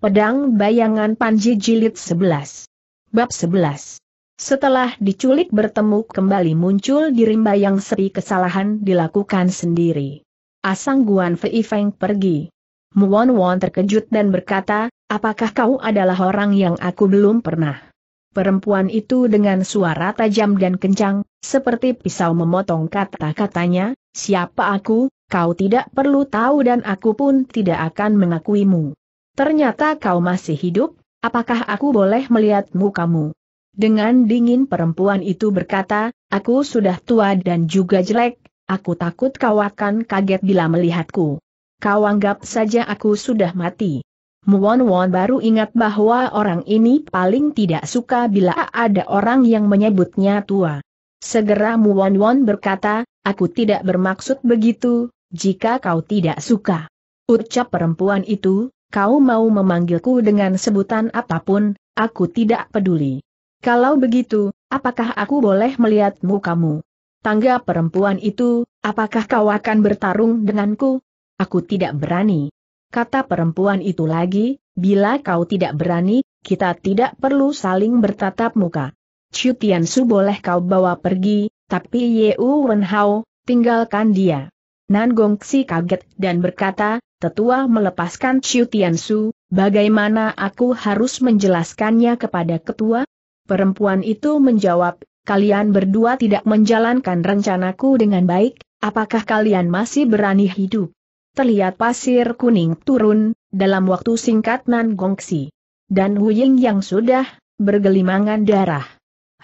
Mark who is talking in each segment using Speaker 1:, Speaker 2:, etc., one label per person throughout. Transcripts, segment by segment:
Speaker 1: Pedang Bayangan Panji Jilid 11. Bab 11. Setelah diculik bertemu kembali muncul di rimba yang sepi kesalahan dilakukan sendiri. Asang Guan Fei Feng pergi. Muon Won terkejut dan berkata, apakah kau adalah orang yang aku belum pernah? Perempuan itu dengan suara tajam dan kencang, seperti pisau memotong kata-katanya, siapa aku, kau tidak perlu tahu dan aku pun tidak akan mengakuimu. Ternyata kau masih hidup, apakah aku boleh melihat mukamu? Dengan dingin perempuan itu berkata, aku sudah tua dan juga jelek, aku takut kau akan kaget bila melihatku. Kau anggap saja aku sudah mati. Muon Won baru ingat bahwa orang ini paling tidak suka bila ada orang yang menyebutnya tua. Segera Muon Won berkata, aku tidak bermaksud begitu, jika kau tidak suka. Ucap perempuan itu, kau mau memanggilku dengan sebutan apapun, aku tidak peduli. Kalau begitu, apakah aku boleh melihatmu kamu? Tangga perempuan itu, apakah kau akan bertarung denganku? Aku tidak berani. Kata perempuan itu lagi, bila kau tidak berani, kita tidak perlu saling bertatap muka. Chu Tiansu boleh kau bawa pergi, tapi Ye Wen Hao, tinggalkan dia. Nan Gongxi kaget dan berkata, tetua melepaskan Chiu Su, bagaimana aku harus menjelaskannya kepada ketua? Perempuan itu menjawab, kalian berdua tidak menjalankan rencanaku dengan baik, apakah kalian masih berani hidup? Terlihat pasir kuning turun, dalam waktu singkat Nan Gongsi dan Ying yang sudah bergelimangan darah.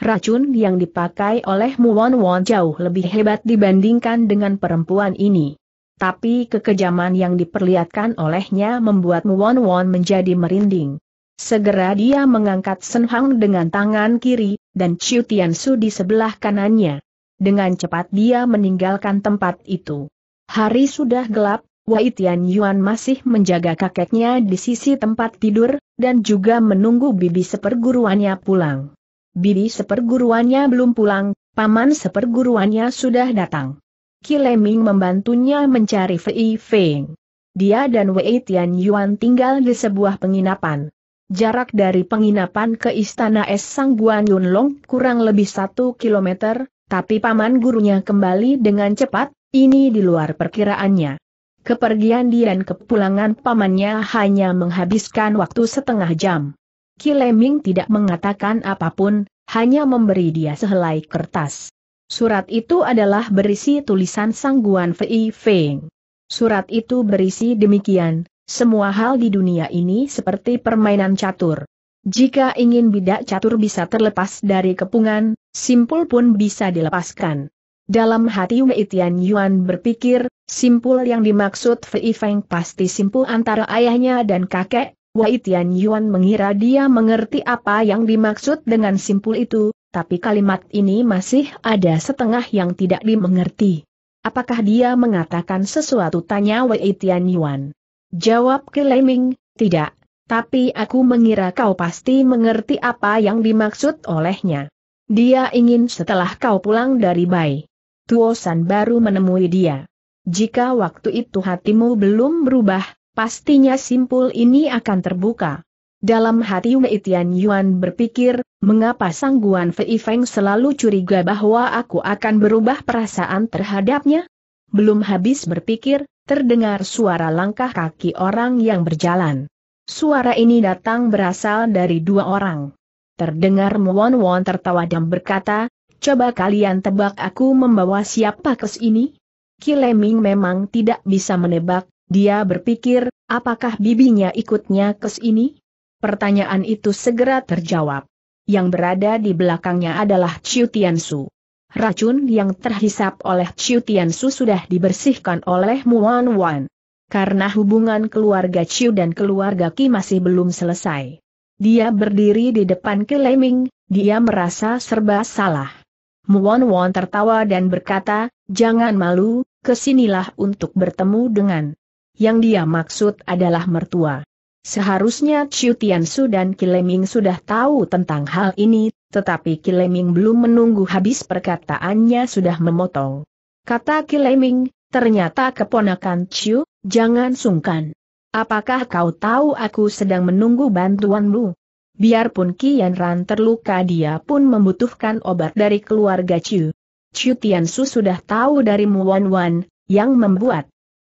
Speaker 1: Racun yang dipakai oleh Muwon Won jauh lebih hebat dibandingkan dengan perempuan ini tapi kekejaman yang diperlihatkan olehnya membuat Won Won menjadi merinding. Segera dia mengangkat Sen Hang dengan tangan kiri, dan Chiu Tian Su di sebelah kanannya. Dengan cepat dia meninggalkan tempat itu. Hari sudah gelap, Wei Tian Yuan masih menjaga kakeknya di sisi tempat tidur, dan juga menunggu bibi seperguruannya pulang. Bibi seperguruannya belum pulang, paman seperguruannya sudah datang. Kileming membantunya mencari Fei Feng. Dia dan Wei Tian Yuan tinggal di sebuah penginapan. Jarak dari penginapan ke istana Es Sang Guan Yunlong kurang lebih satu kilometer, tapi paman gurunya kembali dengan cepat, ini di luar perkiraannya. Kepergian dia dan kepulangan pamannya hanya menghabiskan waktu setengah jam. Kileming tidak mengatakan apapun, hanya memberi dia sehelai kertas. Surat itu adalah berisi tulisan sangguan Fei Feng. Surat itu berisi demikian, semua hal di dunia ini seperti permainan catur. Jika ingin bidak catur bisa terlepas dari kepungan, simpul pun bisa dilepaskan. Dalam hati Wei Tian Yuan berpikir, simpul yang dimaksud Fei Feng pasti simpul antara ayahnya dan kakek, Wei Tian Yuan mengira dia mengerti apa yang dimaksud dengan simpul itu, tapi kalimat ini masih ada setengah yang tidak dimengerti. Apakah dia mengatakan sesuatu tanya Wei Tian Yuan? Jawab Kileming, tidak, tapi aku mengira kau pasti mengerti apa yang dimaksud olehnya. Dia ingin setelah kau pulang dari Bai. Tuosan baru menemui dia. Jika waktu itu hatimu belum berubah, pastinya simpul ini akan terbuka. Dalam hati Wei Tian Yuan berpikir, mengapa Sang Guan Fei Feng selalu curiga bahwa aku akan berubah perasaan terhadapnya? Belum habis berpikir, terdengar suara langkah kaki orang yang berjalan. Suara ini datang berasal dari dua orang. Terdengar Muan Won tertawa dan berkata, Coba kalian tebak aku membawa siapa ke sini? Kileming memang tidak bisa menebak, dia berpikir, apakah bibinya ikutnya kes ini? Pertanyaan itu segera terjawab. Yang berada di belakangnya adalah Chiu Su. Racun yang terhisap oleh Chiu Su sudah dibersihkan oleh Muan Wan. Karena hubungan keluarga Chiu dan keluarga Ki masih belum selesai. Dia berdiri di depan Keleming, dia merasa serba salah. Muan Wan tertawa dan berkata, jangan malu, kesinilah untuk bertemu dengan. Yang dia maksud adalah mertua. Seharusnya Chiu Tiansu dan Kileming sudah tahu tentang hal ini, tetapi Kileming belum menunggu habis perkataannya sudah memotong. Kata Kileming, ternyata keponakan Chiu, jangan sungkan. Apakah kau tahu aku sedang menunggu bantuanmu? Biarpun Kian Ran terluka dia pun membutuhkan obat dari keluarga Chiu. Chiu Tiansu sudah tahu dari Muan Wan, yang membuat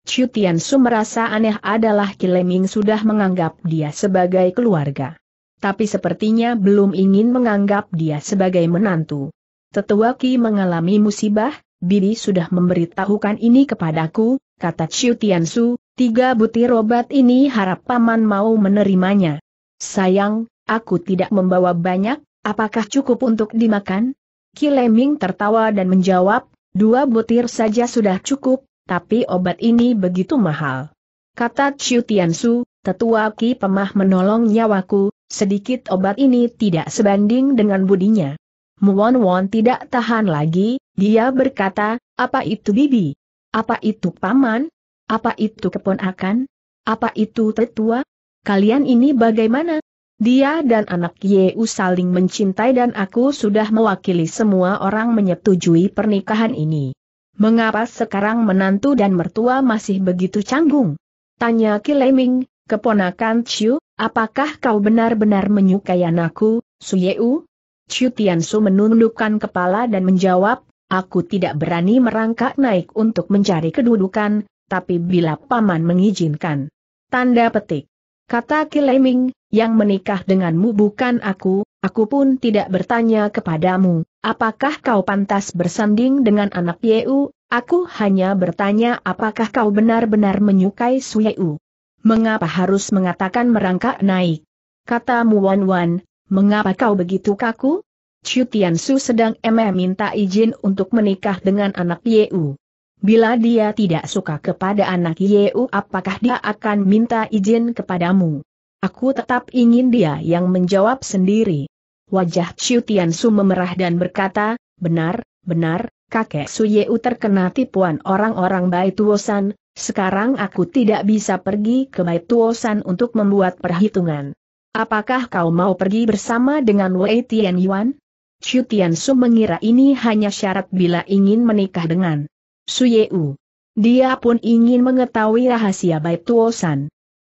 Speaker 1: Chu Su merasa aneh adalah Kileming sudah menganggap dia sebagai keluarga. Tapi sepertinya belum ingin menganggap dia sebagai menantu. Tetua Ki mengalami musibah, Bibi sudah memberitahukan ini kepadaku, kata Chu Su, tiga butir obat ini harap paman mau menerimanya. Sayang, aku tidak membawa banyak, apakah cukup untuk dimakan? Kileming tertawa dan menjawab, dua butir saja sudah cukup, tapi obat ini begitu mahal. Kata Chiu Tiansu, tetua Ki Pemah menolong nyawaku, sedikit obat ini tidak sebanding dengan budinya. Muan Won tidak tahan lagi, dia berkata, apa itu bibi? Apa itu paman? Apa itu keponakan? Apa itu tetua? Kalian ini bagaimana? Dia dan anak Yeu saling mencintai dan aku sudah mewakili semua orang menyetujui pernikahan ini. Mengapa sekarang menantu dan mertua masih begitu canggung? Tanya Kileming, keponakan Chiu, apakah kau benar-benar menyukai anakku, Suyeu? Chiu Tiansu menundukkan kepala dan menjawab, aku tidak berani merangkak naik untuk mencari kedudukan, tapi bila paman mengizinkan. Tanda petik. Kata Kileming, yang menikah denganmu bukan aku, aku pun tidak bertanya kepadamu, apakah kau pantas bersanding dengan anak Yeu, aku hanya bertanya apakah kau benar-benar menyukai Suyeu. Mengapa harus mengatakan merangkak naik? Kata Muan Wan, mengapa kau begitu kaku? Chu Su sedang emeh minta izin untuk menikah dengan anak Yeu. Bila dia tidak suka kepada anak Yeu apakah dia akan minta izin kepadamu? Aku tetap ingin dia yang menjawab sendiri. Wajah Tian Su memerah dan berkata, benar, benar, kakek Su Suyeu terkena tipuan orang-orang Tuosan, sekarang aku tidak bisa pergi ke Tuosan untuk membuat perhitungan. Apakah kau mau pergi bersama dengan Wei Tian Yuan? Tian Su mengira ini hanya syarat bila ingin menikah dengan Su Suyeu. Dia pun ingin mengetahui rahasia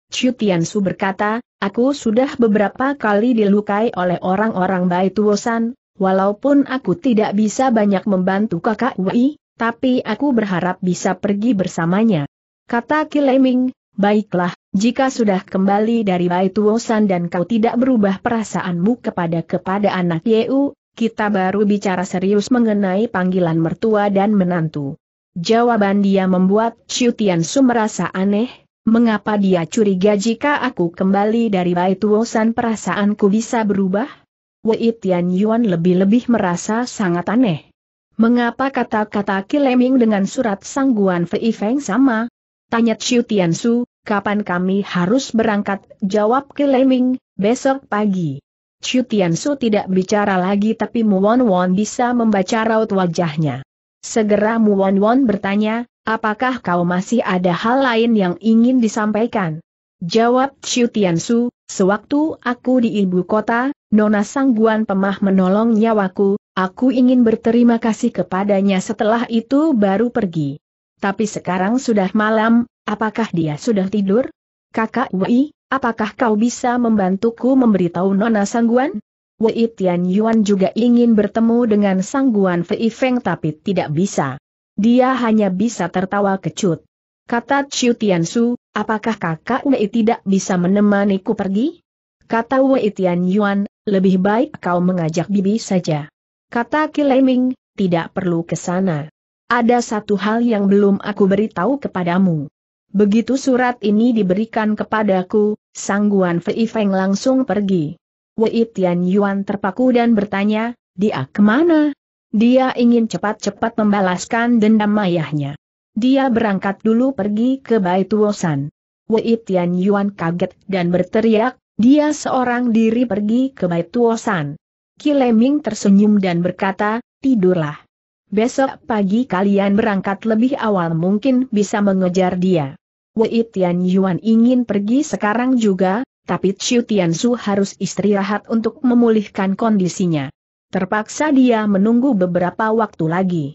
Speaker 1: Chiu Tian Su berkata, Aku sudah beberapa kali dilukai oleh orang-orang Baituosan, walaupun aku tidak bisa banyak membantu kakak Wei, tapi aku berharap bisa pergi bersamanya. Kata Kileming, baiklah, jika sudah kembali dari Baituosan dan kau tidak berubah perasaanmu kepada kepada anak Yeu, kita baru bicara serius mengenai panggilan mertua dan menantu. Jawaban dia membuat Tian Su merasa aneh, Mengapa dia curiga jika aku kembali dari Wosan perasaanku bisa berubah? Wei Tian Yuan lebih-lebih merasa sangat aneh. Mengapa kata-kata Kileming dengan surat sangguan Fei Feng sama? Tanya Xiu Su, kapan kami harus berangkat? Jawab Kileming, besok pagi. Xiu Su tidak bicara lagi tapi Muwon Won bisa membaca raut wajahnya. Segera Muwon Won bertanya, Apakah kau masih ada hal lain yang ingin disampaikan? Jawab Tian Su, sewaktu aku di ibu kota, Nona Sangguan Pemah menolong nyawaku, aku ingin berterima kasih kepadanya setelah itu baru pergi. Tapi sekarang sudah malam, apakah dia sudah tidur? Kakak Wei, apakah kau bisa membantuku memberitahu Nona Sangguan? Wei Tian Yuan juga ingin bertemu dengan Sangguan Fei Feng tapi tidak bisa. Dia hanya bisa tertawa kecut. Kata Chiu Su, apakah kakak Wei tidak bisa menemaniku pergi? Kata Wei Tian Yuan, lebih baik kau mengajak bibi saja. Kata Kileming, tidak perlu ke sana. Ada satu hal yang belum aku beritahu kepadamu. Begitu surat ini diberikan kepadaku, sangguan Fei Feng langsung pergi. Wei Tian Yuan terpaku dan bertanya, dia kemana? Dia ingin cepat-cepat membalaskan dendam ayahnya. Dia berangkat dulu pergi ke Baituosan. Wei Tian Yuan kaget dan berteriak, dia seorang diri pergi ke Baituosan. Kileming tersenyum dan berkata, tidurlah. Besok pagi kalian berangkat lebih awal mungkin bisa mengejar dia. Wei Tian Yuan ingin pergi sekarang juga, tapi Chiu Tian Su harus istirahat untuk memulihkan kondisinya. Terpaksa dia menunggu beberapa waktu lagi.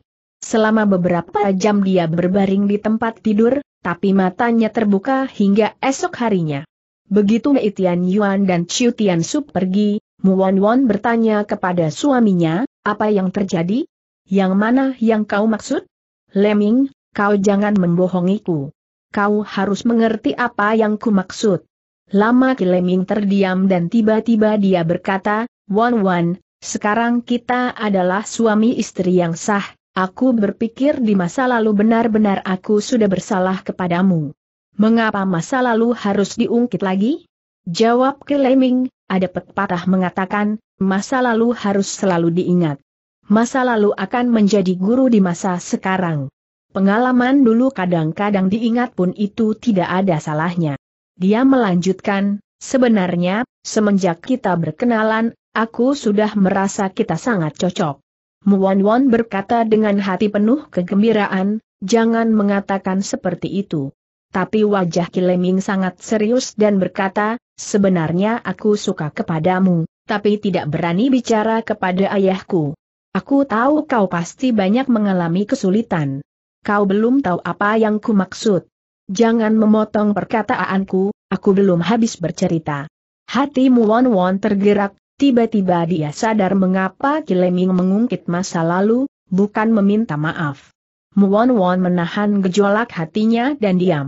Speaker 1: Selama beberapa jam dia berbaring di tempat tidur, tapi matanya terbuka hingga esok harinya. Begitu Itian Yuan dan Chiu Tian Su pergi, Muan Wan bertanya kepada suaminya, apa yang terjadi? Yang mana yang kau maksud? Leming, kau jangan membohongiku. Kau harus mengerti apa yang kumaksud. Lama Ki Leming terdiam dan tiba-tiba dia berkata, Wan Wan, sekarang kita adalah suami istri yang sah, aku berpikir di masa lalu benar-benar aku sudah bersalah kepadamu. Mengapa masa lalu harus diungkit lagi? Jawab Leming, ada pepatah mengatakan, masa lalu harus selalu diingat. Masa lalu akan menjadi guru di masa sekarang. Pengalaman dulu kadang-kadang diingat pun itu tidak ada salahnya. Dia melanjutkan, sebenarnya, semenjak kita berkenalan Aku sudah merasa kita sangat cocok. Muan Wan berkata dengan hati penuh kegembiraan, jangan mengatakan seperti itu. Tapi wajah Kileming sangat serius dan berkata, sebenarnya aku suka kepadamu, tapi tidak berani bicara kepada ayahku. Aku tahu kau pasti banyak mengalami kesulitan. Kau belum tahu apa yang ku maksud. Jangan memotong perkataanku, aku belum habis bercerita. Hati Muan Wan tergerak, Tiba-tiba dia sadar mengapa Kileming mengungkit masa lalu, bukan meminta maaf. Muon Won menahan gejolak hatinya dan diam.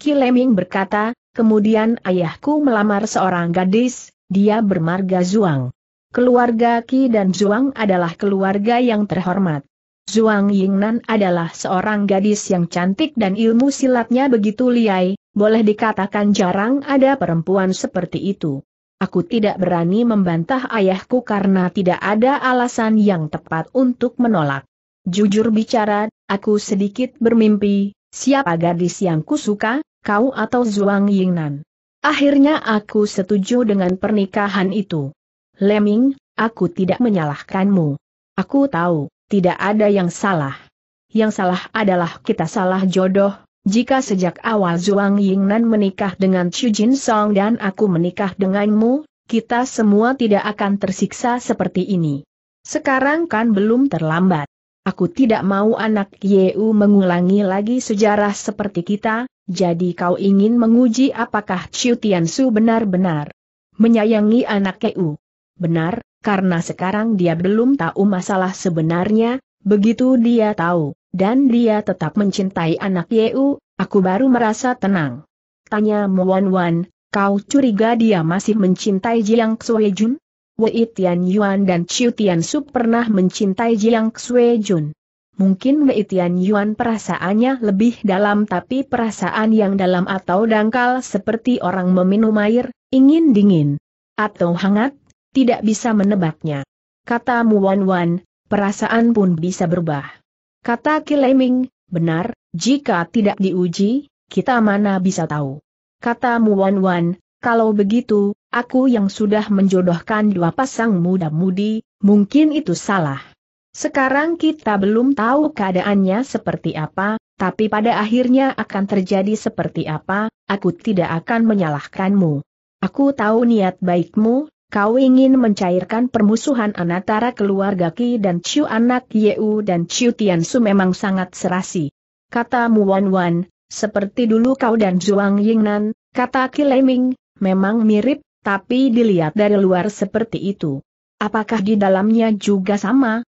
Speaker 1: Kileming berkata, kemudian ayahku melamar seorang gadis, dia bermarga Zhuang. Keluarga Ki dan Zhuang adalah keluarga yang terhormat. Zhuang Yingnan adalah seorang gadis yang cantik dan ilmu silatnya begitu liai, boleh dikatakan jarang ada perempuan seperti itu. Aku tidak berani membantah ayahku karena tidak ada alasan yang tepat untuk menolak. Jujur bicara, aku sedikit bermimpi, siapa gadis yang kusuka, kau atau Zhuang Yingnan. Akhirnya aku setuju dengan pernikahan itu. Leming, aku tidak menyalahkanmu. Aku tahu, tidak ada yang salah. Yang salah adalah kita salah jodoh, jika sejak awal Zhuang Yingnan menikah dengan Xu Jin Song dan aku menikah denganmu, kita semua tidak akan tersiksa seperti ini. Sekarang kan belum terlambat. Aku tidak mau anak Yeu mengulangi lagi sejarah seperti kita, jadi kau ingin menguji apakah Chiu Su benar-benar menyayangi anak Yeu. Benar, karena sekarang dia belum tahu masalah sebenarnya, begitu dia tahu, dan dia tetap mencintai anak Yeu, aku baru merasa tenang. Tanya Muan Wan, kau curiga dia masih mencintai Jiang Xue Jun? Wei Tian Yuan dan Chiu Tian Su pernah mencintai Jiang Xue Jun. Mungkin Wei Tian Yuan perasaannya lebih dalam tapi perasaan yang dalam atau dangkal seperti orang meminum air, ingin dingin. Atau hangat, tidak bisa menebaknya. Kata Muan Wan, perasaan pun bisa berubah. Kata Kileming, benar, jika tidak diuji, kita mana bisa tahu. Kata Muan Wan, kalau begitu, aku yang sudah menjodohkan dua pasang muda-mudi, mungkin itu salah. Sekarang kita belum tahu keadaannya seperti apa, tapi pada akhirnya akan terjadi seperti apa, aku tidak akan menyalahkanmu. Aku tahu niat baikmu, Kau ingin mencairkan permusuhan antara keluarga Ki dan Chiu anak Yeu dan Tian Su memang sangat serasi. Kata Muan Wan, seperti dulu kau dan Zhuang Yingnan, kata Ki Leming, memang mirip, tapi dilihat dari luar seperti itu. Apakah di dalamnya juga sama?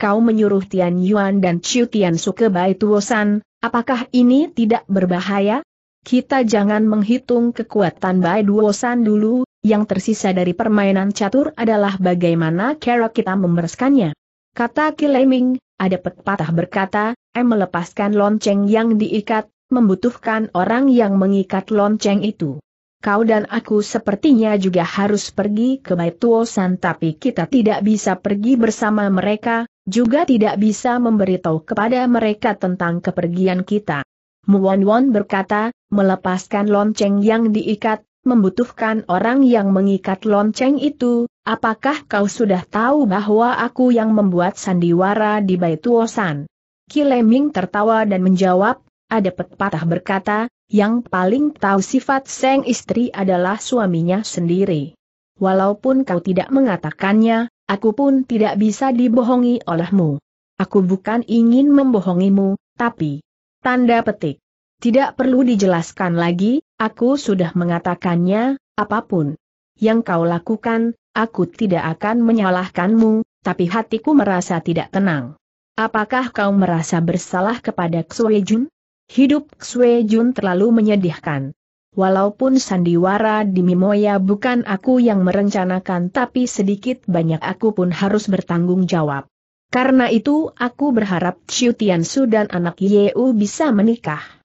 Speaker 1: Kau menyuruh Tian Yuan dan Tian Su ke Baituosan, apakah ini tidak berbahaya? Kita jangan menghitung kekuatan Bai Duosan dulu, yang tersisa dari permainan catur adalah bagaimana cara kita membereskannya. Kata Kileming, ada pepatah berkata, M melepaskan lonceng yang diikat, membutuhkan orang yang mengikat lonceng itu. Kau dan aku sepertinya juga harus pergi ke Baituosan tapi kita tidak bisa pergi bersama mereka, juga tidak bisa memberitahu kepada mereka tentang kepergian kita. Muwon Won berkata, melepaskan lonceng yang diikat, membutuhkan orang yang mengikat lonceng itu, apakah kau sudah tahu bahwa aku yang membuat sandiwara di Baituosan? Kileming tertawa dan menjawab, ada pepatah berkata, yang paling tahu sifat seng istri adalah suaminya sendiri. Walaupun kau tidak mengatakannya, aku pun tidak bisa dibohongi olehmu. Aku bukan ingin membohongimu, tapi... Tanda petik. Tidak perlu dijelaskan lagi, Aku sudah mengatakannya, apapun yang kau lakukan, aku tidak akan menyalahkanmu, tapi hatiku merasa tidak tenang. Apakah kau merasa bersalah kepada Xue Jun? Hidup Xue Jun terlalu menyedihkan. Walaupun sandiwara di Mimoya bukan aku yang merencanakan tapi sedikit banyak aku pun harus bertanggung jawab. Karena itu aku berharap Xiu Su dan anak Yeu bisa menikah.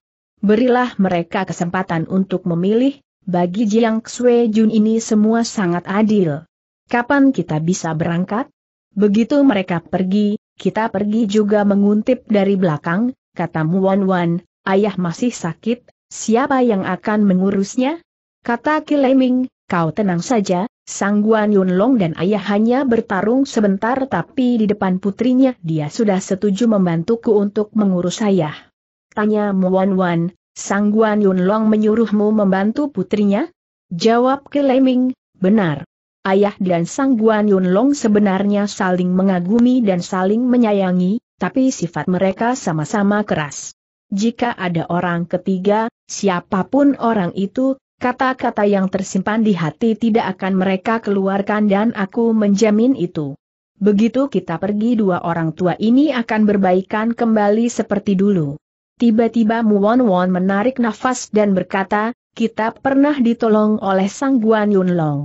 Speaker 1: Berilah mereka kesempatan untuk memilih, bagi Jiang Xue Jun ini semua sangat adil. Kapan kita bisa berangkat? Begitu mereka pergi, kita pergi juga menguntip dari belakang, kata Muan Wan, ayah masih sakit, siapa yang akan mengurusnya? Kata Kileming, kau tenang saja, Sang Guan Yunlong dan ayah hanya bertarung sebentar tapi di depan putrinya dia sudah setuju membantuku untuk mengurus ayah. Tanya Muan Wan, Sang Guan Yun Long menyuruhmu membantu putrinya? Jawab Keleming, benar. Ayah dan Sang Guan Yun Long sebenarnya saling mengagumi dan saling menyayangi, tapi sifat mereka sama-sama keras. Jika ada orang ketiga, siapapun orang itu, kata-kata yang tersimpan di hati tidak akan mereka keluarkan dan aku menjamin itu. Begitu kita pergi dua orang tua ini akan berbaikan kembali seperti dulu. Tiba-tiba Muon Won menarik nafas dan berkata, kita pernah ditolong oleh Sang Guan Yun Long.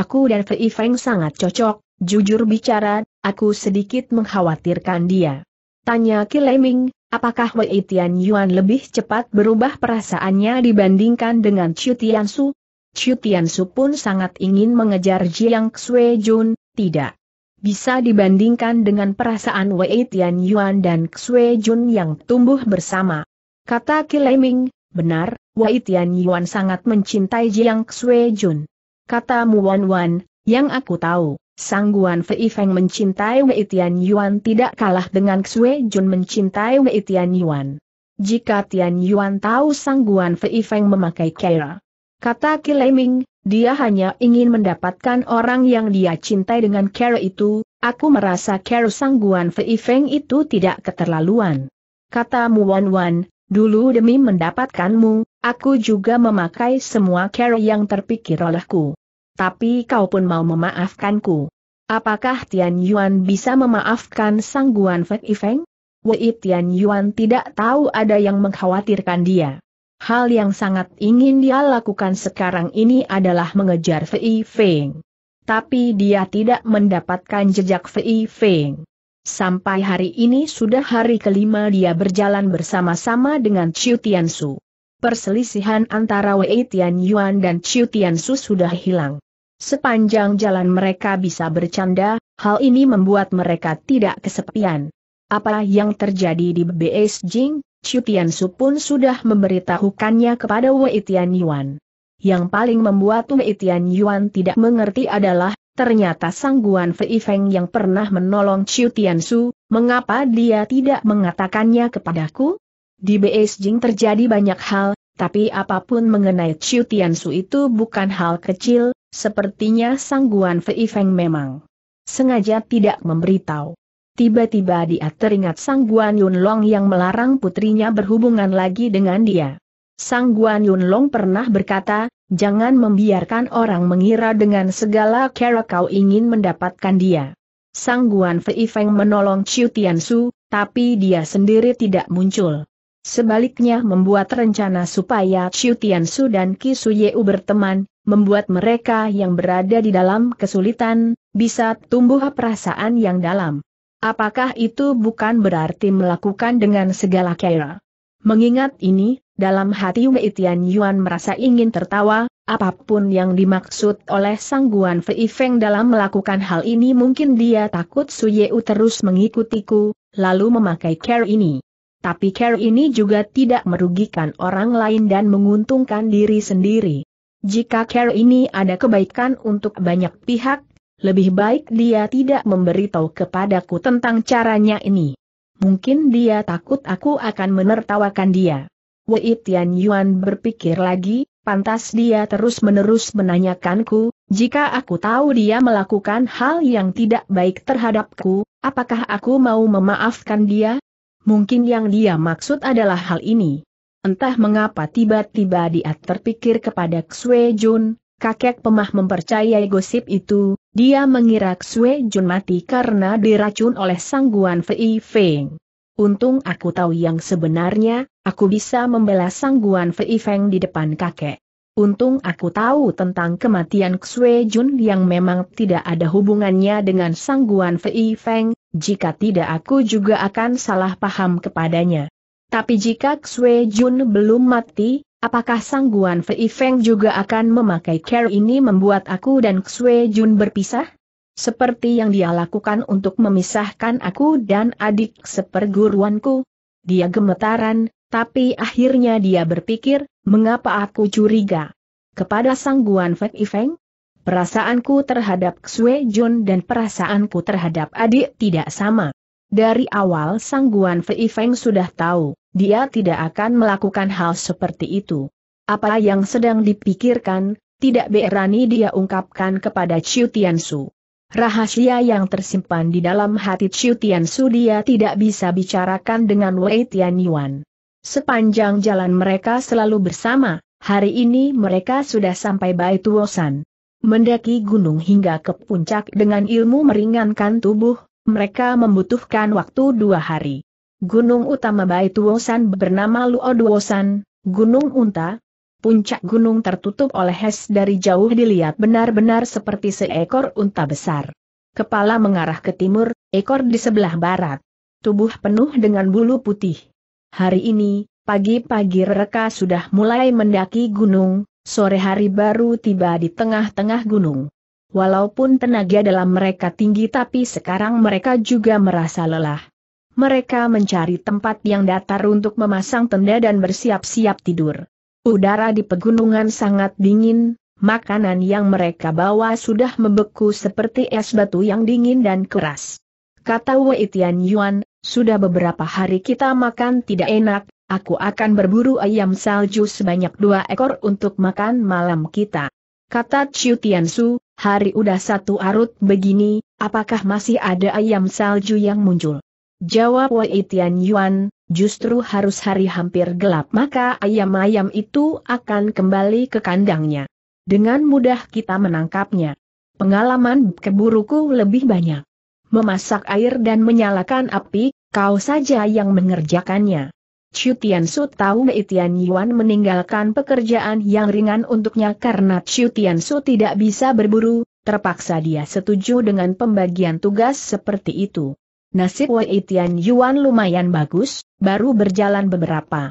Speaker 1: Aku dan Fei Feng sangat cocok, jujur bicara, aku sedikit mengkhawatirkan dia. Tanya Kileming, apakah Wei Tian Yuan lebih cepat berubah perasaannya dibandingkan dengan Chu Tian Su? Chu Tian Su pun sangat ingin mengejar Jiang Xue Jun, tidak bisa dibandingkan dengan perasaan Wei Tian Yuan dan Xue Jun yang tumbuh bersama. Kata Kileming, benar, Wei Tian Yuan sangat mencintai Jiang Xue Jun. Kata Muan Wan, yang aku tahu, Sang Guan Fei Feng mencintai Wei Tian Yuan tidak kalah dengan Xue Jun mencintai Wei Tian Yuan. Jika Tian Yuan tahu Sang Guan Fei Feng memakai Kera. Kata Kileming, dia hanya ingin mendapatkan orang yang dia cintai dengan Carol itu, aku merasa Carol sangguan Fei Feng itu tidak keterlaluan. Kata Muan Wan, dulu demi mendapatkanmu, aku juga memakai semua Carol yang terpikir olehku. Tapi kau pun mau memaafkanku. Apakah Tian Yuan bisa memaafkan sangguan Fei Feng? Wei Tian Yuan tidak tahu ada yang mengkhawatirkan dia. Hal yang sangat ingin dia lakukan sekarang ini adalah mengejar Fei Feng. Tapi dia tidak mendapatkan jejak Fei Feng. Sampai hari ini sudah hari kelima dia berjalan bersama-sama dengan Chiu Su. Perselisihan antara Wei Tian Yuan dan Chiu Su sudah hilang. Sepanjang jalan mereka bisa bercanda, hal ini membuat mereka tidak kesepian. Apa yang terjadi di Jing? Chu Su pun sudah memberitahukannya kepada Wei Tian Yuan. Yang paling membuat Wei Tian Yuan tidak mengerti adalah, ternyata Sang Guan Fei Feng yang pernah menolong Chu Su, mengapa dia tidak mengatakannya kepadaku? Di Beijing terjadi banyak hal, tapi apapun mengenai Chu Su itu bukan hal kecil, sepertinya Sang Guan Fei Feng memang sengaja tidak memberitahu tiba-tiba dia teringat Sang Guan Yun Long yang melarang putrinya berhubungan lagi dengan dia. Sang Guan Yun Long pernah berkata, jangan membiarkan orang mengira dengan segala cara kau ingin mendapatkan dia. Sang Guan Fei Feng menolong Chiu Su, tapi dia sendiri tidak muncul. Sebaliknya membuat rencana supaya Chiu Su dan Ki Yeu berteman, membuat mereka yang berada di dalam kesulitan, bisa tumbuh perasaan yang dalam. Apakah itu bukan berarti melakukan dengan segala cara? Mengingat ini, dalam hati Wei Tian Yuan merasa ingin tertawa, apapun yang dimaksud oleh Sang Guan Fei Feng dalam melakukan hal ini mungkin dia takut Su Yeu terus mengikutiku, lalu memakai care ini. Tapi care ini juga tidak merugikan orang lain dan menguntungkan diri sendiri. Jika care ini ada kebaikan untuk banyak pihak, lebih baik dia tidak memberitahu kepadaku tentang caranya ini. Mungkin dia takut aku akan menertawakan dia. Wei Tian Yuan berpikir lagi, pantas dia terus-menerus menanyakanku, jika aku tahu dia melakukan hal yang tidak baik terhadapku, apakah aku mau memaafkan dia? Mungkin yang dia maksud adalah hal ini. Entah mengapa tiba-tiba dia terpikir kepada Xue Jun, kakek pemah mempercayai gosip itu, dia mengira Xue Jun mati karena diracun oleh sangguan Fei Feng. Untung aku tahu yang sebenarnya, aku bisa membela sangguan Fei Feng di depan kakek. Untung aku tahu tentang kematian Xue Jun yang memang tidak ada hubungannya dengan sangguan Fei Feng, jika tidak aku juga akan salah paham kepadanya. Tapi jika Xue Jun belum mati, Apakah Sang Guan Fei Feng juga akan memakai care ini membuat aku dan Xue Jun berpisah? Seperti yang dia lakukan untuk memisahkan aku dan adik seperguruanku. Dia gemetaran, tapi akhirnya dia berpikir, mengapa aku curiga? Kepada Sang Guan Fei Feng? Perasaanku terhadap Xue Jun dan perasaanku terhadap adik tidak sama. Dari awal Sang Guan Fei Feng sudah tahu, dia tidak akan melakukan hal seperti itu. Apa yang sedang dipikirkan, tidak berani dia ungkapkan kepada Chiu Su. Rahasia yang tersimpan di dalam hati Chiu Su dia tidak bisa bicarakan dengan Wei Tian Yuan. Sepanjang jalan mereka selalu bersama, hari ini mereka sudah sampai Baitu Wosan mendaki gunung hingga ke puncak dengan ilmu meringankan tubuh, mereka membutuhkan waktu dua hari. Gunung utama Baituosan bernama Luoduosan, Gunung Unta, puncak gunung tertutup oleh es dari jauh dilihat benar-benar seperti seekor unta besar. Kepala mengarah ke timur, ekor di sebelah barat. Tubuh penuh dengan bulu putih. Hari ini, pagi-pagi mereka sudah mulai mendaki gunung, sore hari baru tiba di tengah-tengah gunung. Walaupun tenaga dalam mereka tinggi tapi sekarang mereka juga merasa lelah. Mereka mencari tempat yang datar untuk memasang tenda dan bersiap-siap tidur. Udara di pegunungan sangat dingin, makanan yang mereka bawa sudah membeku seperti es batu yang dingin dan keras. Kata Wei Tian Yuan, sudah beberapa hari kita makan tidak enak, aku akan berburu ayam salju sebanyak dua ekor untuk makan malam kita. Kata Chiu Tian Su, hari udah satu arut begini, apakah masih ada ayam salju yang muncul? Jawab Wei Tian Yuan, justru harus hari hampir gelap maka ayam-ayam itu akan kembali ke kandangnya. Dengan mudah kita menangkapnya. Pengalaman keburuku lebih banyak. Memasak air dan menyalakan api, kau saja yang mengerjakannya. Chu Tian Su tahu Mei Tian Yuan meninggalkan pekerjaan yang ringan untuknya karena Chu Tian Su tidak bisa berburu, terpaksa dia setuju dengan pembagian tugas seperti itu. Nasib Wei Tian Yuan lumayan bagus, baru berjalan beberapa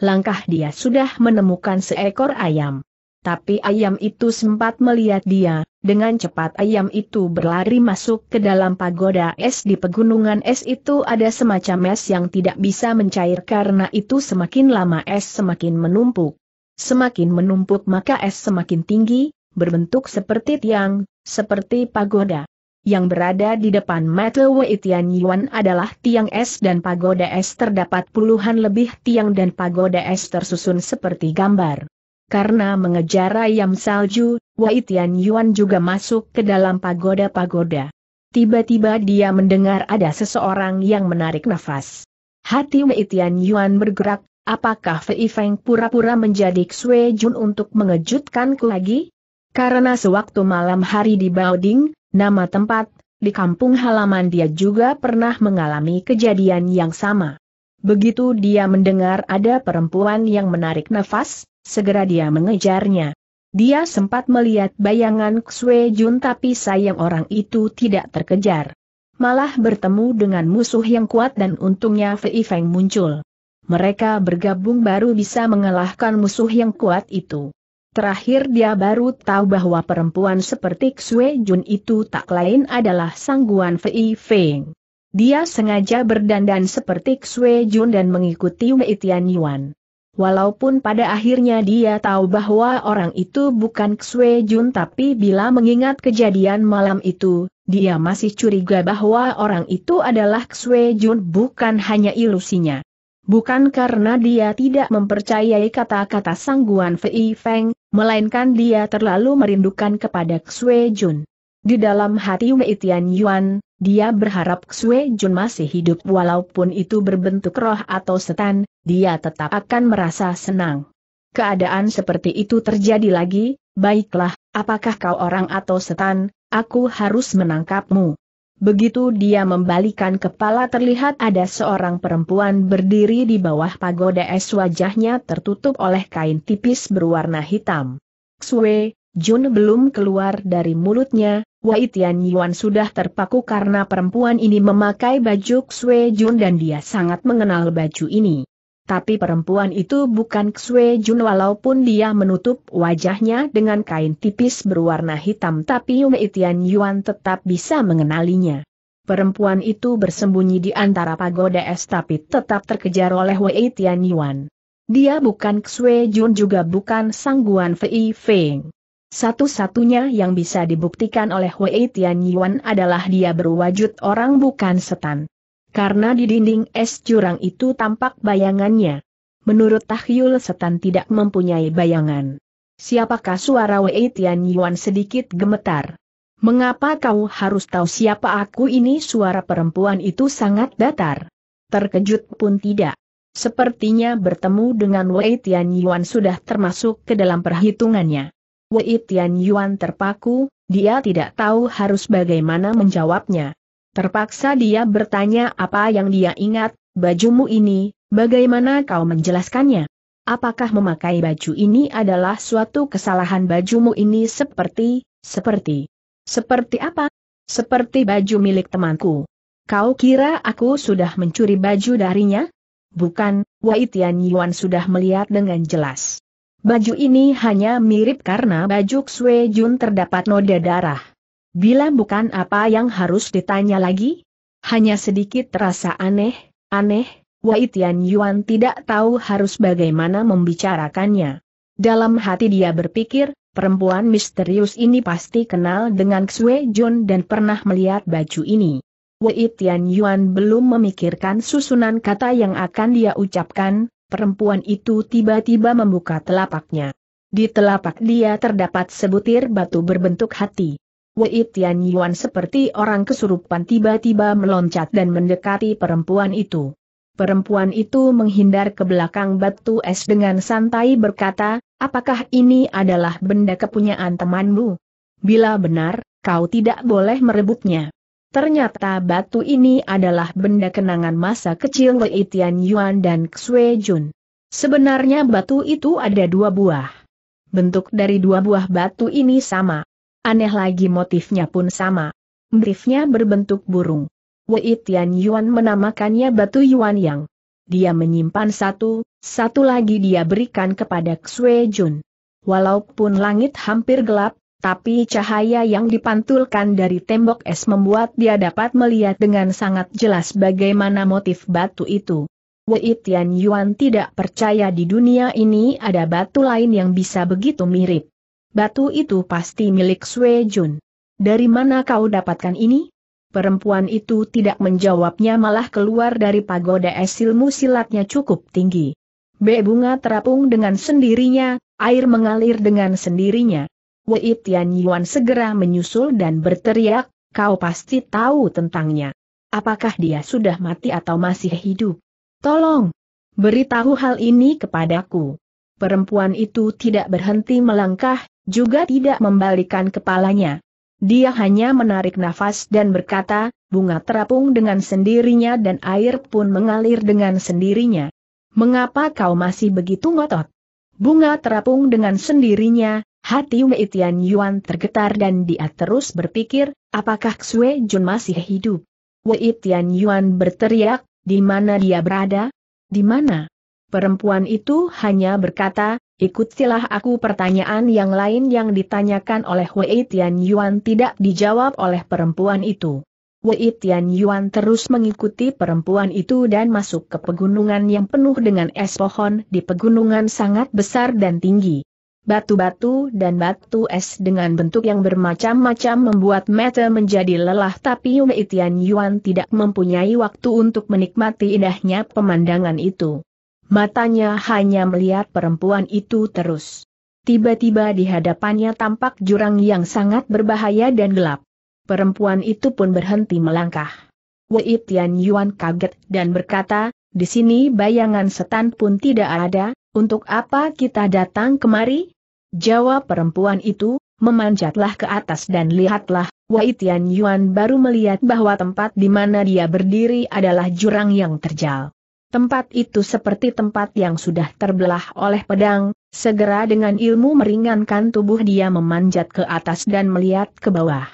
Speaker 1: langkah dia sudah menemukan seekor ayam. Tapi ayam itu sempat melihat dia, dengan cepat ayam itu berlari masuk ke dalam pagoda es di pegunungan es itu ada semacam es yang tidak bisa mencair karena itu semakin lama es semakin menumpuk. Semakin menumpuk maka es semakin tinggi, berbentuk seperti tiang, seperti pagoda. Yang berada di depan mata Wei Tian Yuan adalah tiang es dan pagoda es terdapat puluhan lebih tiang dan pagoda es tersusun seperti gambar. Karena mengejar ayam salju, Wei Tian Yuan juga masuk ke dalam pagoda-pagoda. Tiba-tiba dia mendengar ada seseorang yang menarik nafas. Hati Wei Tian Yuan bergerak, apakah Fei Feng pura-pura menjadi Xue Jun untuk mengejutkanku lagi? Karena sewaktu malam hari di Baoding, nama tempat, di kampung halaman dia juga pernah mengalami kejadian yang sama. Begitu dia mendengar ada perempuan yang menarik nafas, Segera dia mengejarnya. Dia sempat melihat bayangan Xue Jun tapi sayang orang itu tidak terkejar. Malah bertemu dengan musuh yang kuat dan untungnya Fei Feng muncul. Mereka bergabung baru bisa mengalahkan musuh yang kuat itu. Terakhir dia baru tahu bahwa perempuan seperti Xue Jun itu tak lain adalah sangguan Fei Feng. Dia sengaja berdandan seperti Xue Jun dan mengikuti Wei Tian Walaupun pada akhirnya dia tahu bahwa orang itu bukan Xue Jun tapi bila mengingat kejadian malam itu, dia masih curiga bahwa orang itu adalah Xue Jun bukan hanya ilusinya. Bukan karena dia tidak mempercayai kata-kata sangguan Fei Feng, melainkan dia terlalu merindukan kepada Xue Jun. Di dalam hati Wei Tian Yuan, dia berharap Xue Jun masih hidup walaupun itu berbentuk roh atau setan, dia tetap akan merasa senang. Keadaan seperti itu terjadi lagi, baiklah, apakah kau orang atau setan, aku harus menangkapmu. Begitu dia membalikan kepala terlihat ada seorang perempuan berdiri di bawah pagoda es wajahnya tertutup oleh kain tipis berwarna hitam. Xue Jun belum keluar dari mulutnya, Wei Tian Yuan sudah terpaku karena perempuan ini memakai baju Xue Jun dan dia sangat mengenal baju ini. Tapi perempuan itu bukan Xue Jun walaupun dia menutup wajahnya dengan kain tipis berwarna hitam tapi Wei Tian Yuan tetap bisa mengenalinya. Perempuan itu bersembunyi di antara pagoda es tapi tetap terkejar oleh Wei Tian Yuan. Dia bukan Xue Jun juga bukan Sangguan Fei Feng. Satu-satunya yang bisa dibuktikan oleh Wei Tianyuan adalah dia berwajud orang bukan setan. Karena di dinding es jurang itu tampak bayangannya. Menurut Tahyul setan tidak mempunyai bayangan. Siapakah suara Wei Tianyuan sedikit gemetar? Mengapa kau harus tahu siapa aku ini suara perempuan itu sangat datar? Terkejut pun tidak. Sepertinya bertemu dengan Wei Tianyuan sudah termasuk ke dalam perhitungannya. Wei Tian Yuan terpaku, dia tidak tahu harus bagaimana menjawabnya. Terpaksa dia bertanya apa yang dia ingat, bajumu ini, bagaimana kau menjelaskannya? Apakah memakai baju ini adalah suatu kesalahan bajumu ini seperti, seperti, seperti apa? Seperti baju milik temanku. Kau kira aku sudah mencuri baju darinya? Bukan, Wei Tian Yuan sudah melihat dengan jelas. Baju ini hanya mirip karena baju Xue Jun terdapat noda darah. Bila bukan apa yang harus ditanya lagi? Hanya sedikit terasa aneh, aneh, Wei Tian Yuan tidak tahu harus bagaimana membicarakannya. Dalam hati dia berpikir, perempuan misterius ini pasti kenal dengan Xue Jun dan pernah melihat baju ini. Wei Tian Yuan belum memikirkan susunan kata yang akan dia ucapkan, perempuan itu tiba-tiba membuka telapaknya. Di telapak dia terdapat sebutir batu berbentuk hati. Wei Tian Yuan seperti orang kesurupan tiba-tiba meloncat dan mendekati perempuan itu. Perempuan itu menghindar ke belakang batu es dengan santai berkata, apakah ini adalah benda kepunyaan temanmu? Bila benar, kau tidak boleh merebutnya. Ternyata batu ini adalah benda kenangan masa kecil Wei Tian Yuan dan Xue Jun. Sebenarnya batu itu ada dua buah. Bentuk dari dua buah batu ini sama. Aneh lagi motifnya pun sama. Motifnya berbentuk burung. Wei Tian Yuan menamakannya batu Yuan Yang. Dia menyimpan satu, satu lagi dia berikan kepada Xue Jun. Walaupun langit hampir gelap, tapi cahaya yang dipantulkan dari tembok es membuat dia dapat melihat dengan sangat jelas bagaimana motif batu itu. Wei Tian Yuan tidak percaya di dunia ini ada batu lain yang bisa begitu mirip. Batu itu pasti milik Sui Jun. Dari mana kau dapatkan ini? Perempuan itu tidak menjawabnya malah keluar dari pagoda es ilmu silatnya cukup tinggi. Be bunga terapung dengan sendirinya, air mengalir dengan sendirinya. Wei Tian Yuan segera menyusul dan berteriak, kau pasti tahu tentangnya. Apakah dia sudah mati atau masih hidup? Tolong! Beritahu hal ini kepadaku. Perempuan itu tidak berhenti melangkah, juga tidak membalikan kepalanya. Dia hanya menarik nafas dan berkata, bunga terapung dengan sendirinya dan air pun mengalir dengan sendirinya. Mengapa kau masih begitu ngotot? Bunga terapung dengan sendirinya, Hati Wei Tian Yuan tergetar dan dia terus berpikir, apakah Xue Jun masih hidup? Wei Tian Yuan berteriak, di mana dia berada? Di mana? Perempuan itu hanya berkata, ikutilah aku pertanyaan yang lain yang ditanyakan oleh Wei Tian Yuan tidak dijawab oleh perempuan itu. Wei Tian Yuan terus mengikuti perempuan itu dan masuk ke pegunungan yang penuh dengan es pohon di pegunungan sangat besar dan tinggi. Batu-batu dan batu es dengan bentuk yang bermacam-macam membuat mata menjadi lelah tapi Umi Tian Yuan tidak mempunyai waktu untuk menikmati indahnya pemandangan itu. Matanya hanya melihat perempuan itu terus. Tiba-tiba di hadapannya tampak jurang yang sangat berbahaya dan gelap. Perempuan itu pun berhenti melangkah. Wei Tian Yuan kaget dan berkata, di sini bayangan setan pun tidak ada, untuk apa kita datang kemari? Jawab perempuan itu, memanjatlah ke atas dan lihatlah, Wai Tian Yuan baru melihat bahwa tempat di mana dia berdiri adalah jurang yang terjal. Tempat itu seperti tempat yang sudah terbelah oleh pedang, segera dengan ilmu meringankan tubuh dia memanjat ke atas dan melihat ke bawah.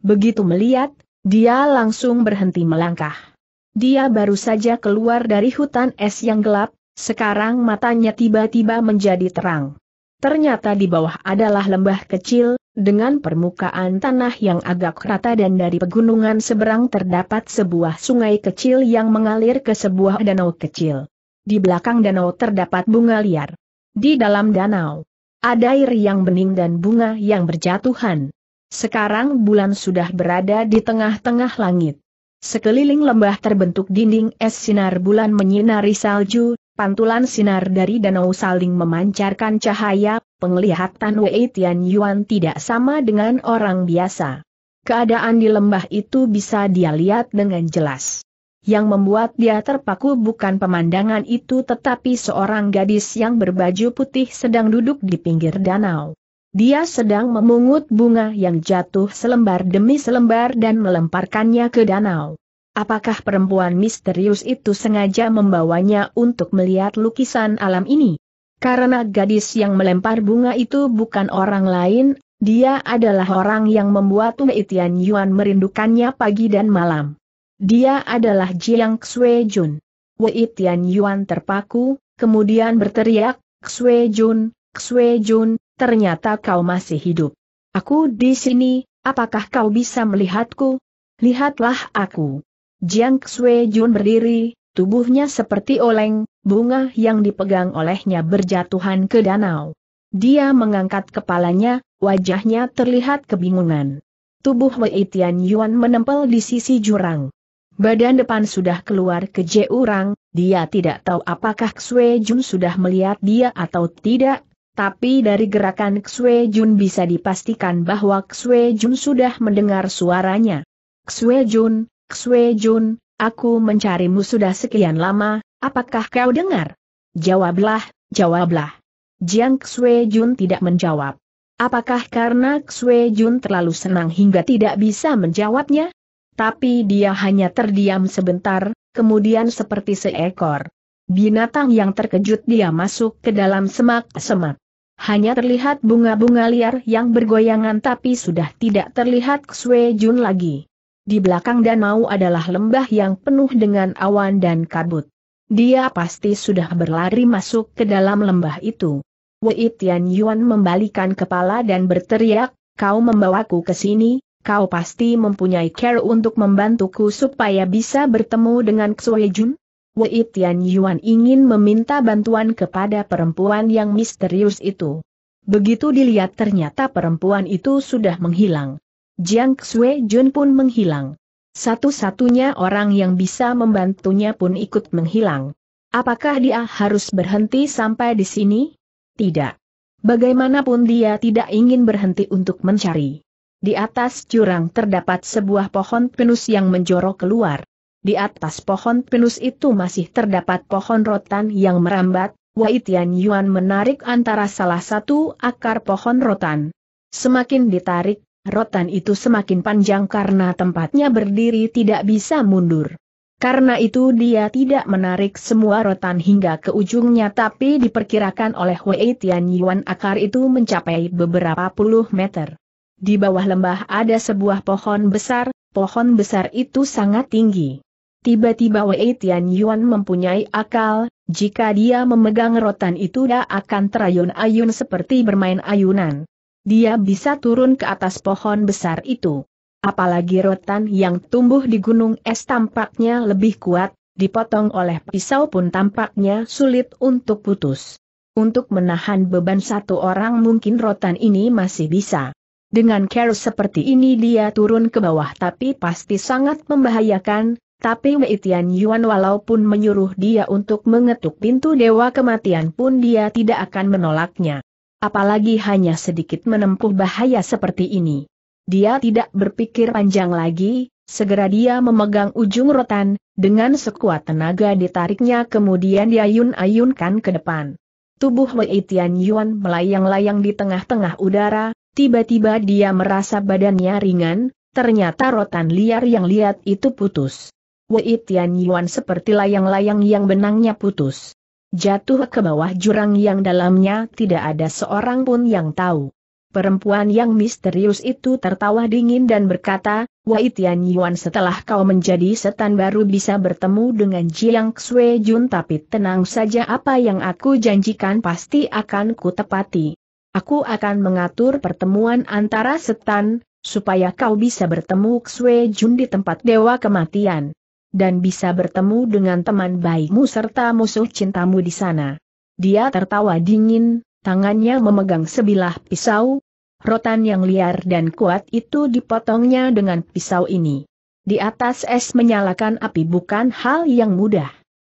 Speaker 1: Begitu melihat, dia langsung berhenti melangkah. Dia baru saja keluar dari hutan es yang gelap, sekarang matanya tiba-tiba menjadi terang. Ternyata di bawah adalah lembah kecil, dengan permukaan tanah yang agak rata dan dari pegunungan seberang terdapat sebuah sungai kecil yang mengalir ke sebuah danau kecil. Di belakang danau terdapat bunga liar. Di dalam danau, ada air yang bening dan bunga yang berjatuhan. Sekarang bulan sudah berada di tengah-tengah langit. Sekeliling lembah terbentuk dinding es sinar bulan menyinari salju, Pantulan sinar dari danau saling memancarkan cahaya, penglihatan Wei Tian Yuan tidak sama dengan orang biasa. Keadaan di lembah itu bisa dia lihat dengan jelas. Yang membuat dia terpaku bukan pemandangan itu tetapi seorang gadis yang berbaju putih sedang duduk di pinggir danau. Dia sedang memungut bunga yang jatuh selembar demi selembar dan melemparkannya ke danau. Apakah perempuan misterius itu sengaja membawanya untuk melihat lukisan alam ini? Karena gadis yang melempar bunga itu bukan orang lain, dia adalah orang yang membuat Wei Tian Yuan merindukannya pagi dan malam. Dia adalah Jiang Xue Jun. Wei Tian Yuan terpaku, kemudian berteriak, Xue Jun, Xue Jun, ternyata kau masih hidup. Aku di sini, apakah kau bisa melihatku? Lihatlah aku. Jiang Xue Jun berdiri, tubuhnya seperti oleng, bunga yang dipegang olehnya berjatuhan ke danau. Dia mengangkat kepalanya, wajahnya terlihat kebingungan. Tubuh Wei Tian Yuan menempel di sisi jurang. Badan depan sudah keluar ke jurang, dia tidak tahu apakah Xue Jun sudah melihat dia atau tidak, tapi dari gerakan Xue Jun bisa dipastikan bahwa Xue Jun sudah mendengar suaranya. Xue Jun, Xue Jun, aku mencarimu sudah sekian lama, apakah kau dengar? Jawablah, jawablah. Jiang Xue Jun tidak menjawab. Apakah karena Xue Jun terlalu senang hingga tidak bisa menjawabnya? Tapi dia hanya terdiam sebentar, kemudian seperti seekor binatang yang terkejut dia masuk ke dalam semak-semak. Hanya terlihat bunga-bunga liar yang bergoyangan tapi sudah tidak terlihat Xue Jun lagi. Di belakang danau adalah lembah yang penuh dengan awan dan kabut. Dia pasti sudah berlari masuk ke dalam lembah itu. Wei Tian Yuan membalikan kepala dan berteriak, kau membawaku ke sini, kau pasti mempunyai care untuk membantuku supaya bisa bertemu dengan Xue Jun? Wei Tian Yuan ingin meminta bantuan kepada perempuan yang misterius itu. Begitu dilihat ternyata perempuan itu sudah menghilang. Jiang Xue Jun pun menghilang. Satu-satunya orang yang bisa membantunya pun ikut menghilang. Apakah dia harus berhenti sampai di sini? Tidak. Bagaimanapun dia tidak ingin berhenti untuk mencari. Di atas jurang terdapat sebuah pohon pinus yang menjorok keluar. Di atas pohon pinus itu masih terdapat pohon rotan yang merambat, Wei Tian Yuan menarik antara salah satu akar pohon rotan. Semakin ditarik, rotan itu semakin panjang karena tempatnya berdiri tidak bisa mundur. Karena itu dia tidak menarik semua rotan hingga ke ujungnya tapi diperkirakan oleh Wei Tian Yuan akar itu mencapai beberapa puluh meter. Di bawah lembah ada sebuah pohon besar, pohon besar itu sangat tinggi. Tiba-tiba Wei Tian Yuan mempunyai akal, jika dia memegang rotan itu dia akan terayun-ayun seperti bermain ayunan. Dia bisa turun ke atas pohon besar itu. Apalagi rotan yang tumbuh di gunung es tampaknya lebih kuat, dipotong oleh pisau pun tampaknya sulit untuk putus. Untuk menahan beban satu orang mungkin rotan ini masih bisa. Dengan care seperti ini dia turun ke bawah tapi pasti sangat membahayakan, tapi Wei Tian Yuan walaupun menyuruh dia untuk mengetuk pintu dewa kematian pun dia tidak akan menolaknya apalagi hanya sedikit menempuh bahaya seperti ini. Dia tidak berpikir panjang lagi, segera dia memegang ujung rotan, dengan sekuat tenaga ditariknya kemudian diayun-ayunkan ke depan. Tubuh Wei Tian Yuan melayang-layang di tengah-tengah udara, tiba-tiba dia merasa badannya ringan, ternyata rotan liar yang lihat itu putus. Wei Tian Yuan seperti layang-layang yang benangnya putus jatuh ke bawah jurang yang dalamnya tidak ada seorang pun yang tahu. Perempuan yang misterius itu tertawa dingin dan berkata, Wai Tian Yuan setelah kau menjadi setan baru bisa bertemu dengan Jiang Xue Jun tapi tenang saja apa yang aku janjikan pasti akan kutepati. Aku akan mengatur pertemuan antara setan, supaya kau bisa bertemu Xue Jun di tempat dewa kematian dan bisa bertemu dengan teman baikmu serta musuh cintamu di sana. Dia tertawa dingin, tangannya memegang sebilah pisau, rotan yang liar dan kuat itu dipotongnya dengan pisau ini. Di atas es menyalakan api bukan hal yang mudah.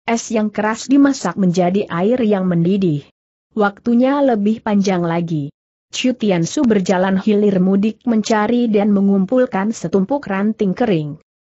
Speaker 1: Es yang keras dimasak menjadi air yang mendidih. Waktunya lebih panjang lagi. Chu Tian Su berjalan hilir mudik mencari dan mengumpulkan setumpuk ranting kering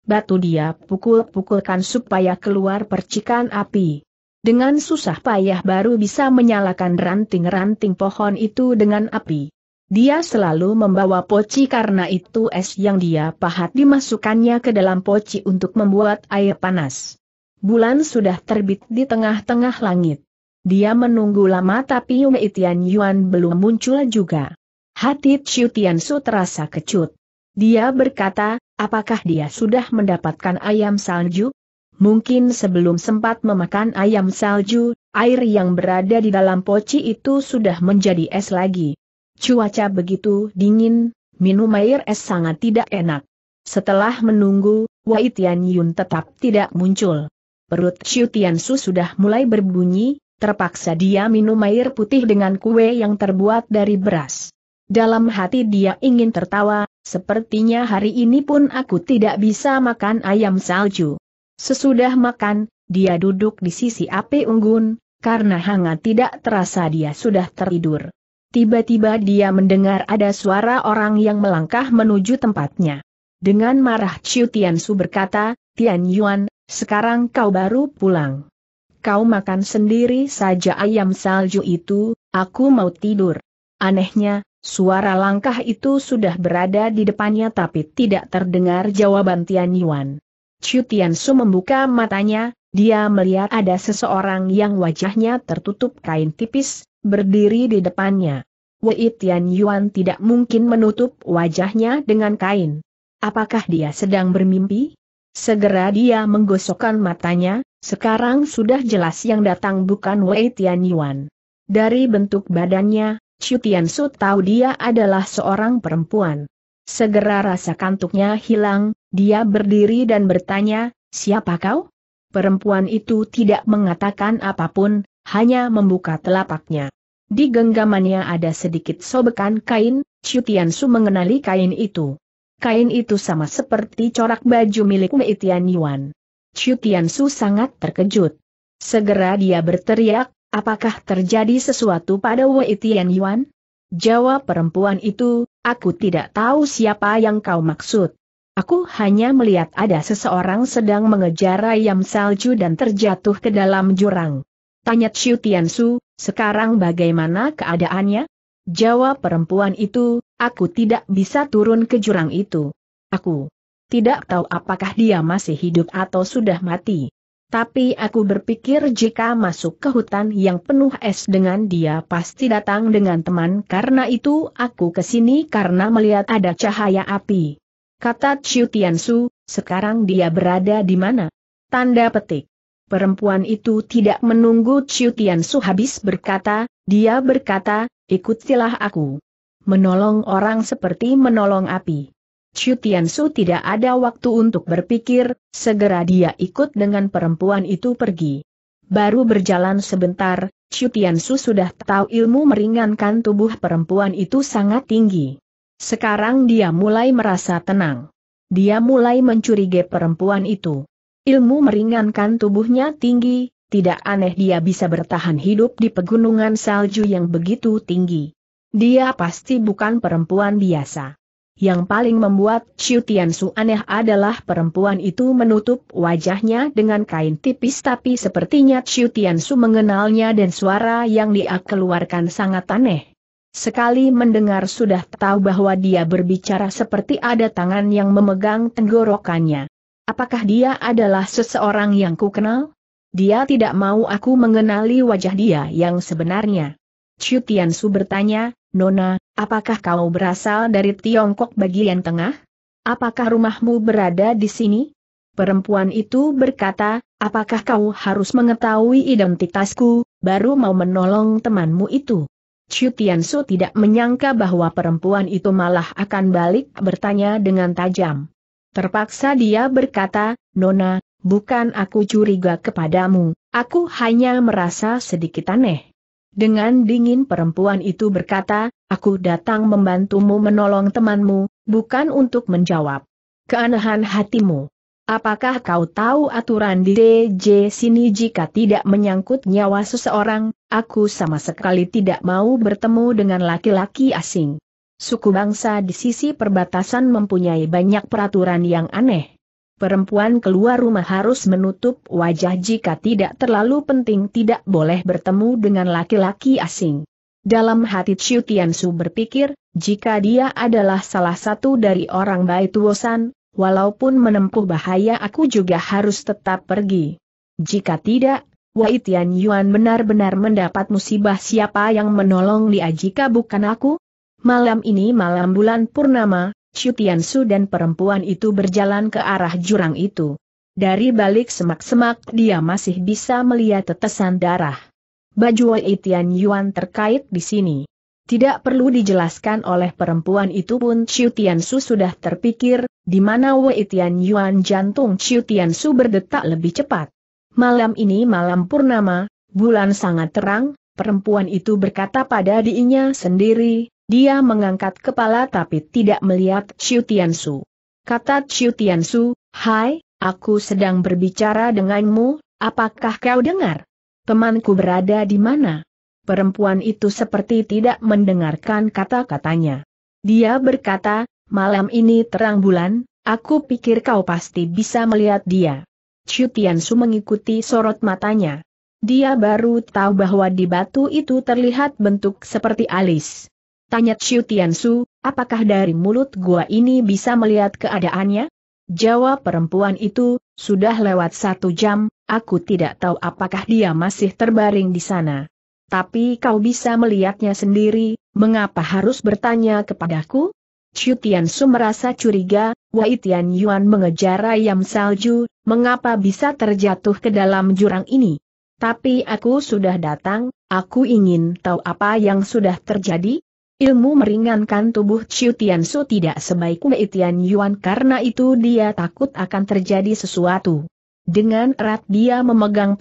Speaker 1: batu dia pukul-pukulkan supaya keluar percikan api. Dengan susah payah baru bisa menyalakan ranting-ranting pohon itu dengan api. Dia selalu membawa poci karena itu es yang dia pahat dimasukkannya ke dalam poci untuk membuat air panas. Bulan sudah terbit di tengah-tengah langit. Dia menunggu lama tapi Yume Itian Yuan belum muncul juga. Hati Chiu Tian Su terasa kecut. Dia berkata, Apakah dia sudah mendapatkan ayam salju? Mungkin sebelum sempat memakan ayam salju, air yang berada di dalam poci itu sudah menjadi es lagi. Cuaca begitu dingin, minum air es sangat tidak enak. Setelah menunggu, Wai Tian Yun tetap tidak muncul. Perut Xiu Tian Su sudah mulai berbunyi, terpaksa dia minum air putih dengan kue yang terbuat dari beras. Dalam hati dia ingin tertawa, sepertinya hari ini pun aku tidak bisa makan ayam salju. Sesudah makan, dia duduk di sisi api unggun, karena hangat tidak terasa dia sudah tertidur. Tiba-tiba dia mendengar ada suara orang yang melangkah menuju tempatnya. Dengan marah Chiu Su berkata, Tian Yuan, sekarang kau baru pulang. Kau makan sendiri saja ayam salju itu, aku mau tidur. Anehnya, Suara langkah itu sudah berada di depannya tapi tidak terdengar jawaban Tian Yuan. Chu Tian Su membuka matanya, dia melihat ada seseorang yang wajahnya tertutup kain tipis, berdiri di depannya. Wei Tian Yuan tidak mungkin menutup wajahnya dengan kain. Apakah dia sedang bermimpi? Segera dia menggosokkan matanya, sekarang sudah jelas yang datang bukan Wei Tian Yuan. Dari bentuk badannya, Chutian Su tahu dia adalah seorang perempuan. Segera rasa kantuknya hilang, dia berdiri dan bertanya, siapa kau? Perempuan itu tidak mengatakan apapun, hanya membuka telapaknya. Di genggamannya ada sedikit sobekan kain, Chutian Su mengenali kain itu. Kain itu sama seperti corak baju milik Mei Tian Yuan. Chutian Su sangat terkejut. Segera dia berteriak, Apakah terjadi sesuatu pada Wei Tian Yuan? Jawab perempuan itu, aku tidak tahu siapa yang kau maksud. Aku hanya melihat ada seseorang sedang mengejar ayam salju dan terjatuh ke dalam jurang. Tanya Xiu Su, sekarang bagaimana keadaannya? Jawab perempuan itu, aku tidak bisa turun ke jurang itu. Aku tidak tahu apakah dia masih hidup atau sudah mati. Tapi aku berpikir jika masuk ke hutan yang penuh es dengan dia pasti datang dengan teman karena itu aku ke sini karena melihat ada cahaya api. Kata Chiu Su, sekarang dia berada di mana? Tanda petik. Perempuan itu tidak menunggu Chiu Su habis berkata, dia berkata, ikutilah aku. Menolong orang seperti menolong api. Chu Tiansu tidak ada waktu untuk berpikir, segera dia ikut dengan perempuan itu pergi. Baru berjalan sebentar, Chu Tiansu sudah tahu ilmu meringankan tubuh perempuan itu sangat tinggi. Sekarang dia mulai merasa tenang. Dia mulai mencurigai perempuan itu. Ilmu meringankan tubuhnya tinggi, tidak aneh dia bisa bertahan hidup di pegunungan salju yang begitu tinggi. Dia pasti bukan perempuan biasa. Yang paling membuat Chiu Su aneh adalah perempuan itu menutup wajahnya dengan kain tipis tapi sepertinya Chiu Su mengenalnya dan suara yang dia keluarkan sangat aneh. Sekali mendengar sudah tahu bahwa dia berbicara seperti ada tangan yang memegang tenggorokannya. Apakah dia adalah seseorang yang kukenal? Dia tidak mau aku mengenali wajah dia yang sebenarnya. Tian Su bertanya, Nona, Apakah kau berasal dari Tiongkok bagian tengah? Apakah rumahmu berada di sini? Perempuan itu berkata, apakah kau harus mengetahui identitasku, baru mau menolong temanmu itu? Chu Tiansu tidak menyangka bahwa perempuan itu malah akan balik bertanya dengan tajam. Terpaksa dia berkata, Nona, bukan aku curiga kepadamu, aku hanya merasa sedikit aneh. Dengan dingin perempuan itu berkata, aku datang membantumu menolong temanmu, bukan untuk menjawab. Keanehan hatimu. Apakah kau tahu aturan di DJ sini jika tidak menyangkut nyawa seseorang, aku sama sekali tidak mau bertemu dengan laki-laki asing. Suku bangsa di sisi perbatasan mempunyai banyak peraturan yang aneh perempuan keluar rumah harus menutup wajah jika tidak terlalu penting tidak boleh bertemu dengan laki-laki asing. Dalam hati Chiu Tiansu berpikir, jika dia adalah salah satu dari orang Bai Tuosan, walaupun menempuh bahaya aku juga harus tetap pergi. Jika tidak, Wei Tian Yuan benar-benar mendapat musibah siapa yang menolong dia jika bukan aku? Malam ini malam bulan purnama, Chu Tiansu dan perempuan itu berjalan ke arah jurang itu. Dari balik semak-semak dia masih bisa melihat tetesan darah. Baju Wei Tian Yuan terkait di sini. Tidak perlu dijelaskan oleh perempuan itu pun Chiu Tiansu sudah terpikir, di mana Wei Tian Yuan jantung Chiu Tiansu berdetak lebih cepat. Malam ini malam purnama, bulan sangat terang, perempuan itu berkata pada dirinya sendiri, dia mengangkat kepala tapi tidak melihat Xiu Tiansu. Kata Xiu Tiansu, Hai, aku sedang berbicara denganmu, apakah kau dengar? Temanku berada di mana? Perempuan itu seperti tidak mendengarkan kata-katanya. Dia berkata, malam ini terang bulan, aku pikir kau pasti bisa melihat dia. Chu Tiansu mengikuti sorot matanya. Dia baru tahu bahwa di batu itu terlihat bentuk seperti alis. Tanya Tian Su, apakah dari mulut gua ini bisa melihat keadaannya? Jawab perempuan itu, sudah lewat satu jam, aku tidak tahu apakah dia masih terbaring di sana. Tapi kau bisa melihatnya sendiri, mengapa harus bertanya kepadaku? Tian Su merasa curiga, Wai Tian Yuan mengejar ayam salju, mengapa bisa terjatuh ke dalam jurang ini? Tapi aku sudah datang, aku ingin tahu apa yang sudah terjadi. Ilmu meringankan tubuh Chiu Su tidak sebaik Wei Tian Yuan karena itu dia takut akan terjadi sesuatu. Dengan erat dia memegang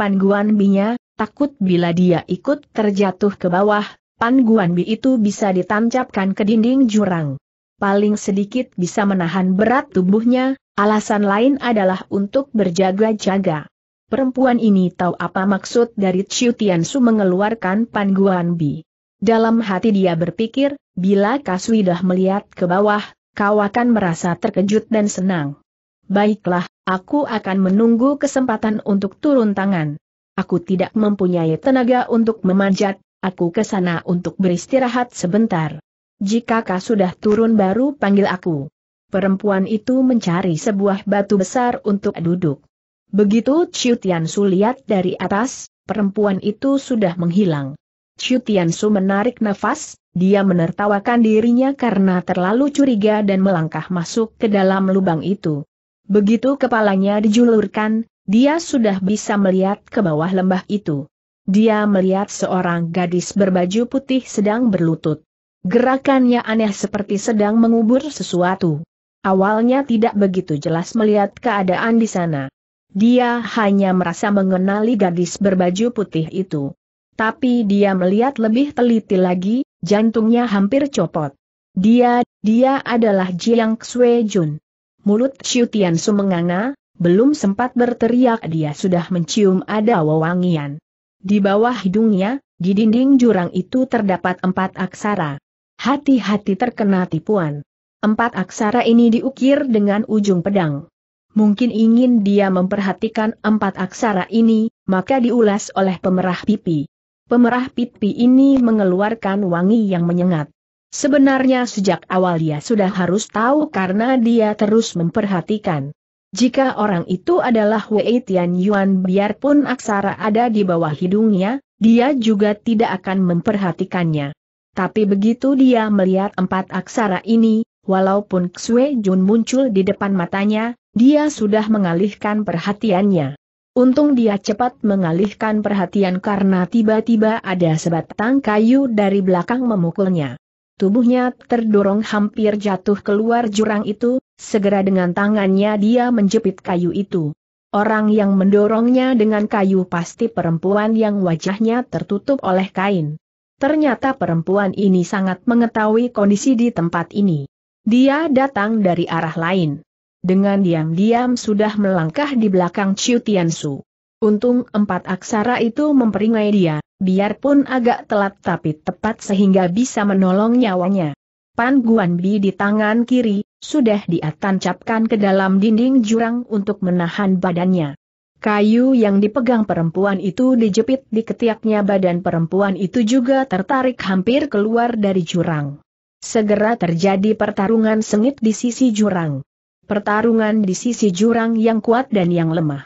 Speaker 1: bi nya takut bila dia ikut terjatuh ke bawah, Guan bi itu bisa ditancapkan ke dinding jurang. Paling sedikit bisa menahan berat tubuhnya, alasan lain adalah untuk berjaga-jaga. Perempuan ini tahu apa maksud dari Chiu Su mengeluarkan Guan bi. Dalam hati dia berpikir, bila Kaswidah melihat ke bawah, kau akan merasa terkejut dan senang. Baiklah, aku akan menunggu kesempatan untuk turun tangan. Aku tidak mempunyai tenaga untuk memanjat, aku ke sana untuk beristirahat sebentar. Jika kau sudah turun baru panggil aku. Perempuan itu mencari sebuah batu besar untuk duduk. Begitu Chiu Tian Su lihat dari atas, perempuan itu sudah menghilang. Chu Su menarik nafas, dia menertawakan dirinya karena terlalu curiga dan melangkah masuk ke dalam lubang itu. Begitu kepalanya dijulurkan, dia sudah bisa melihat ke bawah lembah itu. Dia melihat seorang gadis berbaju putih sedang berlutut. Gerakannya aneh seperti sedang mengubur sesuatu. Awalnya tidak begitu jelas melihat keadaan di sana. Dia hanya merasa mengenali gadis berbaju putih itu. Tapi dia melihat lebih teliti lagi, jantungnya hampir copot. Dia, dia adalah Jiang Xue Jun. Mulut Xiu Su menganga, belum sempat berteriak dia sudah mencium ada wewangian. Di bawah hidungnya, di dinding jurang itu terdapat empat aksara. Hati-hati terkena tipuan. Empat aksara ini diukir dengan ujung pedang. Mungkin ingin dia memperhatikan empat aksara ini, maka diulas oleh pemerah pipi pemerah pipi ini mengeluarkan wangi yang menyengat. Sebenarnya sejak awal dia sudah harus tahu karena dia terus memperhatikan. Jika orang itu adalah Wei Tian Yuan biarpun aksara ada di bawah hidungnya, dia juga tidak akan memperhatikannya. Tapi begitu dia melihat empat aksara ini, walaupun Xue Jun muncul di depan matanya, dia sudah mengalihkan perhatiannya. Untung dia cepat mengalihkan perhatian karena tiba-tiba ada sebatang kayu dari belakang memukulnya. Tubuhnya terdorong hampir jatuh keluar jurang itu, segera dengan tangannya dia menjepit kayu itu. Orang yang mendorongnya dengan kayu pasti perempuan yang wajahnya tertutup oleh kain. Ternyata perempuan ini sangat mengetahui kondisi di tempat ini. Dia datang dari arah lain dengan diam-diam sudah melangkah di belakang Chiu Su. Untung empat aksara itu memperingai dia, biarpun agak telat tapi tepat sehingga bisa menolong nyawanya. Pan Guanbi di tangan kiri, sudah dia ke dalam dinding jurang untuk menahan badannya. Kayu yang dipegang perempuan itu dijepit di ketiaknya badan perempuan itu juga tertarik hampir keluar dari jurang. Segera terjadi pertarungan sengit di sisi jurang. Pertarungan di sisi jurang yang kuat dan yang lemah.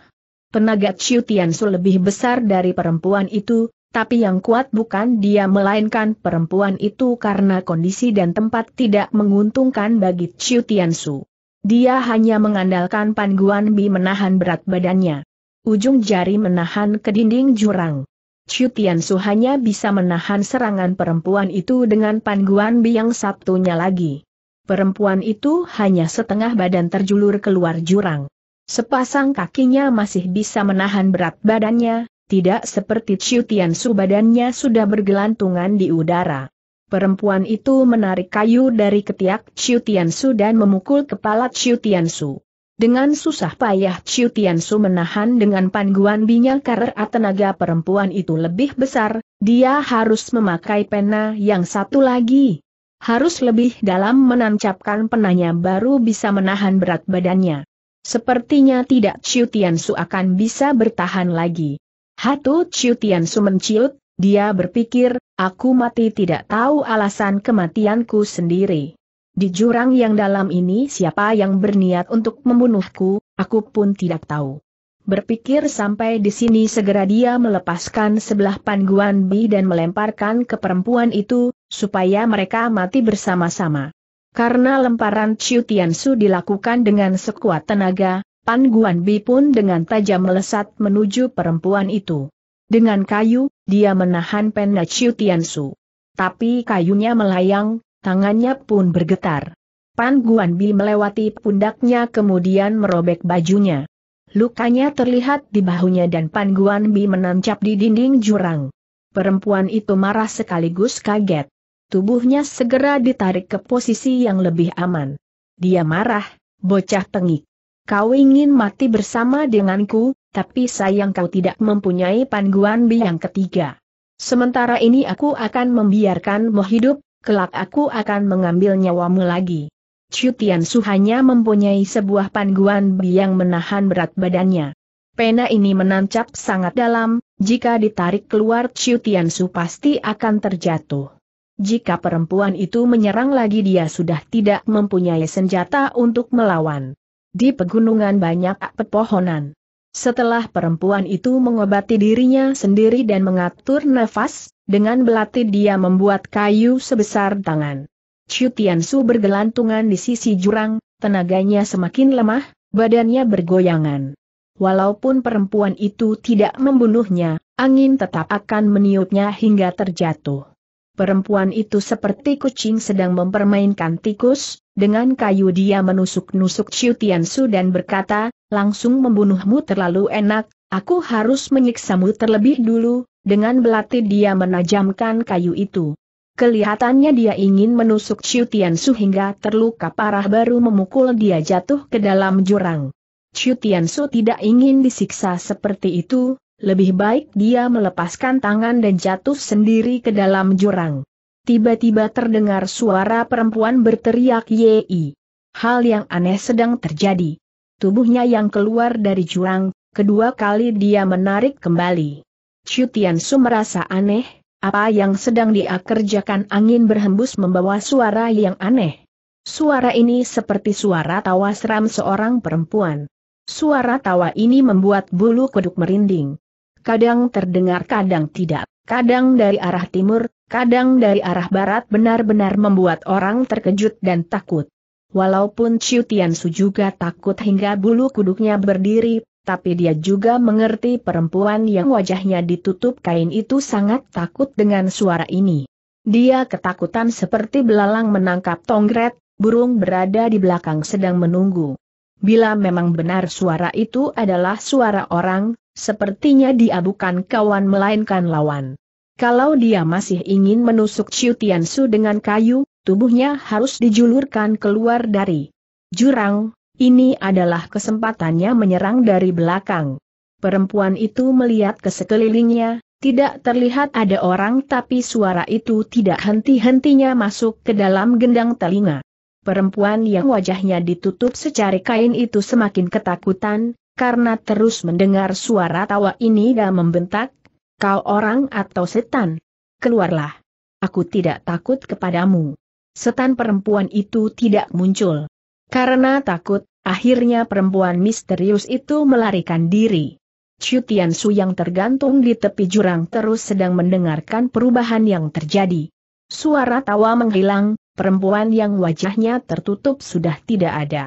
Speaker 1: Tenaga Chiu Su lebih besar dari perempuan itu, tapi yang kuat bukan dia melainkan perempuan itu karena kondisi dan tempat tidak menguntungkan bagi Chiu Su. Dia hanya mengandalkan Pan Guan Bi menahan berat badannya. Ujung jari menahan ke dinding jurang. Chu Su hanya bisa menahan serangan perempuan itu dengan Pan Guan Bi yang Sabtunya lagi. Perempuan itu hanya setengah badan terjulur keluar jurang. Sepasang kakinya masih bisa menahan berat badannya, tidak seperti Chiu Su badannya sudah bergelantungan di udara. Perempuan itu menarik kayu dari ketiak Chiu Su dan memukul kepala Chiu Su. Dengan susah payah Chiu Su menahan dengan panduan binya karena tenaga perempuan itu lebih besar, dia harus memakai pena yang satu lagi harus lebih dalam menancapkan penanya baru bisa menahan berat badannya. Sepertinya tidak Chiu Su akan bisa bertahan lagi. Hatu Chiu Su menciut, dia berpikir, aku mati tidak tahu alasan kematianku sendiri. Di jurang yang dalam ini siapa yang berniat untuk membunuhku, aku pun tidak tahu. Berpikir sampai di sini segera dia melepaskan sebelah pangguan bi dan melemparkan ke perempuan itu, supaya mereka mati bersama-sama. Karena lemparan Chiu Tiansu dilakukan dengan sekuat tenaga, Pan Guan Bi pun dengan tajam melesat menuju perempuan itu. Dengan kayu, dia menahan pena Chiu Tiansu. Tapi kayunya melayang, tangannya pun bergetar. Pan Guan Bi melewati pundaknya kemudian merobek bajunya. Lukanya terlihat di bahunya dan Pan Guan Bi menancap di dinding jurang. Perempuan itu marah sekaligus kaget. Tubuhnya segera ditarik ke posisi yang lebih aman. Dia marah, bocah tengik. Kau ingin mati bersama denganku, tapi sayang kau tidak mempunyai pangguan bi yang ketiga. Sementara ini aku akan membiarkanmu hidup, kelak aku akan mengambil nyawamu lagi. Tian Su hanya mempunyai sebuah pangguan yang menahan berat badannya. Pena ini menancap sangat dalam, jika ditarik keluar Tian Su pasti akan terjatuh. Jika perempuan itu menyerang lagi dia sudah tidak mempunyai senjata untuk melawan. Di pegunungan banyak pepohonan. Setelah perempuan itu mengobati dirinya sendiri dan mengatur nafas, dengan belati dia membuat kayu sebesar tangan. Chu Tiansu bergelantungan di sisi jurang, tenaganya semakin lemah, badannya bergoyangan. Walaupun perempuan itu tidak membunuhnya, angin tetap akan meniupnya hingga terjatuh. Perempuan itu seperti kucing sedang mempermainkan tikus, dengan kayu dia menusuk-nusuk Chiu Tiansu dan berkata, langsung membunuhmu terlalu enak, aku harus menyiksamu terlebih dulu, dengan belati dia menajamkan kayu itu. Kelihatannya dia ingin menusuk Chiu Su hingga terluka parah baru memukul dia jatuh ke dalam jurang. Chiu Su tidak ingin disiksa seperti itu, lebih baik dia melepaskan tangan dan jatuh sendiri ke dalam jurang. Tiba-tiba terdengar suara perempuan berteriak Yei. Hal yang aneh sedang terjadi. Tubuhnya yang keluar dari jurang, kedua kali dia menarik kembali. Tian Su merasa aneh, apa yang sedang dia kerjakan angin berhembus membawa suara yang aneh. Suara ini seperti suara tawa seram seorang perempuan. Suara tawa ini membuat bulu kuduk merinding. Kadang terdengar kadang tidak, kadang dari arah timur, kadang dari arah barat benar-benar membuat orang terkejut dan takut. Walaupun Ciu Su juga takut hingga bulu kuduknya berdiri, tapi dia juga mengerti perempuan yang wajahnya ditutup kain itu sangat takut dengan suara ini. Dia ketakutan seperti belalang menangkap tongret, burung berada di belakang sedang menunggu. Bila memang benar suara itu adalah suara orang, sepertinya dia bukan kawan melainkan lawan. Kalau dia masih ingin menusuk Chiu Su dengan kayu, tubuhnya harus dijulurkan keluar dari jurang, ini adalah kesempatannya menyerang dari belakang. Perempuan itu melihat ke sekelilingnya, tidak terlihat ada orang tapi suara itu tidak henti-hentinya masuk ke dalam gendang telinga. Perempuan yang wajahnya ditutup secara kain itu semakin ketakutan, karena terus mendengar suara tawa ini dan membentak, kau orang atau setan? Keluarlah. Aku tidak takut kepadamu. Setan perempuan itu tidak muncul. Karena takut, Akhirnya perempuan misterius itu melarikan diri. Chu Tian Su yang tergantung di tepi jurang terus sedang mendengarkan perubahan yang terjadi. Suara tawa menghilang, perempuan yang wajahnya tertutup sudah tidak ada.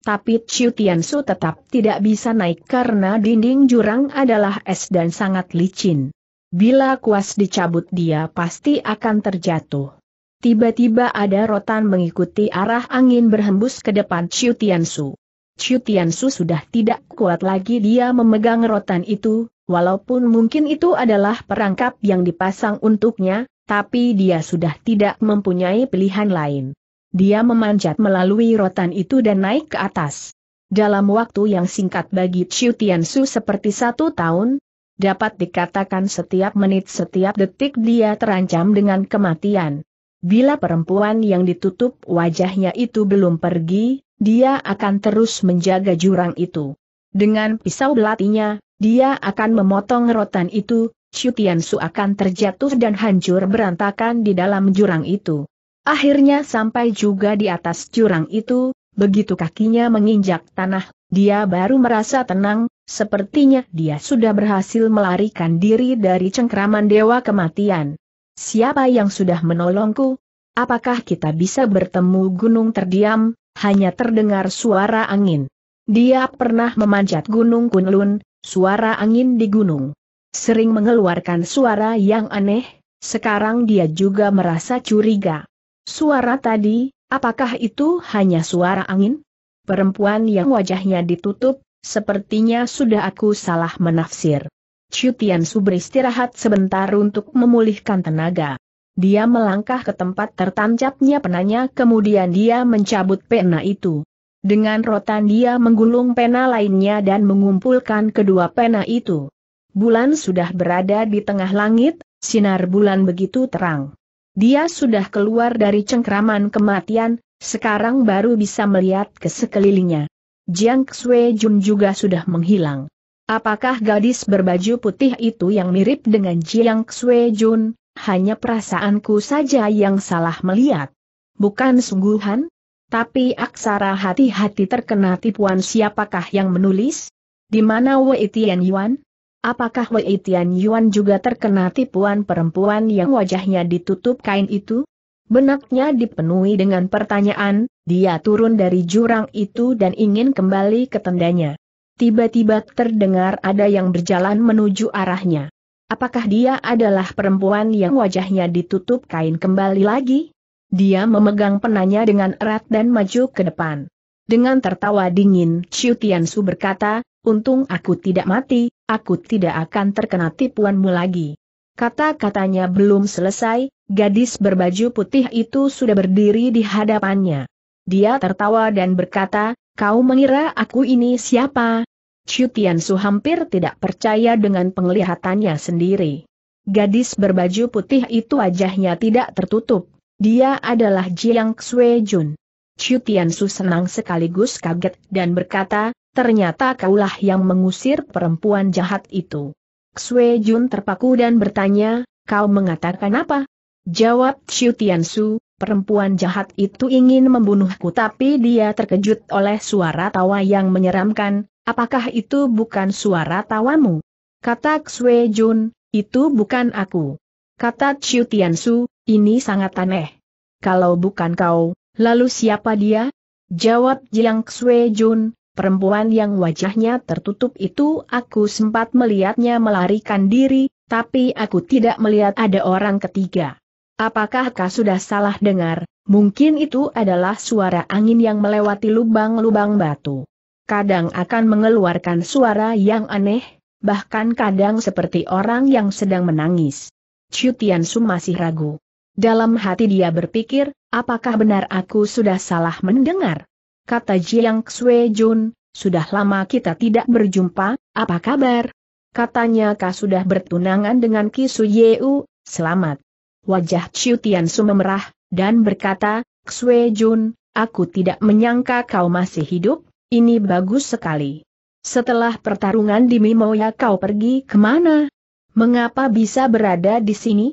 Speaker 1: Tapi Chu Tian Su tetap tidak bisa naik karena dinding jurang adalah es dan sangat licin. Bila kuas dicabut dia pasti akan terjatuh. Tiba-tiba ada rotan mengikuti arah angin berhembus ke depan Chu Tian Su. Chu Su sudah tidak kuat lagi dia memegang rotan itu, walaupun mungkin itu adalah perangkap yang dipasang untuknya, tapi dia sudah tidak mempunyai pilihan lain. Dia memanjat melalui rotan itu dan naik ke atas. Dalam waktu yang singkat bagi Chu Su seperti satu tahun, dapat dikatakan setiap menit setiap detik dia terancam dengan kematian. Bila perempuan yang ditutup wajahnya itu belum pergi, dia akan terus menjaga jurang itu. Dengan pisau belatinya, dia akan memotong rotan itu, Su akan terjatuh dan hancur berantakan di dalam jurang itu. Akhirnya sampai juga di atas jurang itu, begitu kakinya menginjak tanah, dia baru merasa tenang, sepertinya dia sudah berhasil melarikan diri dari cengkraman dewa kematian. Siapa yang sudah menolongku? Apakah kita bisa bertemu gunung terdiam, hanya terdengar suara angin. Dia pernah memanjat gunung Kunlun, suara angin di gunung. Sering mengeluarkan suara yang aneh, sekarang dia juga merasa curiga. Suara tadi, apakah itu hanya suara angin? Perempuan yang wajahnya ditutup, sepertinya sudah aku salah menafsir. Chutian Su beristirahat sebentar untuk memulihkan tenaga. Dia melangkah ke tempat tertancapnya penanya kemudian dia mencabut pena itu. Dengan rotan dia menggulung pena lainnya dan mengumpulkan kedua pena itu. Bulan sudah berada di tengah langit, sinar bulan begitu terang. Dia sudah keluar dari cengkraman kematian, sekarang baru bisa melihat ke sekelilingnya. Jiang Xue Jun juga sudah menghilang. Apakah gadis berbaju putih itu yang mirip dengan Jiang Xue Jun? hanya perasaanku saja yang salah melihat. Bukan sungguhan? Tapi aksara hati-hati terkena tipuan siapakah yang menulis? Di mana Wei Tian Yuan? Apakah Wei Tian Yuan juga terkena tipuan perempuan yang wajahnya ditutup kain itu? Benaknya dipenuhi dengan pertanyaan, dia turun dari jurang itu dan ingin kembali ke tendanya. Tiba-tiba terdengar ada yang berjalan menuju arahnya. Apakah dia adalah perempuan yang wajahnya ditutup kain kembali lagi? Dia memegang penanya dengan erat dan maju ke depan. Dengan tertawa dingin, Tian Su berkata, Untung aku tidak mati, aku tidak akan terkena tipuanmu lagi. Kata-katanya belum selesai, gadis berbaju putih itu sudah berdiri di hadapannya. Dia tertawa dan berkata, kau mengira aku ini siapa, Chu Su hampir tidak percaya dengan penglihatannya sendiri. Gadis berbaju putih itu wajahnya tidak tertutup, dia adalah Jiang Xue Jun. Chu Su senang sekaligus kaget dan berkata, ternyata kaulah yang mengusir perempuan jahat itu. Xue Jun terpaku dan bertanya, kau mengatakan apa? Jawab Chu Su, perempuan jahat itu ingin membunuhku tapi dia terkejut oleh suara tawa yang menyeramkan, Apakah itu bukan suara tawamu? Kata Xue Jun, itu bukan aku. Kata Chiu Tiansu, ini sangat aneh. Kalau bukan kau, lalu siapa dia? Jawab Jiang Xue Jun, perempuan yang wajahnya tertutup itu aku sempat melihatnya melarikan diri, tapi aku tidak melihat ada orang ketiga. Apakah kau sudah salah dengar? Mungkin itu adalah suara angin yang melewati lubang-lubang batu kadang akan mengeluarkan suara yang aneh, bahkan kadang seperti orang yang sedang menangis. Chutian Su masih ragu. Dalam hati dia berpikir, apakah benar aku sudah salah mendengar? Kata Jiang Xue Jun, sudah lama kita tidak berjumpa, apa kabar? Katanya kau sudah bertunangan dengan Ki Su Yeu, selamat. Wajah Chutian Su memerah, dan berkata, Xue Jun, aku tidak menyangka kau masih hidup, ini bagus sekali. Setelah pertarungan di Mimoya kau pergi kemana? Mengapa bisa berada di sini?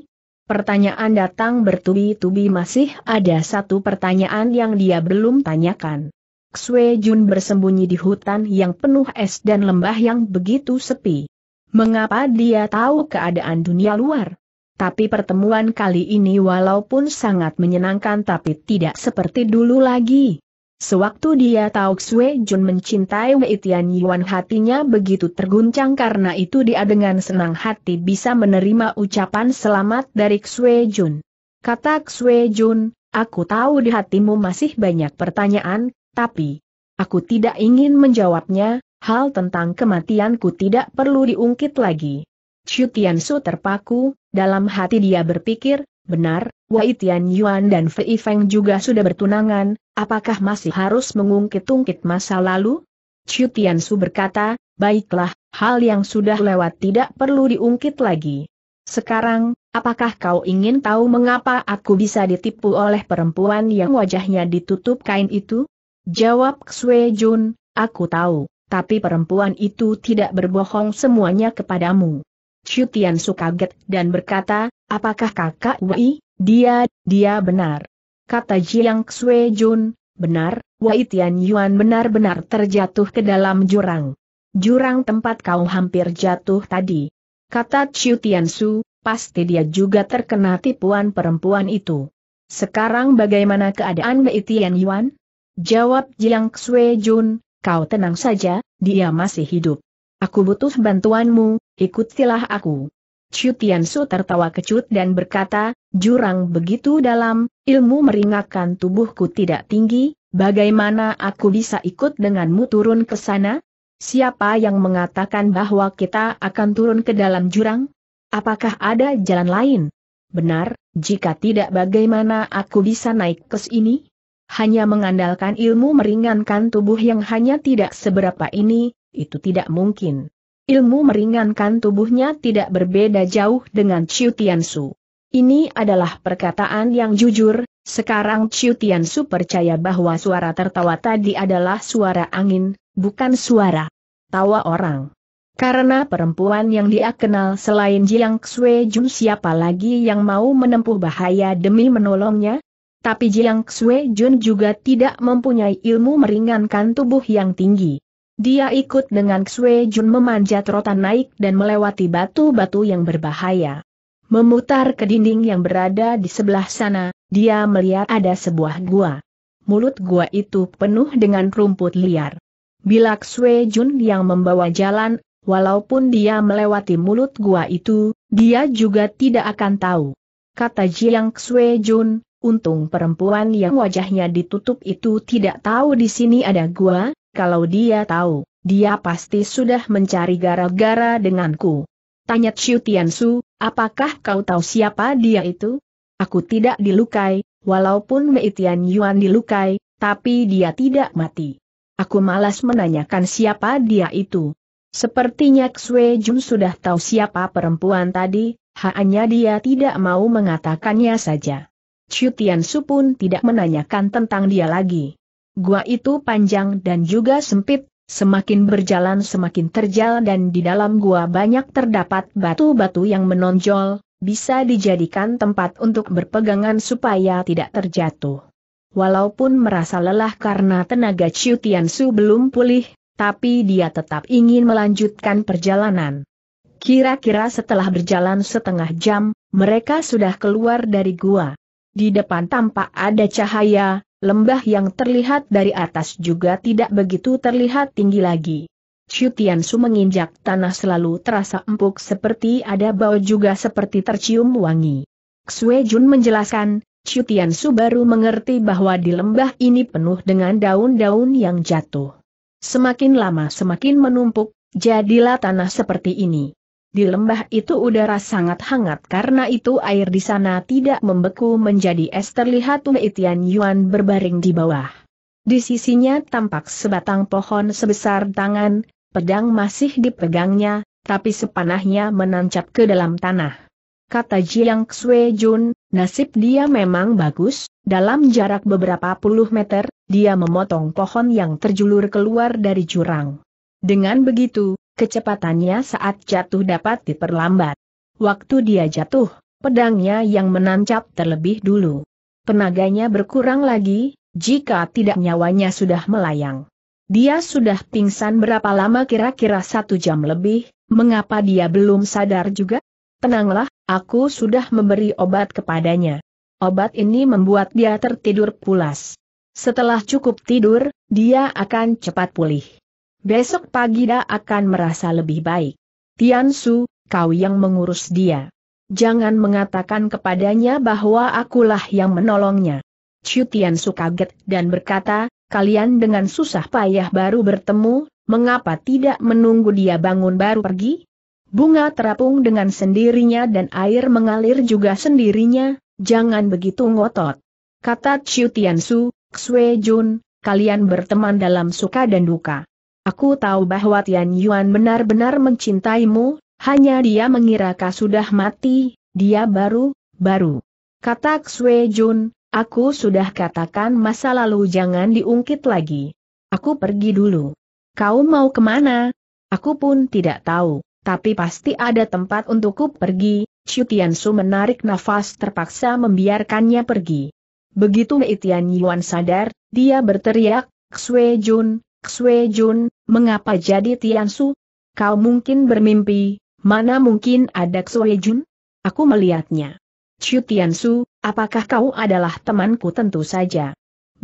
Speaker 1: Pertanyaan datang bertubi-tubi masih ada satu pertanyaan yang dia belum tanyakan. Xue Jun bersembunyi di hutan yang penuh es dan lembah yang begitu sepi. Mengapa dia tahu keadaan dunia luar? Tapi pertemuan kali ini walaupun sangat menyenangkan tapi tidak seperti dulu lagi. Sewaktu dia tahu Xue Jun mencintai Wei Tian Yuan hatinya begitu terguncang karena itu dia dengan senang hati bisa menerima ucapan selamat dari Xue Jun. Kata Xue Jun, aku tahu di hatimu masih banyak pertanyaan, tapi aku tidak ingin menjawabnya, hal tentang kematianku tidak perlu diungkit lagi. Xu Tiansu terpaku, dalam hati dia berpikir, benar, Wei Tian Yuan dan Fei Feng juga sudah bertunangan, Apakah masih harus mengungkit-ungkit masa lalu? Chu Su berkata, baiklah, hal yang sudah lewat tidak perlu diungkit lagi. Sekarang, apakah kau ingin tahu mengapa aku bisa ditipu oleh perempuan yang wajahnya ditutup kain itu? Jawab Xue Jun, aku tahu, tapi perempuan itu tidak berbohong semuanya kepadamu. Chu Su kaget dan berkata, apakah kakak Wei? Dia, dia benar kata Jiang Xue Jun, benar, Wei Tian Yuan benar-benar terjatuh ke dalam jurang. Jurang tempat kau hampir jatuh tadi. Kata Chiu Tian Su, pasti dia juga terkena tipuan perempuan itu. Sekarang bagaimana keadaan Wei Tian Yuan? Jawab Jiang Xue Jun, kau tenang saja, dia masih hidup. Aku butuh bantuanmu, ikutilah aku. Chu Su tertawa kecut dan berkata, jurang begitu dalam, ilmu meringakan tubuhku tidak tinggi, bagaimana aku bisa ikut denganmu turun ke sana? Siapa yang mengatakan bahwa kita akan turun ke dalam jurang? Apakah ada jalan lain? Benar, jika tidak bagaimana aku bisa naik ke sini? Hanya mengandalkan ilmu meringankan tubuh yang hanya tidak seberapa ini, itu tidak mungkin. Ilmu meringankan tubuhnya tidak berbeda jauh dengan Chiu Su. Ini adalah perkataan yang jujur, sekarang Chiu Su percaya bahwa suara tertawa tadi adalah suara angin, bukan suara tawa orang. Karena perempuan yang dia kenal selain Jiang Xue Jun siapa lagi yang mau menempuh bahaya demi menolongnya? Tapi Jiang Xue Jun juga tidak mempunyai ilmu meringankan tubuh yang tinggi. Dia ikut dengan Xue Jun memanjat rotan naik dan melewati batu-batu yang berbahaya. Memutar ke dinding yang berada di sebelah sana, dia melihat ada sebuah gua. Mulut gua itu penuh dengan rumput liar. Bila Xue Jun yang membawa jalan, walaupun dia melewati mulut gua itu, dia juga tidak akan tahu. Kata Jiang Xue Jun, untung perempuan yang wajahnya ditutup itu tidak tahu di sini ada gua, kalau dia tahu, dia pasti sudah mencari gara-gara denganku. Tanya Tian Su, apakah kau tahu siapa dia itu? Aku tidak dilukai, walaupun Mei Tian Yuan dilukai, tapi dia tidak mati. Aku malas menanyakan siapa dia itu. Sepertinya Xue Jun sudah tahu siapa perempuan tadi, hanya dia tidak mau mengatakannya saja. Tian Su pun tidak menanyakan tentang dia lagi gua itu panjang dan juga sempit, Semakin berjalan semakin terjal dan di dalam gua banyak terdapat batu-batu yang menonjol, bisa dijadikan tempat untuk berpegangan supaya tidak terjatuh. Walaupun merasa lelah karena tenaga Chiu Su belum pulih, tapi dia tetap ingin melanjutkan perjalanan. Kira-kira setelah berjalan setengah jam, mereka sudah keluar dari gua. Di depan tampak ada cahaya, Lembah yang terlihat dari atas juga tidak begitu terlihat tinggi lagi. Chu menginjak tanah selalu terasa empuk seperti ada bau juga seperti tercium wangi. Xue Jun menjelaskan, Chu baru mengerti bahwa di lembah ini penuh dengan daun-daun yang jatuh. Semakin lama semakin menumpuk, jadilah tanah seperti ini. Di lembah itu udara sangat hangat karena itu air di sana tidak membeku menjadi es terlihat Wei Tian Yuan berbaring di bawah. Di sisinya tampak sebatang pohon sebesar tangan, pedang masih dipegangnya, tapi sepanahnya menancap ke dalam tanah. Kata Jiang Xue Jun, nasib dia memang bagus, dalam jarak beberapa puluh meter, dia memotong pohon yang terjulur keluar dari jurang. Dengan begitu, kecepatannya saat jatuh dapat diperlambat. Waktu dia jatuh, pedangnya yang menancap terlebih dulu. Tenaganya berkurang lagi, jika tidak nyawanya sudah melayang. Dia sudah pingsan berapa lama kira-kira satu jam lebih, mengapa dia belum sadar juga? Tenanglah, aku sudah memberi obat kepadanya. Obat ini membuat dia tertidur pulas. Setelah cukup tidur, dia akan cepat pulih. Besok pagi dia akan merasa lebih baik. Tian Su, kau yang mengurus dia. Jangan mengatakan kepadanya bahwa akulah yang menolongnya. Chu Tian Su kaget dan berkata, kalian dengan susah payah baru bertemu, mengapa tidak menunggu dia bangun baru pergi? Bunga terapung dengan sendirinya dan air mengalir juga sendirinya, jangan begitu ngotot. Kata Chu Su, Xue Jun, kalian berteman dalam suka dan duka. Aku tahu bahwa Tian Yuan benar-benar mencintaimu, hanya dia mengira kau sudah mati, dia baru, baru. Kata Xue Jun, aku sudah katakan masa lalu jangan diungkit lagi. Aku pergi dulu. Kau mau kemana? Aku pun tidak tahu, tapi pasti ada tempat untukku pergi. Su menarik nafas terpaksa membiarkannya pergi. Begitu Mei Tian Yuan sadar, dia berteriak, Xue Jun, Xue Jun, Mengapa jadi Tian Su? Kau mungkin bermimpi, mana mungkin ada Xue Jun? Aku melihatnya. Chu Su, apakah kau adalah temanku tentu saja?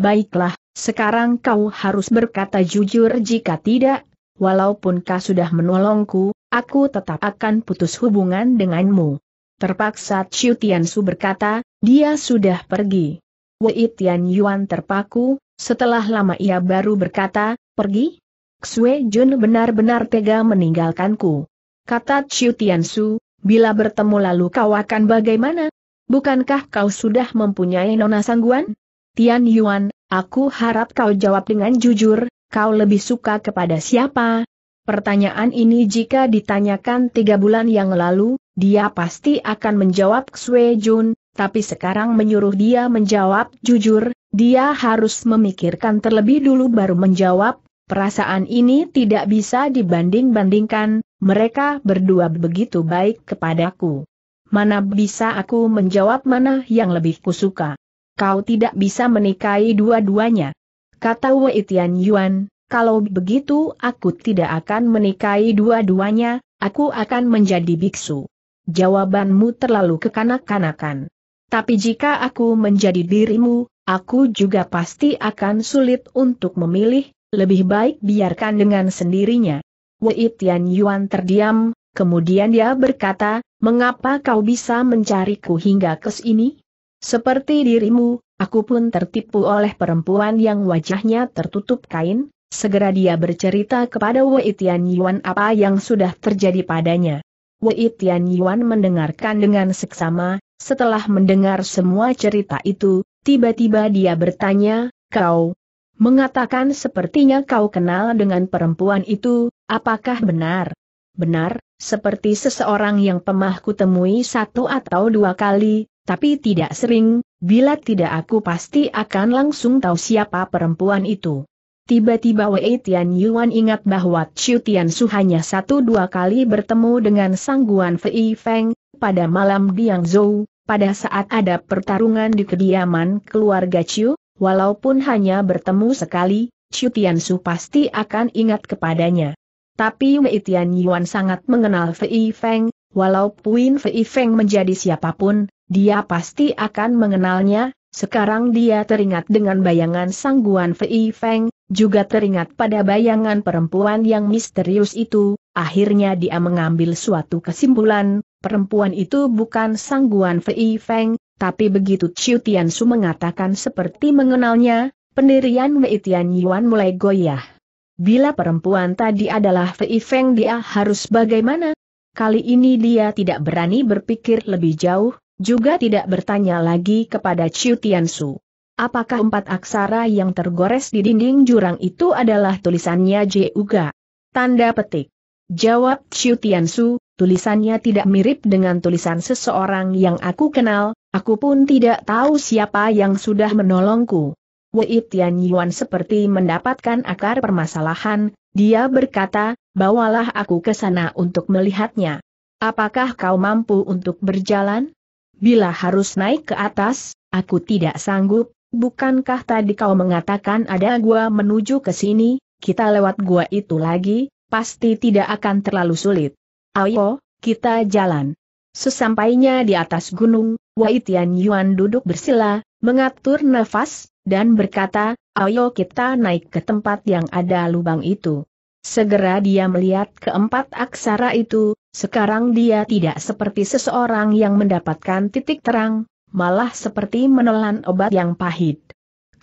Speaker 1: Baiklah, sekarang kau harus berkata jujur jika tidak, walaupun kau sudah menolongku, aku tetap akan putus hubungan denganmu. Terpaksa Chu Su berkata, dia sudah pergi. Wei Tian Yuan terpaku, setelah lama ia baru berkata, pergi? Xue Jun benar-benar tega meninggalkanku. Kata Chiu Su. bila bertemu lalu kau akan bagaimana? Bukankah kau sudah mempunyai nona sangguan? Tian Yuan, aku harap kau jawab dengan jujur, kau lebih suka kepada siapa? Pertanyaan ini jika ditanyakan tiga bulan yang lalu, dia pasti akan menjawab Xue Jun, tapi sekarang menyuruh dia menjawab jujur, dia harus memikirkan terlebih dulu baru menjawab, Perasaan ini tidak bisa dibanding-bandingkan, mereka berdua begitu baik kepadaku. Mana bisa aku menjawab mana yang lebih kusuka. Kau tidak bisa menikahi dua-duanya. Kata Wei Tian Yuan, kalau begitu aku tidak akan menikahi dua-duanya, aku akan menjadi biksu. Jawabanmu terlalu kekanak-kanakan. Tapi jika aku menjadi dirimu, aku juga pasti akan sulit untuk memilih, lebih baik biarkan dengan sendirinya. Wei Tian Yuan terdiam, kemudian dia berkata, mengapa kau bisa mencariku hingga ke sini? Seperti dirimu, aku pun tertipu oleh perempuan yang wajahnya tertutup kain, segera dia bercerita kepada Wei Tian Yuan apa yang sudah terjadi padanya. Wei Tian Yuan mendengarkan dengan seksama, setelah mendengar semua cerita itu, tiba-tiba dia bertanya, kau, Mengatakan sepertinya kau kenal dengan perempuan itu, apakah benar? Benar, seperti seseorang yang pemahku temui satu atau dua kali, tapi tidak sering, bila tidak aku pasti akan langsung tahu siapa perempuan itu. Tiba-tiba Wei Tian Yuan ingat bahwa Chiu Tian Su hanya satu dua kali bertemu dengan sangguan Fei Feng, pada malam Diang Zhou, pada saat ada pertarungan di kediaman keluarga Chiu, walaupun hanya bertemu sekali, Chu Su pasti akan ingat kepadanya. Tapi Wei Tian Yuan sangat mengenal Fei Feng, walaupun Fei Feng menjadi siapapun, dia pasti akan mengenalnya, sekarang dia teringat dengan bayangan sangguan Fei Feng, juga teringat pada bayangan perempuan yang misterius itu, akhirnya dia mengambil suatu kesimpulan, perempuan itu bukan sangguan Fei Feng, tapi begitu Chiu Su mengatakan seperti mengenalnya, pendirian Wei Tian Yuan mulai goyah. Bila perempuan tadi adalah Fei Feng dia harus bagaimana? Kali ini dia tidak berani berpikir lebih jauh, juga tidak bertanya lagi kepada Chiu Su. Apakah empat aksara yang tergores di dinding jurang itu adalah tulisannya J. Uga? Tanda petik. Jawab Chiu Su, tulisannya tidak mirip dengan tulisan seseorang yang aku kenal, aku pun tidak tahu siapa yang sudah menolongku. Wei Tian Yuan seperti mendapatkan akar permasalahan, dia berkata, bawalah aku ke sana untuk melihatnya. Apakah kau mampu untuk berjalan? Bila harus naik ke atas, aku tidak sanggup, bukankah tadi kau mengatakan ada gua menuju ke sini, kita lewat gua itu lagi, pasti tidak akan terlalu sulit. Ayo, kita jalan. Sesampainya di atas gunung, Wei Tian Yuan duduk bersila, mengatur nafas, dan berkata, ayo kita naik ke tempat yang ada lubang itu. Segera dia melihat keempat aksara itu, sekarang dia tidak seperti seseorang yang mendapatkan titik terang, malah seperti menelan obat yang pahit.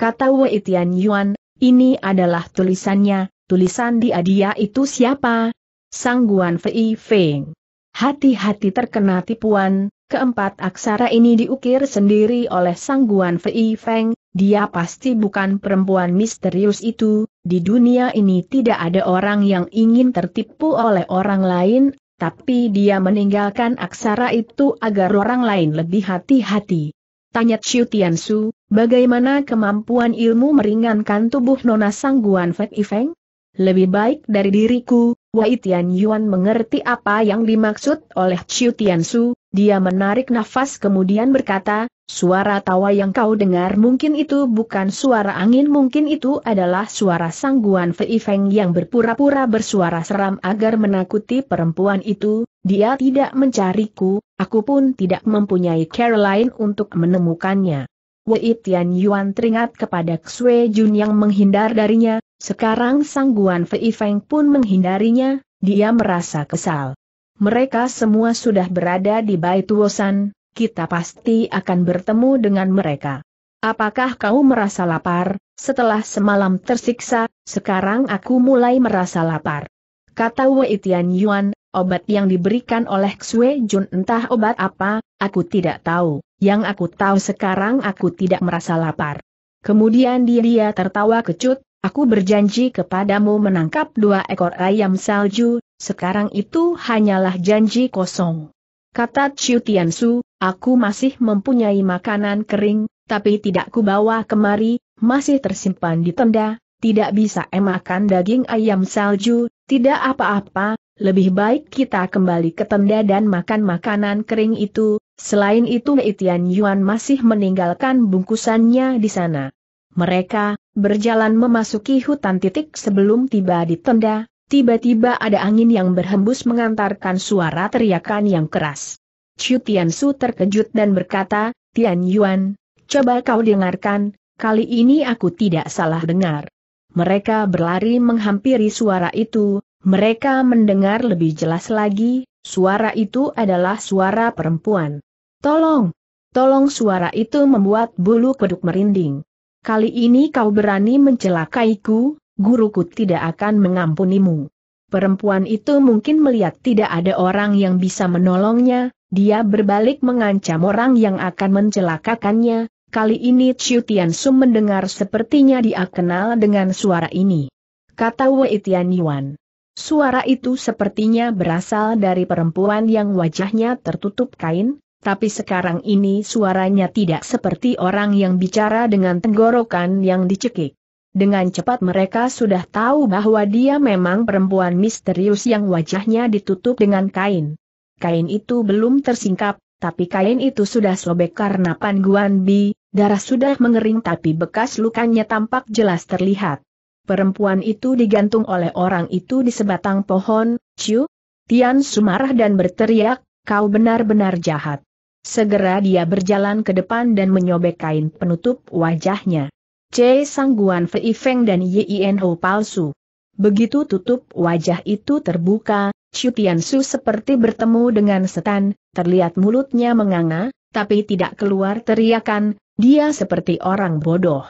Speaker 1: Kata Wei Tian Yuan, ini adalah tulisannya, tulisan di adia itu siapa, Sangguan Fei Feng. Hati-hati terkena tipuan, keempat aksara ini diukir sendiri oleh Sangguan Fei Feng, dia pasti bukan perempuan misterius itu, di dunia ini tidak ada orang yang ingin tertipu oleh orang lain, tapi dia meninggalkan aksara itu agar orang lain lebih hati-hati. Tanya Chiu Su, bagaimana kemampuan ilmu meringankan tubuh Nona Sangguan Fei Feng? Lebih baik dari diriku, Wei Tian Yuan mengerti apa yang dimaksud oleh Chiu Tian Su, dia menarik nafas kemudian berkata, suara tawa yang kau dengar mungkin itu bukan suara angin mungkin itu adalah suara sangguan Fei Feng yang berpura-pura bersuara seram agar menakuti perempuan itu, dia tidak mencariku, aku pun tidak mempunyai Caroline untuk menemukannya. Wei Tian Yuan teringat kepada Xue Jun yang menghindar darinya, sekarang Sang Guan Fei Feng pun menghindarinya, dia merasa kesal. Mereka semua sudah berada di Bai Tuosan, kita pasti akan bertemu dengan mereka. Apakah kau merasa lapar, setelah semalam tersiksa, sekarang aku mulai merasa lapar. Kata Wei Tian Yuan, obat yang diberikan oleh Xue Jun entah obat apa, aku tidak tahu, yang aku tahu sekarang aku tidak merasa lapar. Kemudian dia, dia tertawa kecut, Aku berjanji kepadamu menangkap dua ekor ayam salju, sekarang itu hanyalah janji kosong. Kata Chiu Su, aku masih mempunyai makanan kering, tapi tidak kubawa kemari, masih tersimpan di tenda, tidak bisa emakan daging ayam salju, tidak apa-apa, lebih baik kita kembali ke tenda dan makan makanan kering itu, selain itu Itian Yuan masih meninggalkan bungkusannya di sana. Mereka, berjalan memasuki hutan titik sebelum tiba di tenda, tiba-tiba ada angin yang berhembus mengantarkan suara teriakan yang keras. Chu Tiansu terkejut dan berkata, Tian Yuan, coba kau dengarkan, kali ini aku tidak salah dengar. Mereka berlari menghampiri suara itu, mereka mendengar lebih jelas lagi, suara itu adalah suara perempuan. Tolong! Tolong suara itu membuat bulu kuduk merinding. Kali ini kau berani mencelakaiku, guruku tidak akan mengampunimu. Perempuan itu mungkin melihat tidak ada orang yang bisa menolongnya, dia berbalik mengancam orang yang akan mencelakakannya. Kali ini Chiu Tian Sum mendengar sepertinya dia kenal dengan suara ini. Kata Wei Tian Yuan. Suara itu sepertinya berasal dari perempuan yang wajahnya tertutup kain, tapi sekarang ini suaranya tidak seperti orang yang bicara dengan tenggorokan yang dicekik. Dengan cepat mereka sudah tahu bahwa dia memang perempuan misterius yang wajahnya ditutup dengan kain. Kain itu belum tersingkap, tapi kain itu sudah sobek karena panguan bi, darah sudah mengering tapi bekas lukanya tampak jelas terlihat. Perempuan itu digantung oleh orang itu di sebatang pohon, Ciu. Tian sumarah dan berteriak, kau benar-benar jahat. Segera dia berjalan ke depan dan menyobek kain penutup wajahnya. C. Sangguan Fei Feng dan Yien Ho palsu. Begitu tutup wajah itu terbuka, Chu Tian Su seperti bertemu dengan setan, terlihat mulutnya menganga, tapi tidak keluar teriakan, dia seperti orang bodoh.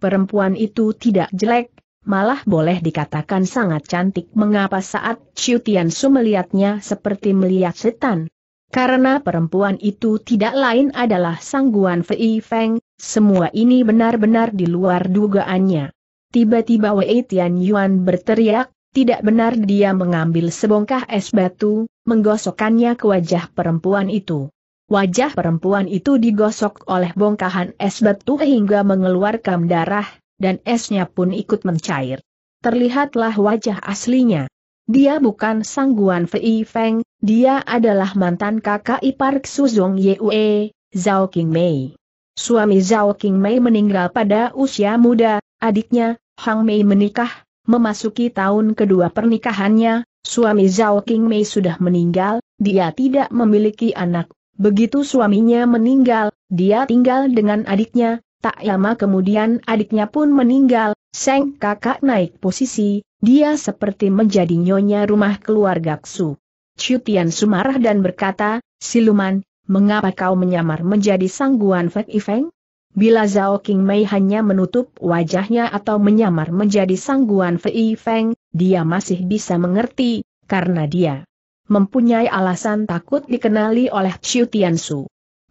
Speaker 1: Perempuan itu tidak jelek, malah boleh dikatakan sangat cantik. Mengapa saat Chu Tian Su melihatnya seperti melihat setan? Karena perempuan itu tidak lain adalah sangguan Fei Feng, semua ini benar-benar di luar dugaannya. Tiba-tiba Wei Tian Yuan berteriak, tidak benar dia mengambil sebongkah es batu, menggosokkannya ke wajah perempuan itu. Wajah perempuan itu digosok oleh bongkahan es batu hingga mengeluarkan darah, dan esnya pun ikut mencair. Terlihatlah wajah aslinya. Dia bukan sangguan Fei Feng, dia adalah mantan kakak ipar Suzong Yue, Zhao Qingmei. Suami Zhao Qingmei meninggal pada usia muda, adiknya, Hang Mei menikah, memasuki tahun kedua pernikahannya, suami Zhao Qingmei sudah meninggal, dia tidak memiliki anak. Begitu suaminya meninggal, dia tinggal dengan adiknya, tak lama kemudian adiknya pun meninggal, Seng kakak naik posisi, dia seperti menjadi nyonya rumah keluarga Ksu. Chutian sumarah dan berkata, Siluman, mengapa kau menyamar menjadi sangguan Fek Ifeng? Bila Zhao King Mei hanya menutup wajahnya atau menyamar menjadi sangguan Fei Feng, dia masih bisa mengerti, karena dia mempunyai alasan takut dikenali oleh Tian Su.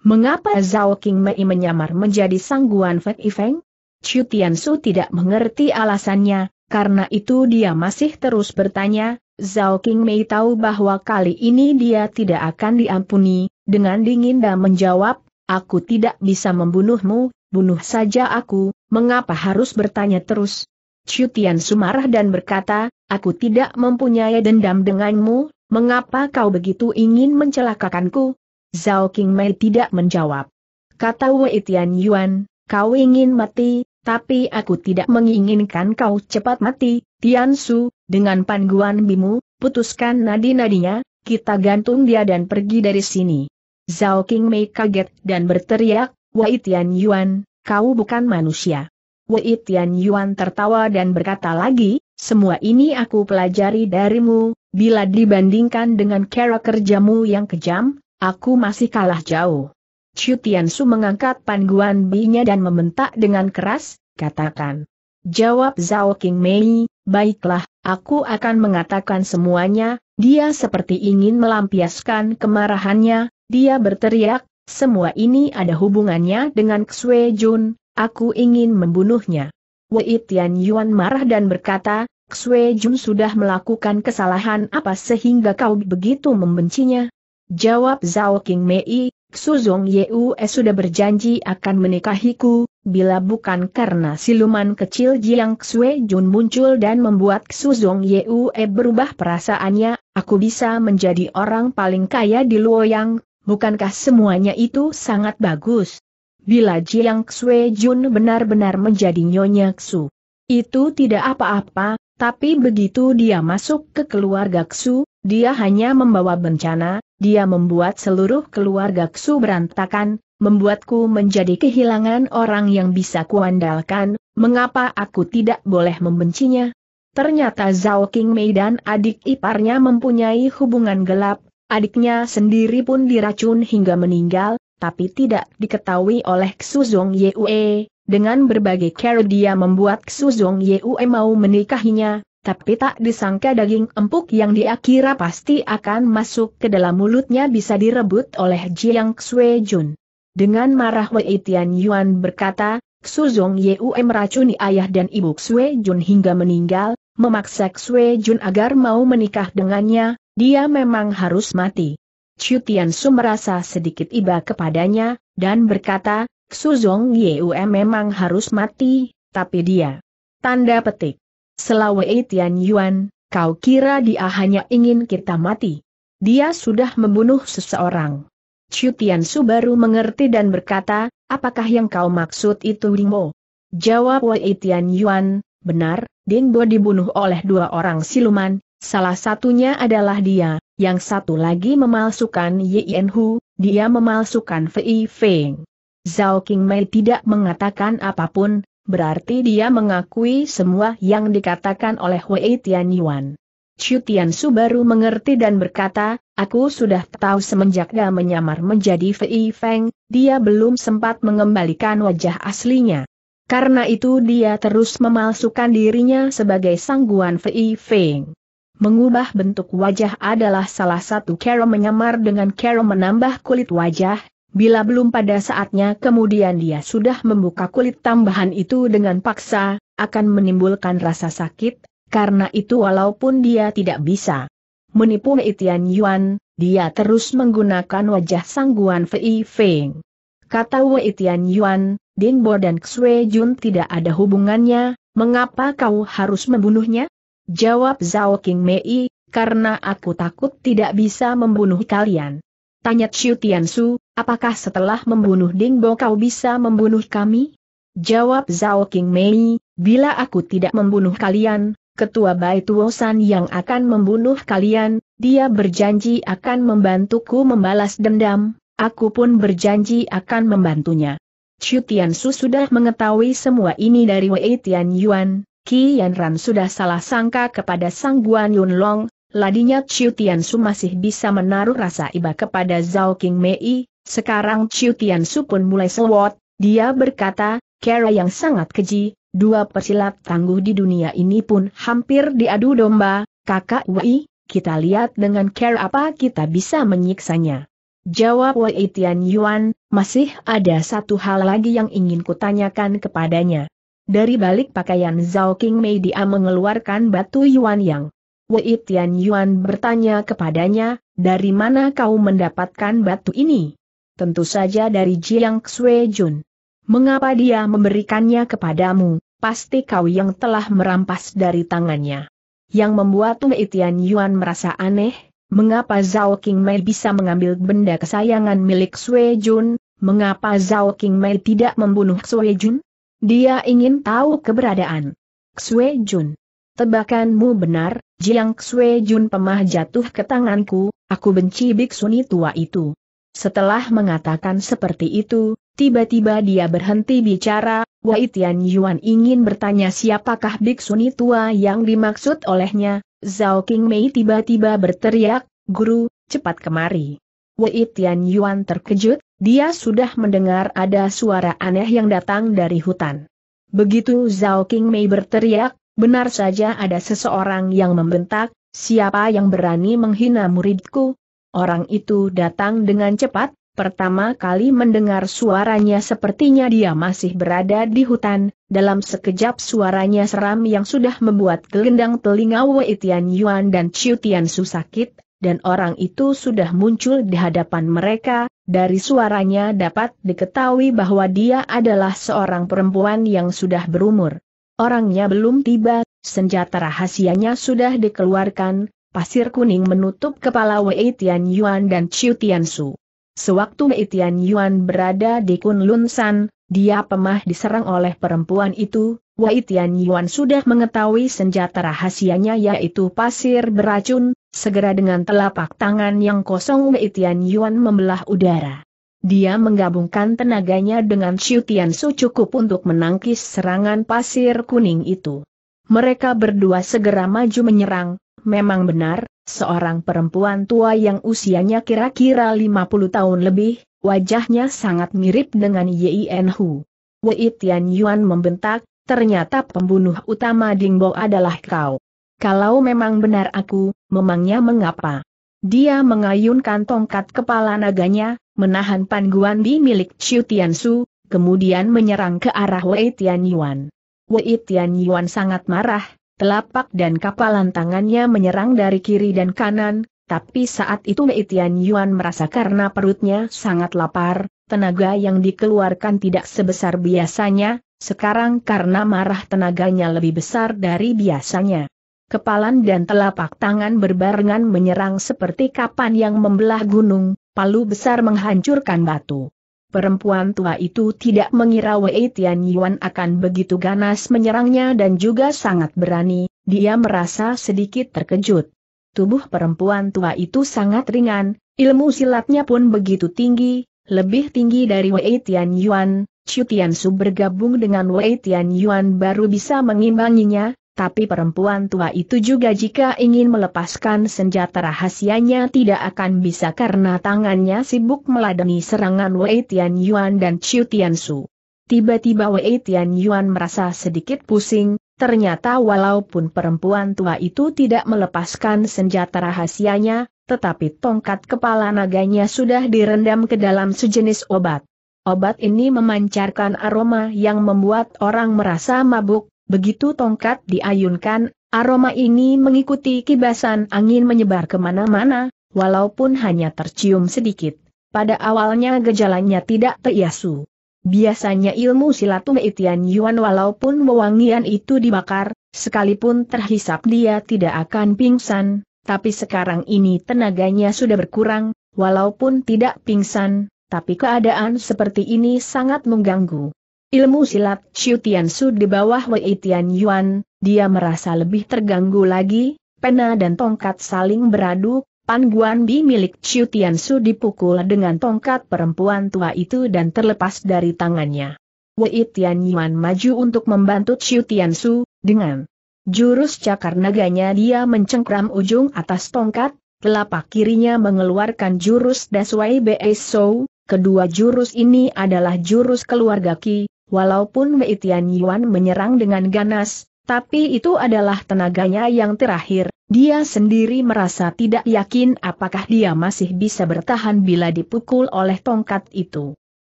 Speaker 1: Mengapa Zhao King Mei menyamar menjadi sangguan Feng? Ifeng? Tian Su tidak mengerti alasannya, karena itu dia masih terus bertanya, Zhao King Mei tahu bahwa kali ini dia tidak akan diampuni, dengan dingin dan menjawab, aku tidak bisa membunuhmu, bunuh saja aku, mengapa harus bertanya terus? Tian sumarah dan berkata, aku tidak mempunyai dendam denganmu, mengapa kau begitu ingin mencelakakanku? Zhao King Mei tidak menjawab. Kata Wei Tian Yuan, kau ingin mati, tapi aku tidak menginginkan kau cepat mati, Tian Su. dengan panduan bimu, putuskan nadi-nadinya, kita gantung dia dan pergi dari sini. Zhao King kaget dan berteriak, Wei Tian Yuan, kau bukan manusia. Wei Tian Yuan tertawa dan berkata lagi, semua ini aku pelajari darimu, bila dibandingkan dengan cara kerjamu yang kejam, aku masih kalah jauh. Chu Su mengangkat panduan binya dan membentak dengan keras, katakan. Jawab Zhao King Mei, baiklah, aku akan mengatakan semuanya, dia seperti ingin melampiaskan kemarahannya, dia berteriak, semua ini ada hubungannya dengan Xue Jun, aku ingin membunuhnya. Wei Tian Yuan marah dan berkata, Xue Jun sudah melakukan kesalahan apa sehingga kau begitu membencinya? Jawab Zhao King Mei, Suzong Yue sudah berjanji akan menikahiku, bila bukan karena siluman kecil Jiang Xue Jun muncul dan membuat Suzong Yue berubah perasaannya, aku bisa menjadi orang paling kaya di Luoyang, bukankah semuanya itu sangat bagus? Bila Jiang Xue Jun benar-benar menjadi Nyonya Xu, itu tidak apa-apa, tapi begitu dia masuk ke keluarga Xu, dia hanya membawa bencana, dia membuat seluruh keluarga Ksu berantakan, membuatku menjadi kehilangan orang yang bisa kuandalkan, mengapa aku tidak boleh membencinya? Ternyata Zhao King dan adik iparnya mempunyai hubungan gelap, adiknya sendiri pun diracun hingga meninggal, tapi tidak diketahui oleh Zhong Yue. Dengan berbagai cara dia membuat Zhong Yue mau menikahinya, tapi tak disangka daging empuk yang diakira pasti akan masuk ke dalam mulutnya bisa direbut oleh Jiang Xue Jun. Dengan marah Wei Tian Yuan berkata, Suzong Yue meracuni ayah dan ibu Xue Jun hingga meninggal, memaksa Xue Jun agar mau menikah dengannya, dia memang harus mati. Chu Tian Su merasa sedikit iba kepadanya, dan berkata, Suzong Yue memang harus mati, tapi dia. Tanda petik. Selawe Etian Yuan, kau kira dia hanya ingin kita mati. Dia sudah membunuh seseorang. Chutian Su baru mengerti dan berkata, apakah yang kau maksud itu Bo? Jawab Wei Tian Yuan, benar, Dingbo dibunuh oleh dua orang siluman, salah satunya adalah dia, yang satu lagi memalsukan Yien Hu, dia memalsukan Fei Feng. Zhao King tidak mengatakan apapun, berarti dia mengakui semua yang dikatakan oleh Wei Tian Yuan. Chu Tian Su baru mengerti dan berkata, aku sudah tahu semenjak dia menyamar menjadi Fei Feng, dia belum sempat mengembalikan wajah aslinya. Karena itu dia terus memalsukan dirinya sebagai sangguan Fei Feng. Mengubah bentuk wajah adalah salah satu cara menyamar dengan cara menambah kulit wajah, Bila belum pada saatnya kemudian dia sudah membuka kulit tambahan itu dengan paksa, akan menimbulkan rasa sakit, karena itu walaupun dia tidak bisa menipu Itian Yuan, dia terus menggunakan wajah sangguan Fei Feng. Kata Wei Tian Yuan, Bo dan Xue Jun tidak ada hubungannya, mengapa kau harus membunuhnya? Jawab Zhao King Mei, karena aku takut tidak bisa membunuh kalian. Tanya Xiu Tiansu, apakah setelah membunuh Dingbo kau bisa membunuh kami? Jawab Zhao King Mei, bila aku tidak membunuh kalian, ketua Bai Tuosan yang akan membunuh kalian, dia berjanji akan membantuku membalas dendam, aku pun berjanji akan membantunya. Chu Tiansu sudah mengetahui semua ini dari Wei Tian Yuan, Qi Yan Ran sudah salah sangka kepada Sang Guan Yun Long, Ladinya Chiu Su masih bisa menaruh rasa iba kepada Zhao King Mei, sekarang Chiu Su pun mulai sewot. dia berkata, Kera yang sangat keji, dua persilat tangguh di dunia ini pun hampir diadu domba, kakak Wei, kita lihat dengan care apa kita bisa menyiksanya. Jawab Wei Tian Yuan, masih ada satu hal lagi yang ingin kutanyakan kepadanya. Dari balik pakaian Zhao King Mei dia mengeluarkan batu Yuan yang Wei Tian Yuan bertanya kepadanya, dari mana kau mendapatkan batu ini? Tentu saja dari Jiang Xue Jun. Mengapa dia memberikannya kepadamu, pasti kau yang telah merampas dari tangannya. Yang membuat Wei Tian Yuan merasa aneh, mengapa Zhao King Mei bisa mengambil benda kesayangan milik Xue Jun, mengapa Zhao King Mei tidak membunuh Xue Jun? Dia ingin tahu keberadaan Xue Jun. Tebakanmu benar, Jiang Xue Jun pemah jatuh ke tanganku, aku benci biksuni tua itu. Setelah mengatakan seperti itu, tiba-tiba dia berhenti bicara, Wai Tian Yuan ingin bertanya siapakah biksuni tua yang dimaksud olehnya, Zhao King Mei tiba-tiba berteriak, Guru, cepat kemari. Wei Tian Yuan terkejut, dia sudah mendengar ada suara aneh yang datang dari hutan. Begitu Zhao King Mei berteriak, Benar saja ada seseorang yang membentak, siapa yang berani menghina muridku? Orang itu datang dengan cepat, pertama kali mendengar suaranya sepertinya dia masih berada di hutan, dalam sekejap suaranya seram yang sudah membuat gelendang telinga Wei Tian Yuan dan Chiu Tian Su sakit, dan orang itu sudah muncul di hadapan mereka, dari suaranya dapat diketahui bahwa dia adalah seorang perempuan yang sudah berumur Orangnya belum tiba, senjata rahasianya sudah dikeluarkan, pasir kuning menutup kepala Wei Tian Yuan dan Chiu Tian Su. Sewaktu Wei Tian Yuan berada di Lun San, dia pemah diserang oleh perempuan itu, Wei Tian Yuan sudah mengetahui senjata rahasianya yaitu pasir beracun, segera dengan telapak tangan yang kosong Wei Tian Yuan membelah udara. Dia menggabungkan tenaganya dengan Xiu su cukup untuk menangkis serangan pasir kuning itu. Mereka berdua segera maju menyerang, memang benar, seorang perempuan tua yang usianya kira-kira 50 tahun lebih, wajahnya sangat mirip dengan Yien Hu. Wei Tian Yuan membentak, ternyata pembunuh utama Dingbo adalah kau. Kalau memang benar aku, memangnya mengapa? Dia mengayunkan tongkat kepala naganya, menahan panguan di milik Tian Su, kemudian menyerang ke arah Wei Tianyuan. Wei Tianyuan sangat marah, telapak dan kapalan tangannya menyerang dari kiri dan kanan, tapi saat itu Wei Tianyuan merasa karena perutnya sangat lapar, tenaga yang dikeluarkan tidak sebesar biasanya, sekarang karena marah tenaganya lebih besar dari biasanya kepalan dan telapak tangan berbarengan menyerang seperti kapan yang membelah gunung, palu besar menghancurkan batu. Perempuan tua itu tidak mengira Wei Tian Yuan akan begitu ganas menyerangnya dan juga sangat berani, dia merasa sedikit terkejut. Tubuh perempuan tua itu sangat ringan, ilmu silatnya pun begitu tinggi, lebih tinggi dari Wei Tian Yuan, Chu Tian Su bergabung dengan Wei Tian Yuan baru bisa mengimbanginya, tapi perempuan tua itu juga jika ingin melepaskan senjata rahasianya tidak akan bisa karena tangannya sibuk meladeni serangan Wei Tian Yuan dan Chiu Tian Su. Tiba-tiba Wei Tian Yuan merasa sedikit pusing, ternyata walaupun perempuan tua itu tidak melepaskan senjata rahasianya, tetapi tongkat kepala naganya sudah direndam ke dalam sejenis obat. Obat ini memancarkan aroma yang membuat orang merasa mabuk, Begitu tongkat diayunkan, aroma ini mengikuti kibasan angin menyebar kemana-mana, walaupun hanya tercium sedikit. Pada awalnya gejalanya tidak teriasu. Biasanya ilmu silatum Itian Yuan walaupun wewangian itu dibakar, sekalipun terhisap dia tidak akan pingsan, tapi sekarang ini tenaganya sudah berkurang, walaupun tidak pingsan, tapi keadaan seperti ini sangat mengganggu. Ilmu silat Xiu Su di bawah Wei Tian Yuan, dia merasa lebih terganggu lagi, pena dan tongkat saling beradu, Pan Guan Bi milik Xiu Su dipukul dengan tongkat perempuan tua itu dan terlepas dari tangannya. Wei Tian Yuan maju untuk membantu Xiu Su dengan jurus cakar naganya dia mencengkram ujung atas tongkat, telapak kirinya mengeluarkan jurus Daswai Bei Shou, kedua jurus ini adalah jurus keluarga Ki, Walaupun Wei Tian Yuan menyerang dengan ganas, tapi itu adalah tenaganya yang terakhir, dia sendiri merasa tidak yakin apakah dia masih bisa bertahan bila dipukul oleh tongkat itu.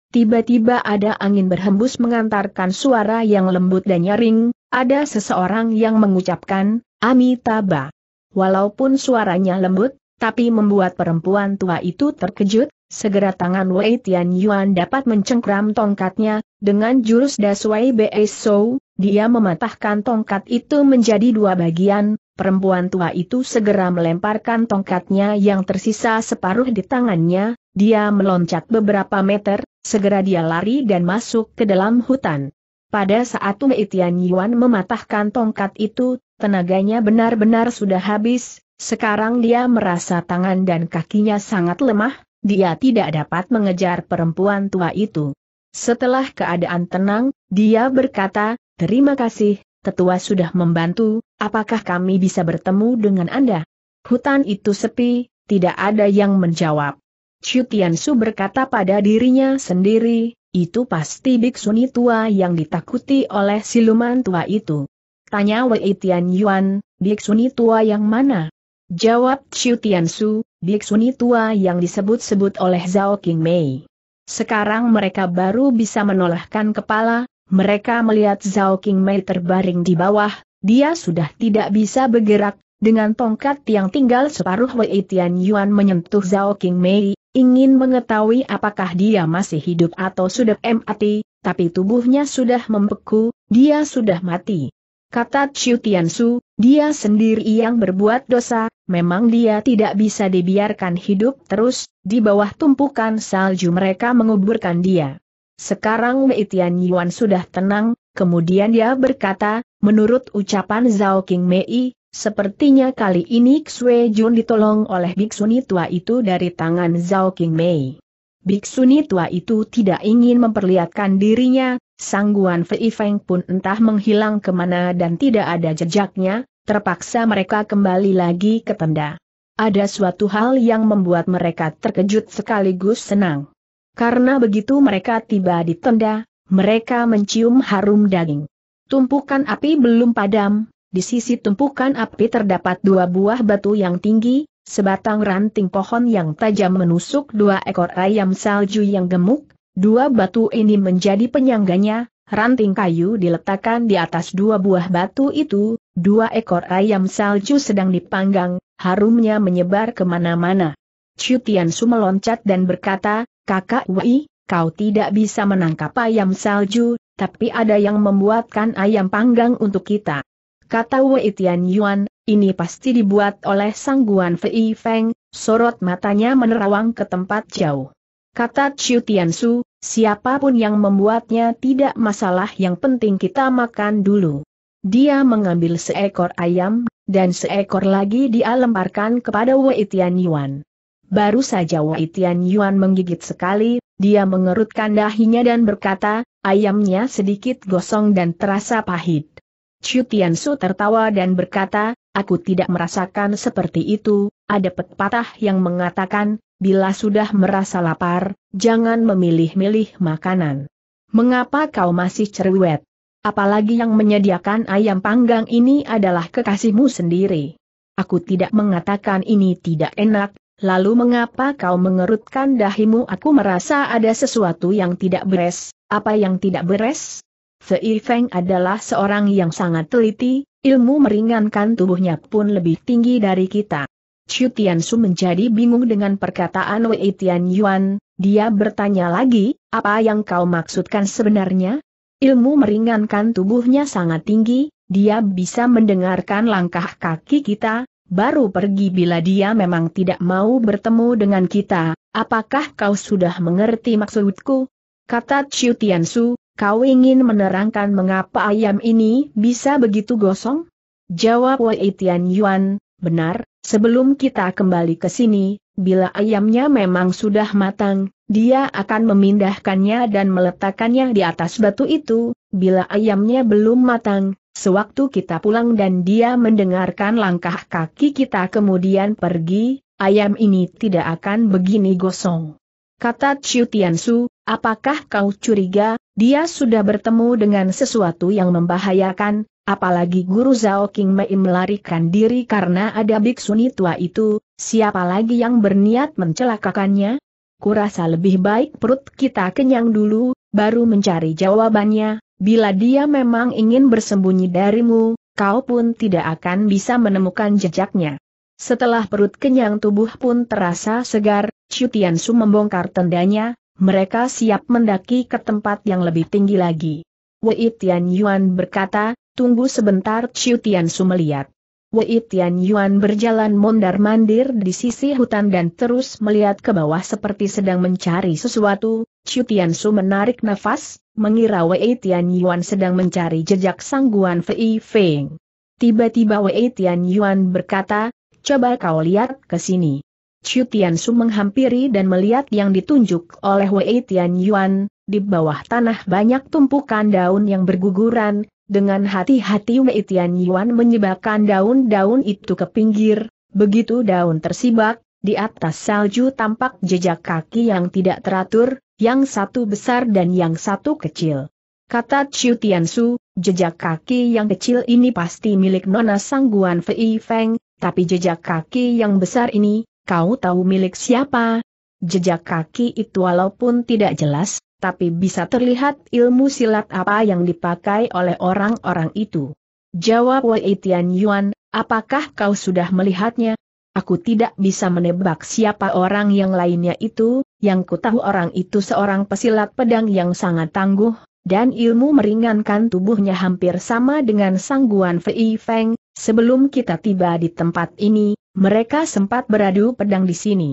Speaker 1: Tiba-tiba ada angin berhembus mengantarkan suara yang lembut dan nyaring, ada seseorang yang mengucapkan, Amitabha. Walaupun suaranya lembut, tapi membuat perempuan tua itu terkejut, segera tangan Wei Tian Yuan dapat mencengkram tongkatnya, dengan jurus Daswai BSO, dia mematahkan tongkat itu menjadi dua bagian, perempuan tua itu segera melemparkan tongkatnya yang tersisa separuh di tangannya, dia meloncat beberapa meter, segera dia lari dan masuk ke dalam hutan. Pada saat Wei Tian Yuan mematahkan tongkat itu, tenaganya benar-benar sudah habis, sekarang dia merasa tangan dan kakinya sangat lemah, dia tidak dapat mengejar perempuan tua itu. Setelah keadaan tenang, dia berkata, terima kasih, tetua sudah membantu, apakah kami bisa bertemu dengan Anda? Hutan itu sepi, tidak ada yang menjawab. Su berkata pada dirinya sendiri, itu pasti biksuni tua yang ditakuti oleh siluman tua itu. Tanya Wei Tian Yuan, biksuni tua yang mana? Jawab Su, biksuni tua yang disebut-sebut oleh Zhao King Mei. Sekarang mereka baru bisa menolehkan kepala, mereka melihat Zhao King Mei terbaring di bawah, dia sudah tidak bisa bergerak, dengan tongkat yang tinggal separuh Wei Tian Yuan menyentuh Zhao King Mei, ingin mengetahui apakah dia masih hidup atau sudah mati, tapi tubuhnya sudah membeku, dia sudah mati. Kata Chiu Tian Su, dia sendiri yang berbuat dosa, memang dia tidak bisa dibiarkan hidup terus, di bawah tumpukan salju mereka menguburkan dia. Sekarang Mei Tian Yuan sudah tenang, kemudian dia berkata, menurut ucapan Zhao King Mei, sepertinya kali ini Xue Jun ditolong oleh biksuni tua itu dari tangan Zhao King Mei. Biksuni tua itu tidak ingin memperlihatkan dirinya, Sangguan Fei Feng pun entah menghilang kemana dan tidak ada jejaknya, terpaksa mereka kembali lagi ke tenda. Ada suatu hal yang membuat mereka terkejut sekaligus senang. Karena begitu mereka tiba di tenda, mereka mencium harum daging. Tumpukan api belum padam, di sisi tumpukan api terdapat dua buah batu yang tinggi, sebatang ranting pohon yang tajam menusuk dua ekor ayam salju yang gemuk, dua batu ini menjadi penyangganya, ranting kayu diletakkan di atas dua buah batu itu, dua ekor ayam salju sedang dipanggang, harumnya menyebar kemana-mana. Cutian Su meloncat dan berkata, kakak Wei, kau tidak bisa menangkap ayam salju, tapi ada yang membuatkan ayam panggang untuk kita. Kata Wei Tian Yuan, ini pasti dibuat oleh Sang Guan Fei Feng, sorot matanya menerawang ke tempat jauh. Kata Chiu Tian Su, Siapapun yang membuatnya tidak masalah yang penting kita makan dulu. Dia mengambil seekor ayam, dan seekor lagi dia lemparkan kepada Wei Tian Yuan. Baru saja Wei Tian Yuan menggigit sekali, dia mengerutkan dahinya dan berkata, ayamnya sedikit gosong dan terasa pahit. Chu Tian Su tertawa dan berkata, aku tidak merasakan seperti itu, ada pepatah yang mengatakan, bila sudah merasa lapar, jangan memilih-milih makanan. Mengapa kau masih cerewet? Apalagi yang menyediakan ayam panggang ini adalah kekasihmu sendiri. Aku tidak mengatakan ini tidak enak, lalu mengapa kau mengerutkan dahimu? Aku merasa ada sesuatu yang tidak beres, apa yang tidak beres? Fei Feng adalah seorang yang sangat teliti, ilmu meringankan tubuhnya pun lebih tinggi dari kita. Chu Su menjadi bingung dengan perkataan Wei Tian Yuan, dia bertanya lagi, apa yang kau maksudkan sebenarnya? Ilmu meringankan tubuhnya sangat tinggi, dia bisa mendengarkan langkah kaki kita, baru pergi bila dia memang tidak mau bertemu dengan kita, apakah kau sudah mengerti maksudku? Kata Chu Su, kau ingin menerangkan mengapa ayam ini bisa begitu gosong? Jawab Wei Tian Yuan, benar, Sebelum kita kembali ke sini, bila ayamnya memang sudah matang, dia akan memindahkannya dan meletakkannya di atas batu itu, bila ayamnya belum matang, sewaktu kita pulang dan dia mendengarkan langkah kaki kita kemudian pergi, ayam ini tidak akan begini gosong. Kata Chiu Tiansu, apakah kau curiga, dia sudah bertemu dengan sesuatu yang membahayakan, apalagi guru Zhao King Mei melarikan diri karena ada biksuni tua itu, siapa lagi yang berniat mencelakakannya? Kurasa lebih baik perut kita kenyang dulu, baru mencari jawabannya, bila dia memang ingin bersembunyi darimu, kau pun tidak akan bisa menemukan jejaknya. Setelah perut kenyang tubuh pun terasa segar, Tian Su membongkar tendanya, mereka siap mendaki ke tempat yang lebih tinggi lagi. Wei Tian Yuan berkata, Tunggu sebentar Chiu Tian Su melihat. Wei Tian Yuan berjalan mondar-mandir di sisi hutan dan terus melihat ke bawah seperti sedang mencari sesuatu, Chiu Tian Su menarik nafas, mengira Wei Tian Yuan sedang mencari jejak sangguan Fei Feng. Tiba-tiba Wei Tian Yuan berkata, coba kau lihat ke sini. Tian Su menghampiri dan melihat yang ditunjuk oleh Wei Tian Yuan, di bawah tanah banyak tumpukan daun yang berguguran, dengan hati-hati Wei Tian Yuan menyebabkan daun-daun itu ke pinggir, begitu daun tersibak, di atas salju tampak jejak kaki yang tidak teratur, yang satu besar dan yang satu kecil. Kata Chiu Tiansu, jejak kaki yang kecil ini pasti milik Nona Sangguan Fei Feng, tapi jejak kaki yang besar ini, kau tahu milik siapa? Jejak kaki itu walaupun tidak jelas, tapi bisa terlihat ilmu silat apa yang dipakai oleh orang-orang itu. Jawab Wei Tian Yuan, apakah kau sudah melihatnya? Aku tidak bisa menebak siapa orang yang lainnya itu, yang ku tahu orang itu seorang pesilat pedang yang sangat tangguh, dan ilmu meringankan tubuhnya hampir sama dengan sangguan Fei Feng, sebelum kita tiba di tempat ini, mereka sempat beradu pedang di sini.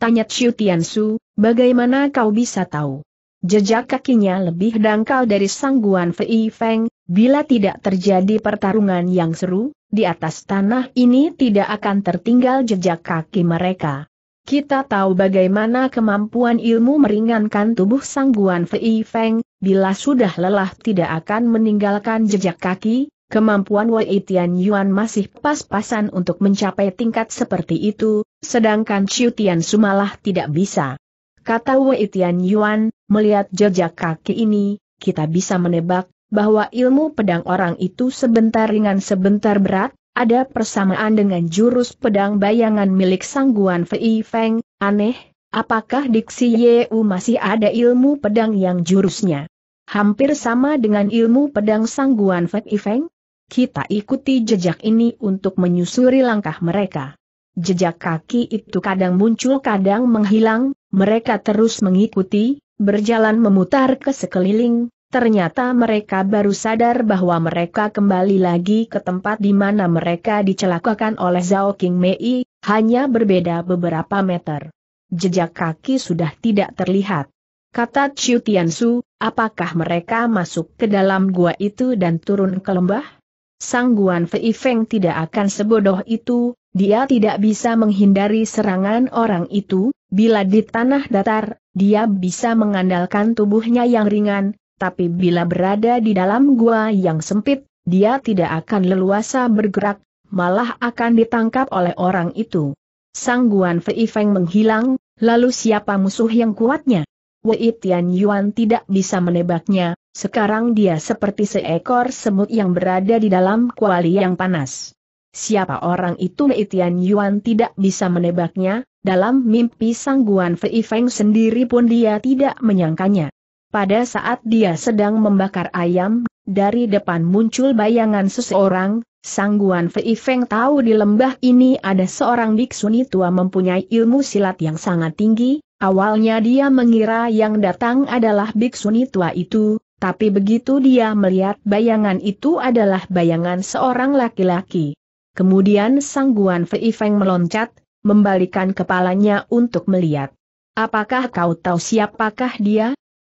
Speaker 1: Tanya Xiu Su, bagaimana kau bisa tahu? Jejak kakinya lebih dangkal dari sangguan Fei Feng, bila tidak terjadi pertarungan yang seru, di atas tanah ini tidak akan tertinggal jejak kaki mereka. Kita tahu bagaimana kemampuan ilmu meringankan tubuh sangguan Fei Feng, bila sudah lelah tidak akan meninggalkan jejak kaki, kemampuan Wei Tian Yuan masih pas-pasan untuk mencapai tingkat seperti itu, sedangkan Chiu Tian Sumalah tidak bisa. Kata Wei Tian Yuan, melihat jejak kaki ini, kita bisa menebak bahwa ilmu pedang orang itu sebentar ringan sebentar berat, ada persamaan dengan jurus pedang bayangan milik sangguan Fei Feng, aneh, apakah diksi Yeu masih ada ilmu pedang yang jurusnya? Hampir sama dengan ilmu pedang sangguan Fei Feng? Kita ikuti jejak ini untuk menyusuri langkah mereka. Jejak kaki itu kadang muncul kadang menghilang, mereka terus mengikuti, berjalan memutar ke sekeliling, ternyata mereka baru sadar bahwa mereka kembali lagi ke tempat di mana mereka dicelakakan oleh Zhao King Mei, hanya berbeda beberapa meter. Jejak kaki sudah tidak terlihat. Kata Chiu Su, apakah mereka masuk ke dalam gua itu dan turun ke lembah? Sang Guan Fei Feng tidak akan sebodoh itu, dia tidak bisa menghindari serangan orang itu, bila di tanah datar, dia bisa mengandalkan tubuhnya yang ringan, tapi bila berada di dalam gua yang sempit, dia tidak akan leluasa bergerak, malah akan ditangkap oleh orang itu. Sang Guan Fei Feng menghilang, lalu siapa musuh yang kuatnya? Wei Tian Yuan tidak bisa menebaknya, sekarang dia seperti seekor semut yang berada di dalam kuali yang panas. Siapa orang itu Leitian Yuan tidak bisa menebaknya, dalam mimpi sangguan Fei Feng sendiri pun dia tidak menyangkanya. Pada saat dia sedang membakar ayam, dari depan muncul bayangan seseorang, sangguan Fei Feng tahu di lembah ini ada seorang biksuni tua mempunyai ilmu silat yang sangat tinggi, awalnya dia mengira yang datang adalah biksuni tua itu, tapi begitu dia melihat bayangan itu adalah bayangan seorang laki-laki. Kemudian Sang Guan Fei Feng meloncat, membalikan kepalanya untuk melihat. Apakah kau tahu siapakah dia?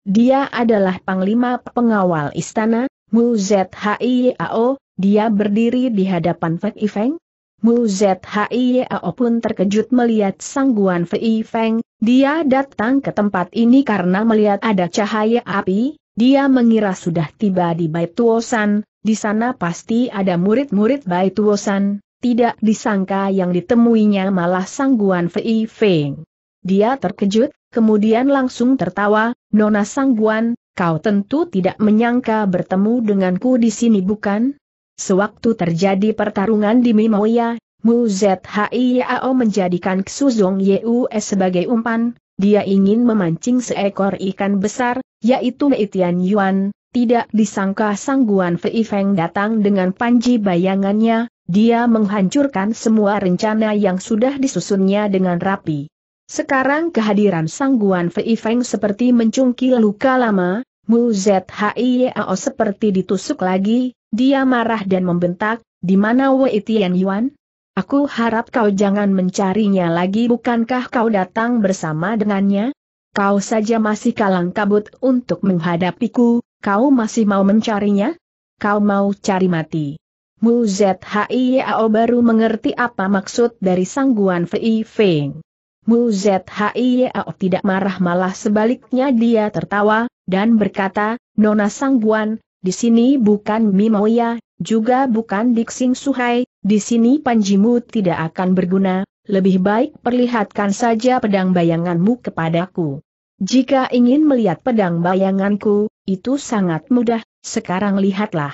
Speaker 1: Dia adalah Panglima Pengawal Istana, Mu Zhiyao, dia berdiri di hadapan Fei Feng. Mu Zhiyao pun terkejut melihat sangguan Fei Feng, dia datang ke tempat ini karena melihat ada cahaya api, dia mengira sudah tiba di Bait Tuosan, di sana pasti ada murid-murid Baituosan, tidak disangka yang ditemuinya malah sangguan Fei Feng. Dia terkejut, kemudian langsung tertawa, Nona Sangguan, kau tentu tidak menyangka bertemu denganku di sini bukan? Sewaktu terjadi pertarungan di Mimoya, Mu Zhiyao menjadikan Suzong Yus sebagai umpan, dia ingin memancing seekor ikan besar, yaitu Meitian Yuan, tidak disangka sangguan Fei Feng datang dengan panji bayangannya, dia menghancurkan semua rencana yang sudah disusunnya dengan rapi. Sekarang kehadiran sangguan Fei Feng seperti mencungkil luka lama, Mu Zhiao seperti ditusuk lagi, dia marah dan membentak, di mana Wei Tian Yuan? Aku harap kau jangan mencarinya lagi bukankah kau datang bersama dengannya? Kau saja masih kalang kabut untuk menghadapiku, Kau masih mau mencarinya? Kau mau cari mati. Mu ZHIYAO baru mengerti apa maksud dari sangguan Fei Feng. Mu ZHIYAO tidak marah malah sebaliknya dia tertawa, dan berkata, Nona Sangguan, di sini bukan Mimoya, juga bukan Dixing Suhai, di sini panjimu tidak akan berguna, lebih baik perlihatkan saja pedang bayanganmu kepadaku. Jika ingin melihat pedang bayanganku, itu sangat mudah, sekarang lihatlah.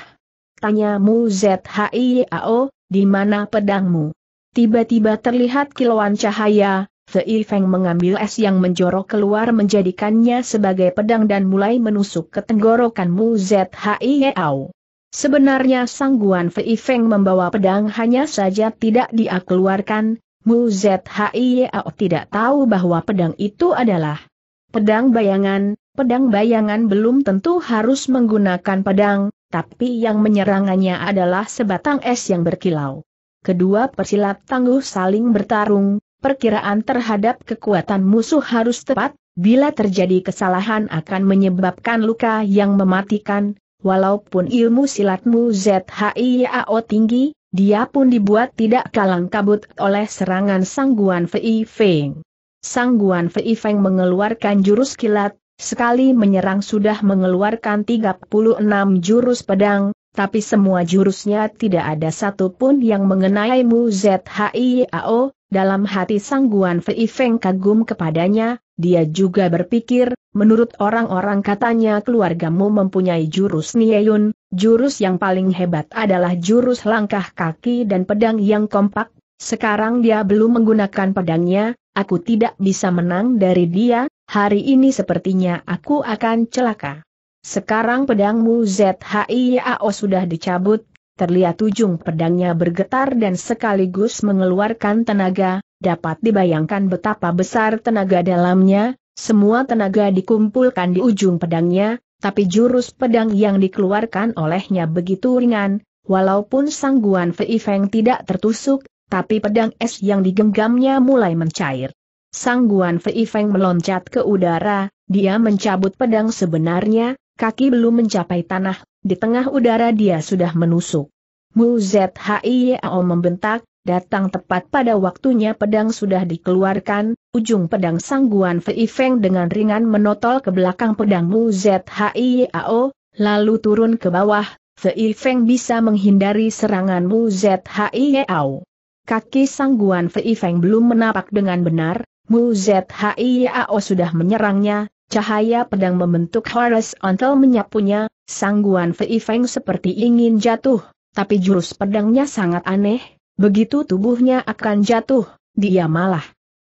Speaker 1: Tanya Mu ZHIYAO, di mana pedangmu? Tiba-tiba terlihat kilauan cahaya, Fei Feng mengambil es yang menjorok keluar menjadikannya sebagai pedang dan mulai menusuk ke tenggorokan Mu ZHIYAO. Sebenarnya sangguan Fei Feng membawa pedang hanya saja tidak dia keluarkan, Mu Zhiyao tidak tahu bahwa pedang itu adalah pedang bayangan, Pedang bayangan belum tentu harus menggunakan pedang, tapi yang menyerangannya adalah sebatang es yang berkilau. Kedua persilat tangguh saling bertarung, perkiraan terhadap kekuatan musuh harus tepat, bila terjadi kesalahan akan menyebabkan luka yang mematikan, walaupun ilmu silatmu ZHIAO tinggi, dia pun dibuat tidak kalang kabut oleh serangan Sangguan Fei Feng. Sangguan Fei Feng mengeluarkan jurus kilat, Sekali menyerang sudah mengeluarkan 36 jurus pedang, tapi semua jurusnya tidak ada satupun yang mengenai Mu Zhiyao. dalam hati sangguan Fei Feng kagum kepadanya, dia juga berpikir, menurut orang-orang katanya keluargamu mempunyai jurus Nieyun, jurus yang paling hebat adalah jurus langkah kaki dan pedang yang kompak, sekarang dia belum menggunakan pedangnya, aku tidak bisa menang dari dia, hari ini sepertinya aku akan celaka. Sekarang pedangmu ZHIAO sudah dicabut, terlihat ujung pedangnya bergetar dan sekaligus mengeluarkan tenaga, dapat dibayangkan betapa besar tenaga dalamnya, semua tenaga dikumpulkan di ujung pedangnya, tapi jurus pedang yang dikeluarkan olehnya begitu ringan, walaupun sangguan Fei Feng tidak tertusuk, tapi pedang es yang digenggamnya mulai mencair. Sang Guan Fei Feng meloncat ke udara, dia mencabut pedang sebenarnya, kaki belum mencapai tanah, di tengah udara dia sudah menusuk. Mu Zhiyao membentak, datang tepat pada waktunya pedang sudah dikeluarkan, ujung pedang Sang Guan Fei Feng dengan ringan menotol ke belakang pedang Mu Zhiyao, lalu turun ke bawah, Fei Feng bisa menghindari serangan Mu Zhiyao. Kaki sangguan Fei Feng belum menapak dengan benar, Mu Zhiyao sudah menyerangnya, cahaya pedang membentuk Horus horizontal menyapunya, sangguan Fei Feng seperti ingin jatuh, tapi jurus pedangnya sangat aneh, begitu tubuhnya akan jatuh, dia malah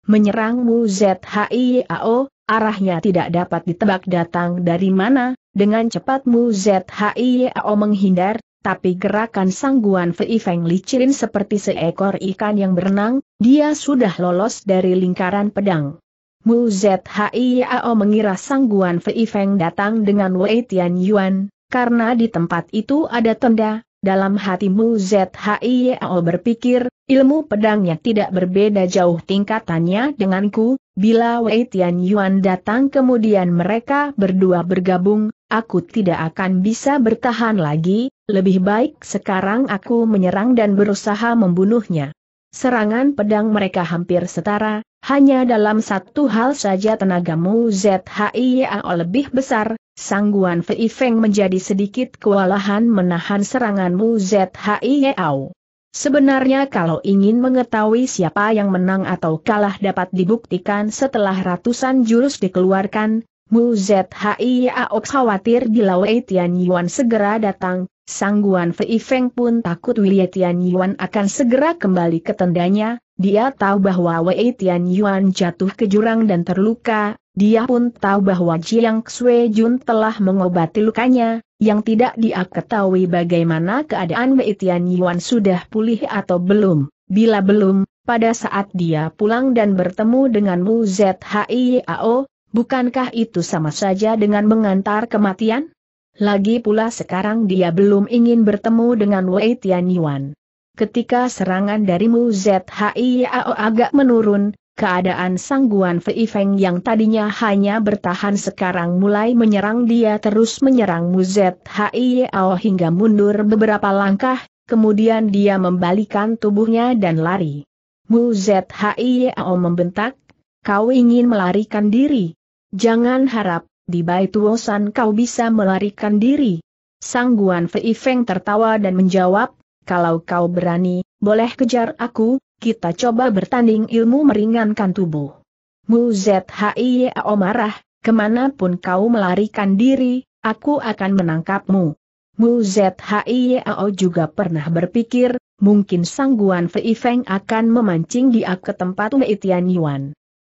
Speaker 1: menyerang Mu Zhiyao. arahnya tidak dapat ditebak datang dari mana, dengan cepat Mu Zhiyao menghindar, tapi gerakan sangguan Fei Feng licin seperti seekor ikan yang berenang, dia sudah lolos dari lingkaran pedang. Mu Zhiyao mengira Sang Guan Fei Feng datang dengan Wei Tian Yuan, karena di tempat itu ada tenda, dalam hati Mu Zhiyao berpikir, ilmu pedangnya tidak berbeda jauh tingkatannya denganku, bila Wei Tian Yuan datang kemudian mereka berdua bergabung, aku tidak akan bisa bertahan lagi, lebih baik sekarang aku menyerang dan berusaha membunuhnya. Serangan pedang mereka hampir setara, hanya dalam satu hal saja tenagamu ZHIYAO lebih besar, sangguan Fei Feng menjadi sedikit kewalahan menahan seranganmu ZHIYAO. Sebenarnya kalau ingin mengetahui siapa yang menang atau kalah dapat dibuktikan setelah ratusan jurus dikeluarkan, Mu Zhiyao khawatir bila Wei Tian segera datang, sangguan Fei Feng pun takut Wei Tian akan segera kembali ke tendanya, dia tahu bahwa Wei Tian jatuh ke jurang dan terluka, dia pun tahu bahwa Jiang Xue Jun telah mengobati lukanya, yang tidak dia ketahui bagaimana keadaan Wei Tian sudah pulih atau belum. Bila belum, pada saat dia pulang dan bertemu dengan Mu Zhiyao. Bukankah itu sama saja dengan mengantar kematian? Lagi pula sekarang dia belum ingin bertemu dengan Wei Tianyuan. Ketika serangan dari darimu ZHIAO agak menurun, keadaan sangguan Fei Feng yang tadinya hanya bertahan sekarang mulai menyerang dia terus menyerang Mu ZHIAO hingga mundur beberapa langkah, kemudian dia membalikan tubuhnya dan lari. Mu ZHIAO membentak, kau ingin melarikan diri, Jangan harap, di Baituosan kau bisa melarikan diri. Sangguan Fei Feng tertawa dan menjawab, kalau kau berani, boleh kejar aku, kita coba bertanding ilmu meringankan tubuh. Mu Zhiyao marah, kemanapun kau melarikan diri, aku akan menangkapmu. Mu Zhiyao juga pernah berpikir, mungkin sangguan Fei Feng akan memancing dia ke tempat Wei Tian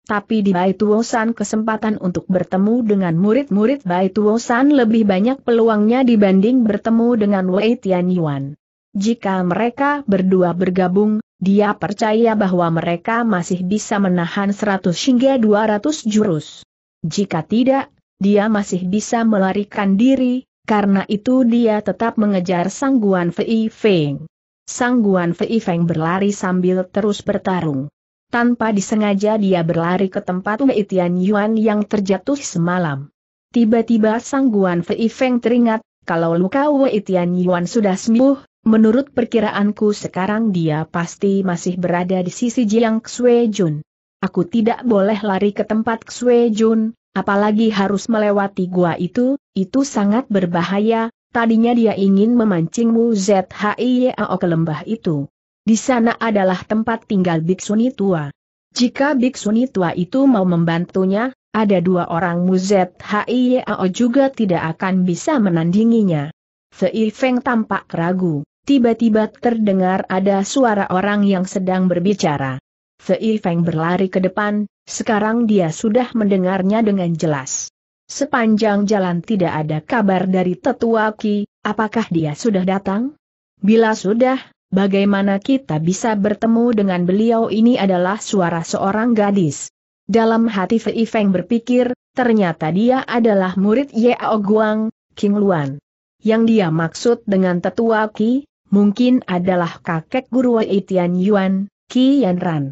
Speaker 1: tapi di Baituosan kesempatan untuk bertemu dengan murid-murid Baituosan lebih banyak peluangnya dibanding bertemu dengan Wei Tianyuan. Jika mereka berdua bergabung, dia percaya bahwa mereka masih bisa menahan 100 hingga 200 jurus. Jika tidak, dia masih bisa melarikan diri, karena itu dia tetap mengejar Sangguan Fei Feng. Sangguan Fei Feng berlari sambil terus bertarung. Tanpa disengaja dia berlari ke tempat Wei Tian Yuan yang terjatuh semalam. Tiba-tiba Sang Guan Fei Feng teringat, kalau luka Wei Tian Yuan sudah sembuh, menurut perkiraanku sekarang dia pasti masih berada di sisi Jiang Xue Jun. Aku tidak boleh lari ke tempat Xue Jun, apalagi harus melewati gua itu, itu sangat berbahaya, tadinya dia ingin memancing Mu Zhiao ke lembah itu. Di sana adalah tempat tinggal Biksuni tua. Jika Biksuni tua itu mau membantunya, ada dua orang Muzet Hiyao juga tidak akan bisa menandinginya. Fei Feng tampak ragu, tiba-tiba terdengar ada suara orang yang sedang berbicara. Fei Feng berlari ke depan, sekarang dia sudah mendengarnya dengan jelas. Sepanjang jalan tidak ada kabar dari tetua Ki, apakah dia sudah datang? Bila sudah, bagaimana kita bisa bertemu dengan beliau ini adalah suara seorang gadis. Dalam hati Fei Feng berpikir, ternyata dia adalah murid Yeo Guang, King Luan. Yang dia maksud dengan tetua Ki, mungkin adalah kakek guru Wei Tian Yuan, Yan Ran.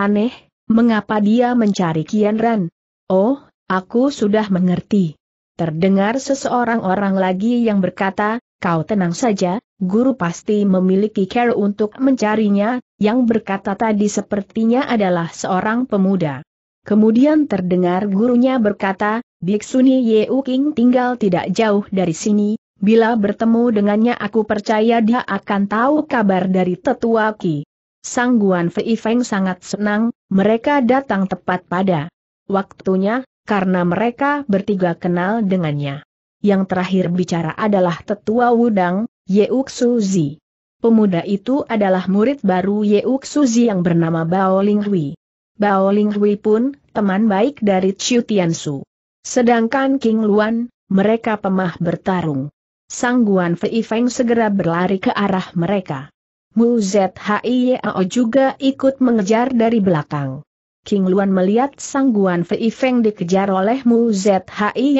Speaker 1: Aneh, mengapa dia mencari Yan Ran? Oh, aku sudah mengerti. Terdengar seseorang orang lagi yang berkata, kau tenang saja, guru pasti memiliki care untuk mencarinya, yang berkata tadi sepertinya adalah seorang pemuda. Kemudian terdengar gurunya berkata, Biksuni Yeu King tinggal tidak jauh dari sini, bila bertemu dengannya aku percaya dia akan tahu kabar dari tetua Ki. Sang Guan Fei Feng sangat senang, mereka datang tepat pada waktunya, karena mereka bertiga kenal dengannya. Yang terakhir bicara adalah tetua Wudang, Yeuk Suzi. Pemuda itu adalah murid baru Yeuk Suzi yang bernama Bao Ling Hui. Bao Ling Hui pun, teman baik dari Chiu Tiansu. Sedangkan King Luan, mereka pemah bertarung. Sang Guan Fei Feng segera berlari ke arah mereka. Mu Ao juga ikut mengejar dari belakang. King Luan melihat Sang Guan Fei Feng dikejar oleh Mu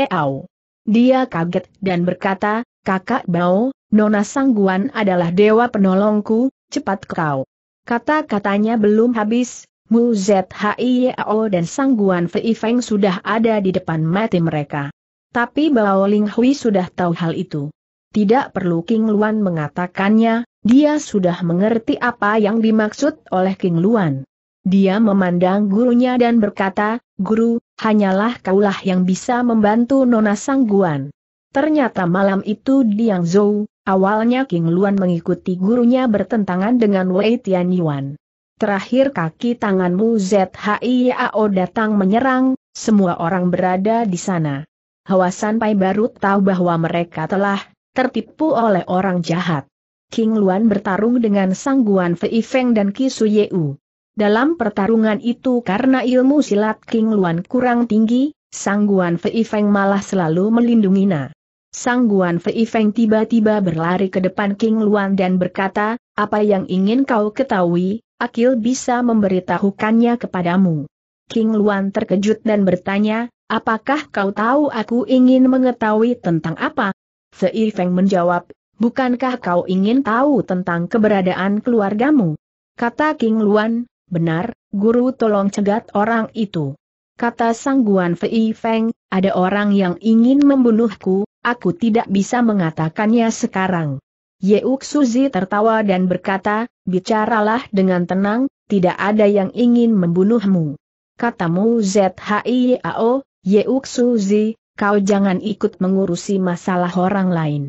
Speaker 1: Ao. Dia kaget dan berkata, kakak Bao, Nona Sangguan adalah dewa penolongku, cepat kau. Kata-katanya belum habis, Mu Zhiyao dan Sangguan Fei Feng sudah ada di depan mati mereka. Tapi Bao Ling Hui sudah tahu hal itu. Tidak perlu King Luan mengatakannya, dia sudah mengerti apa yang dimaksud oleh King Luan. Dia memandang gurunya dan berkata, Guru, hanyalah kaulah yang bisa membantu Nona Sangguan. Ternyata malam itu di Zhou, awalnya King Luan mengikuti gurunya bertentangan dengan Wei Tianyuan. Terakhir kaki tanganmu ZHIAO datang menyerang, semua orang berada di sana. Hawasan Pai baru tahu bahwa mereka telah tertipu oleh orang jahat. King Luan bertarung dengan sangguan Fei Feng dan Qi Su Yeu. Dalam pertarungan itu karena ilmu silat King Luan kurang tinggi, sangguan Fei Feng malah selalu melindungi Na. Sang Guan Fei Feng tiba-tiba berlari ke depan King Luan dan berkata, apa yang ingin kau ketahui, Akil bisa memberitahukannya kepadamu. King Luan terkejut dan bertanya, apakah kau tahu aku ingin mengetahui tentang apa? Fei Feng menjawab, bukankah kau ingin tahu tentang keberadaan keluargamu? Kata King Luan, benar, guru tolong cegat orang itu. Kata Sang Guan Fei Feng, ada orang yang ingin membunuhku, Aku tidak bisa mengatakannya sekarang. Yeuk Suzi tertawa dan berkata, bicaralah dengan tenang, tidak ada yang ingin membunuhmu. Katamu ZHIAO, Yeuk Suzi, kau jangan ikut mengurusi masalah orang lain.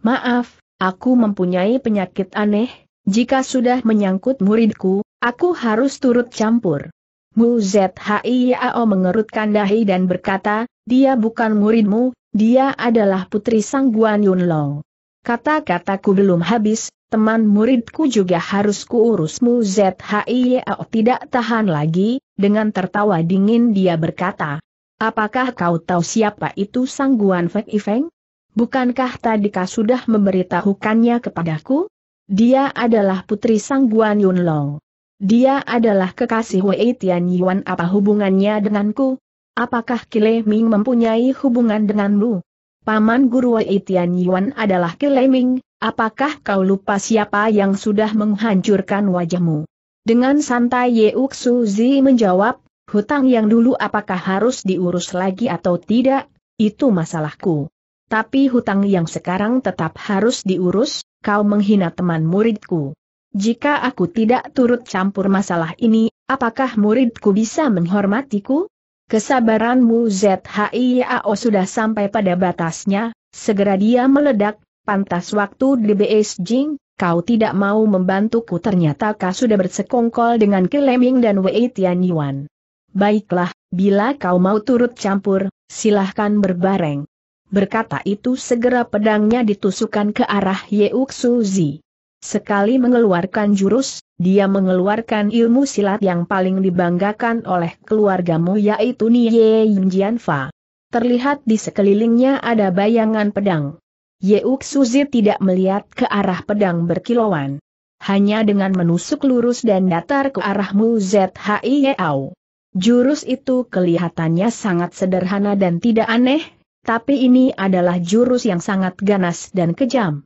Speaker 1: Maaf, aku mempunyai penyakit aneh, jika sudah menyangkut muridku, aku harus turut campur. Mu ZHIAO mengerutkan dahi dan berkata, dia bukan muridmu, dia adalah putri Sang Guan Yun Long. Kata-kataku belum habis, teman muridku juga harus kuurusmu ZHIYAO tidak tahan lagi, dengan tertawa dingin dia berkata. Apakah kau tahu siapa itu Sang Guan Feng Ifeng? Bukankah kau sudah memberitahukannya kepadaku? Dia adalah putri Sang Guan Yun Long. Dia adalah kekasih Wei Tian Yuan apa hubungannya denganku? Apakah Kile Ming mempunyai hubungan denganmu? Paman Guru Wei Tian Yuan adalah Kile Ming, apakah kau lupa siapa yang sudah menghancurkan wajahmu? Dengan santai Yeuk Zi menjawab, hutang yang dulu apakah harus diurus lagi atau tidak, itu masalahku. Tapi hutang yang sekarang tetap harus diurus, kau menghina teman muridku. Jika aku tidak turut campur masalah ini, apakah muridku bisa menghormatiku? Kesabaranmu ZHIAO sudah sampai pada batasnya, segera dia meledak, pantas waktu di Jing, kau tidak mau membantuku ternyata kau sudah bersekongkol dengan Keleming dan Wei Tianyuan. Baiklah, bila kau mau turut campur, silahkan berbareng. Berkata itu segera pedangnya ditusukkan ke arah Yeuk Suzi. Sekali mengeluarkan jurus, dia mengeluarkan ilmu silat yang paling dibanggakan oleh keluargamu yaitu Yin Jian Fa. Terlihat di sekelilingnya ada bayangan pedang. Yeuk Suzi tidak melihat ke arah pedang berkilauan. Hanya dengan menusuk lurus dan datar ke arahmu Zhi Yeau. Jurus itu kelihatannya sangat sederhana dan tidak aneh, tapi ini adalah jurus yang sangat ganas dan kejam.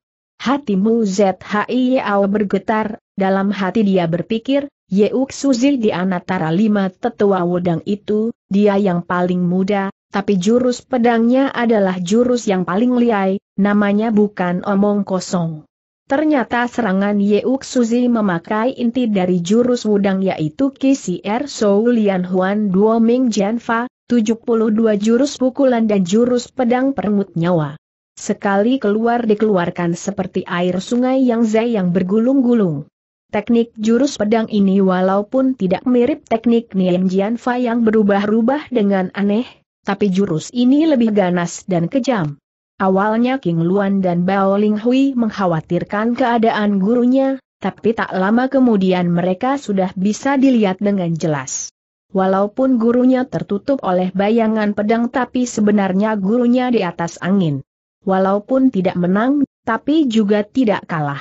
Speaker 1: Hati Hatimu Zhiyao bergetar, dalam hati dia berpikir, Yeuk Suzi di antara lima tetua wedang itu, dia yang paling muda, tapi jurus pedangnya adalah jurus yang paling liai, namanya bukan omong kosong. Ternyata serangan Yeuk Suzi memakai inti dari jurus wudang yaitu KCR er Sou Lian Huan Duo Ming Jian Fa, 72 jurus pukulan dan jurus pedang permut nyawa. Sekali keluar dikeluarkan seperti air sungai yang zai yang bergulung-gulung. Teknik jurus pedang ini walaupun tidak mirip teknik Nian Fa yang berubah-ubah dengan aneh, tapi jurus ini lebih ganas dan kejam. Awalnya King Luan dan Bao Ling Hui mengkhawatirkan keadaan gurunya, tapi tak lama kemudian mereka sudah bisa dilihat dengan jelas. Walaupun gurunya tertutup oleh bayangan pedang tapi sebenarnya gurunya di atas angin walaupun tidak menang, tapi juga tidak kalah.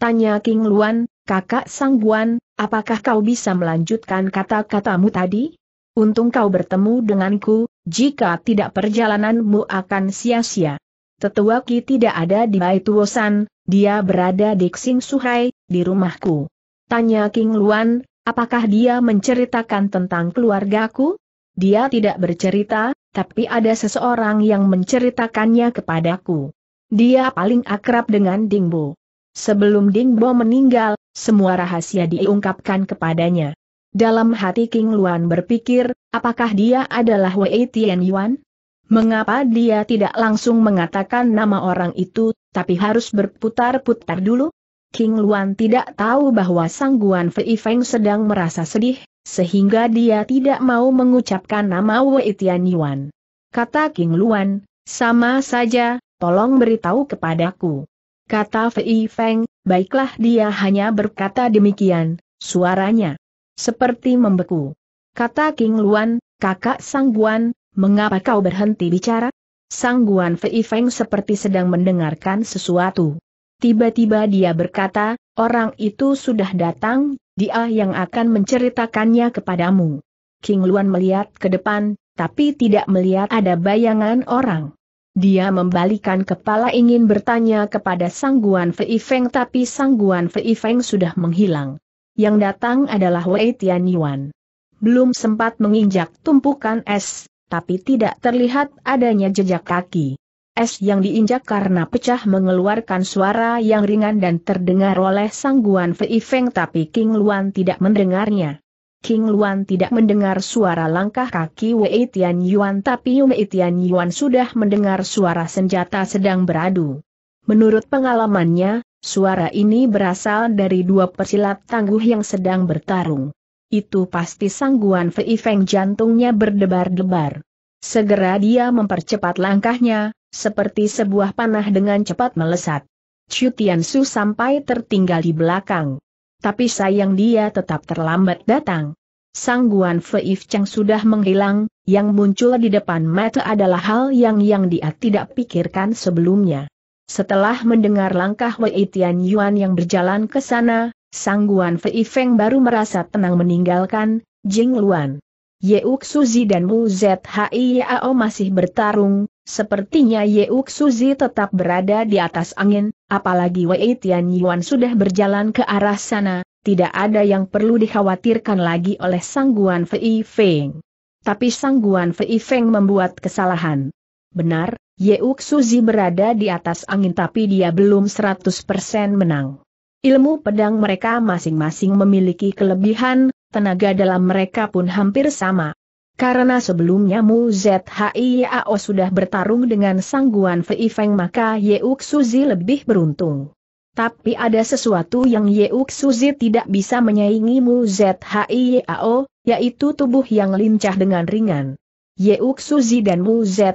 Speaker 1: Tanya King Luan, kakak Sangguan, apakah kau bisa melanjutkan kata-katamu tadi? Untung kau bertemu denganku, jika tidak perjalananmu akan sia-sia. Tetua Ki tidak ada di Baituosan, dia berada di Xing Suhai, di rumahku. Tanya King Luan, apakah dia menceritakan tentang keluargaku? Dia tidak bercerita, tapi ada seseorang yang menceritakannya kepadaku. Dia paling akrab dengan Dingbo. Sebelum Dingbo meninggal, semua rahasia diungkapkan kepadanya. Dalam hati King Luan berpikir, apakah dia adalah Wei Tian Yuan? Mengapa dia tidak langsung mengatakan nama orang itu, tapi harus berputar-putar dulu? King Luan tidak tahu bahwa Sang Guan Fei Feng sedang merasa sedih, sehingga dia tidak mau mengucapkan nama Wei Tian Yuan. Kata King Luan, sama saja, tolong beritahu kepadaku. Kata Fei Feng, baiklah dia hanya berkata demikian, suaranya seperti membeku. Kata King Luan, kakak Sang Guan, mengapa kau berhenti bicara? Sang Guan Fei Feng seperti sedang mendengarkan sesuatu. Tiba-tiba dia berkata, orang itu sudah datang, dia yang akan menceritakannya kepadamu. King Luan melihat ke depan, tapi tidak melihat ada bayangan orang. Dia membalikan kepala ingin bertanya kepada Sangguan Fei Feng tapi Sangguan Fei Feng sudah menghilang. Yang datang adalah Wei Tian Yuan. Belum sempat menginjak tumpukan es, tapi tidak terlihat adanya jejak kaki. Es yang diinjak karena pecah mengeluarkan suara yang ringan dan terdengar oleh sangguan Fei Feng tapi King Luan tidak mendengarnya. King Luan tidak mendengar suara langkah kaki Wei Tian Yuan tapi Wei Tian Yuan sudah mendengar suara senjata sedang beradu. Menurut pengalamannya, suara ini berasal dari dua persilat tangguh yang sedang bertarung. Itu pasti sangguan Fei Feng jantungnya berdebar-debar. Segera dia mempercepat langkahnya, seperti sebuah panah dengan cepat melesat. Chu Tiansu sampai tertinggal di belakang. Tapi sayang dia tetap terlambat datang. Sang Guan Feif Chang sudah menghilang, yang muncul di depan mata adalah hal yang yang dia tidak pikirkan sebelumnya. Setelah mendengar langkah Wei Tian Yuan yang berjalan ke sana, Sang Guan Feifeng baru merasa tenang meninggalkan Jing Luan. Yeuk Suzi dan Mu Zhiyao masih bertarung, sepertinya Yeuk Suzi tetap berada di atas angin, apalagi Wei Tian Yuan sudah berjalan ke arah sana, tidak ada yang perlu dikhawatirkan lagi oleh Sangguan Fei Feng. Tapi Sangguan Fei Feng membuat kesalahan. Benar, Yeuk Suzi berada di atas angin tapi dia belum 100% menang. Ilmu pedang mereka masing-masing memiliki kelebihan, tenaga dalam mereka pun hampir sama. Karena sebelumnya Mu Zhi sudah bertarung dengan sangguan Fei Feng maka Yeuk Suzi lebih beruntung. Tapi ada sesuatu yang Yeuk Suzi tidak bisa menyaingi Mu Zhi yaitu tubuh yang lincah dengan ringan. Yeuk Suzi dan Mu Zhi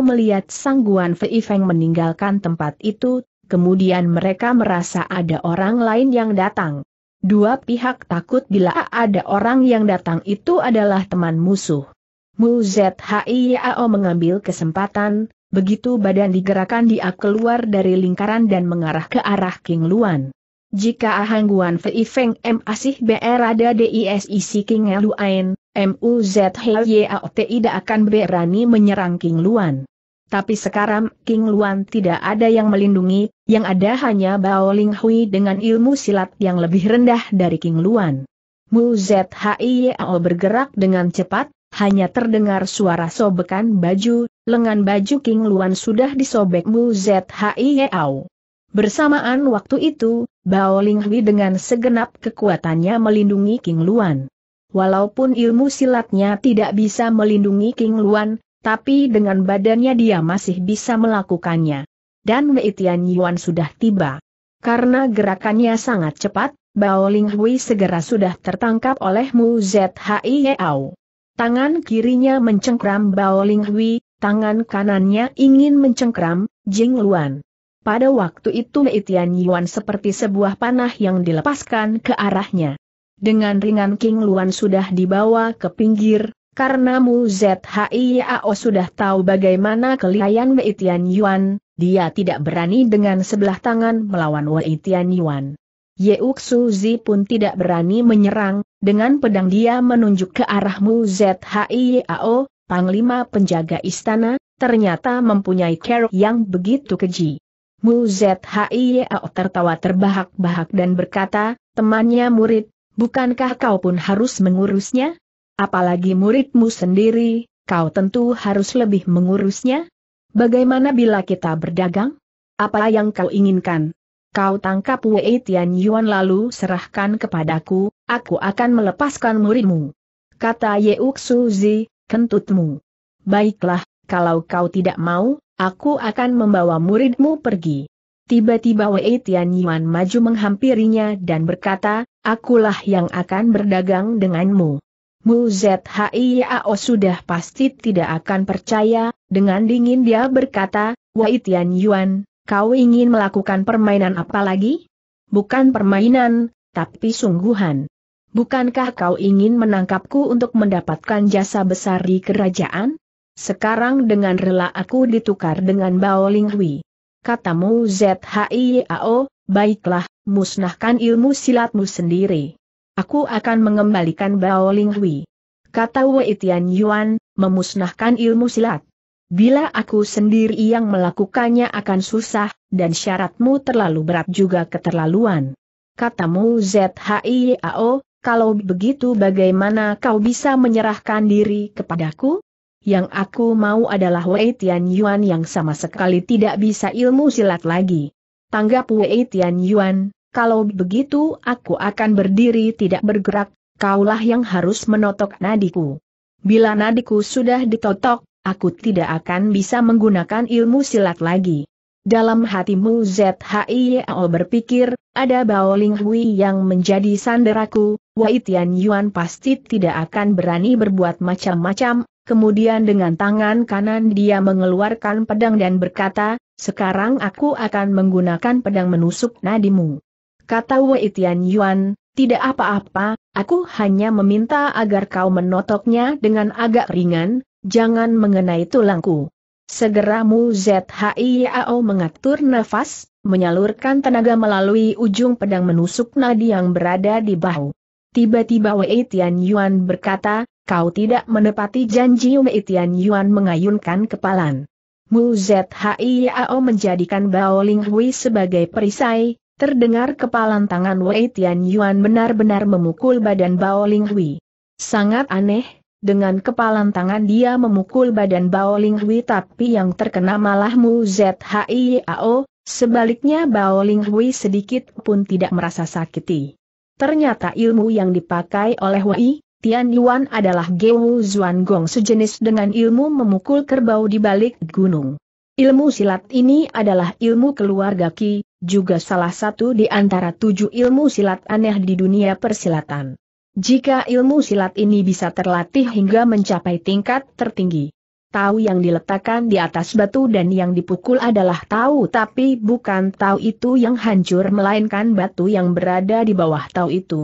Speaker 1: melihat sangguan Fei Feng meninggalkan tempat itu, kemudian mereka merasa ada orang lain yang datang. Dua pihak takut bila ada orang yang datang itu adalah teman musuh. Mu ZHIAO mengambil kesempatan, begitu badan digerakkan dia keluar dari lingkaran dan mengarah ke arah King Luan. Jika Ahang Guan Fei Feng M Asih berada di DISIC King Luan, Mu MUZHYAO tidak akan berani menyerang King Luan. Tapi sekarang King Luan tidak ada yang melindungi, yang ada hanya Bao Ling Hui dengan ilmu silat yang lebih rendah dari King Luan. Mu Zhiyao bergerak dengan cepat, hanya terdengar suara sobekan baju, lengan baju King Luan sudah disobek Mu Zhiyao. Bersamaan waktu itu, Bao Hui dengan segenap kekuatannya melindungi King Luan. Walaupun ilmu silatnya tidak bisa melindungi King Luan, tapi dengan badannya dia masih bisa melakukannya dan Wei Tian Yuan sudah tiba. Karena gerakannya sangat cepat, Bao Ling Hui segera sudah tertangkap oleh Mu Zhiyao. Tangan kirinya mencengkram Bao Ling Hui, tangan kanannya ingin mencengkram Jing Luan. Pada waktu itu Wei Tian Yuan seperti sebuah panah yang dilepaskan ke arahnya. Dengan ringan King Luan sudah dibawa ke pinggir, karena Mu Zhiyao sudah tahu bagaimana kelihayan Wei Tianyuan, dia tidak berani dengan sebelah tangan melawan Wei Tianyuan. Ye Xuzi pun tidak berani menyerang, dengan pedang dia menunjuk ke arah Mu Zhiyao, Panglima penjaga istana, ternyata mempunyai kerok yang begitu keji. Mu Zhiyao tertawa terbahak-bahak dan berkata, temannya murid, bukankah kau pun harus mengurusnya? Apalagi muridmu sendiri, kau tentu harus lebih mengurusnya? Bagaimana bila kita berdagang? Apa yang kau inginkan? Kau tangkap Wei Tian Yuan lalu serahkan kepadaku, aku akan melepaskan muridmu. Kata Uksu Zi, kentutmu. Baiklah, kalau kau tidak mau, aku akan membawa muridmu pergi. Tiba-tiba Wei Tian Yuan maju menghampirinya dan berkata, akulah yang akan berdagang denganmu. Mu Zhiao sudah pasti tidak akan percaya, dengan dingin dia berkata, Wei Tian Yuan, kau ingin melakukan permainan apa lagi? Bukan permainan, tapi sungguhan. Bukankah kau ingin menangkapku untuk mendapatkan jasa besar di kerajaan? Sekarang dengan rela aku ditukar dengan Bao Ling Hui. Katamu Zhiao, baiklah, musnahkan ilmu silatmu sendiri. Aku akan mengembalikan Bao Ling Hui. Kata Wei Tian Yuan, memusnahkan ilmu silat. Bila aku sendiri yang melakukannya akan susah, dan syaratmu terlalu berat juga keterlaluan. Katamu ZHIAO, kalau begitu bagaimana kau bisa menyerahkan diri kepadaku? Yang aku mau adalah Wei Tian Yuan yang sama sekali tidak bisa ilmu silat lagi. Tanggap Wei Tian Yuan, kalau begitu aku akan berdiri tidak bergerak, kaulah yang harus menotok nadiku. Bila nadiku sudah ditotok, aku tidak akan bisa menggunakan ilmu silat lagi. Dalam hatimu ZHIYO berpikir, ada Bao Ling Hui yang menjadi sandaraku, Wei Tian Yuan pasti tidak akan berani berbuat macam-macam, kemudian dengan tangan kanan dia mengeluarkan pedang dan berkata, sekarang aku akan menggunakan pedang menusuk nadimu kata Wei Tian Yuan, tidak apa-apa, aku hanya meminta agar kau menotoknya dengan agak ringan, jangan mengenai tulangku. Segera Mu Zhiyao mengatur nafas, menyalurkan tenaga melalui ujung pedang menusuk nadi yang berada di bahu. Tiba-tiba Wei Tian Yuan berkata, kau tidak menepati janji Wei Tian Yuan mengayunkan kepalan. Mu Zhiyao menjadikan Bao Ling Hui sebagai perisai, Terdengar kepalan tangan Wei Tian Yuan benar-benar memukul badan Bao Ling Hui. Sangat aneh, dengan kepalan tangan dia memukul badan Bao Ling Hui tapi yang terkena malah Mu Zhiyao, sebaliknya Bao Ling Hui sedikit pun tidak merasa sakiti. Ternyata ilmu yang dipakai oleh Wei Tian Yuan adalah Geu Zuan Gong sejenis dengan ilmu memukul kerbau di balik gunung. Ilmu silat ini adalah ilmu keluarga Ki, juga salah satu di antara tujuh ilmu silat aneh di dunia persilatan. Jika ilmu silat ini bisa terlatih hingga mencapai tingkat tertinggi, tahu yang diletakkan di atas batu dan yang dipukul adalah tahu tapi bukan tahu itu yang hancur melainkan batu yang berada di bawah tahu itu.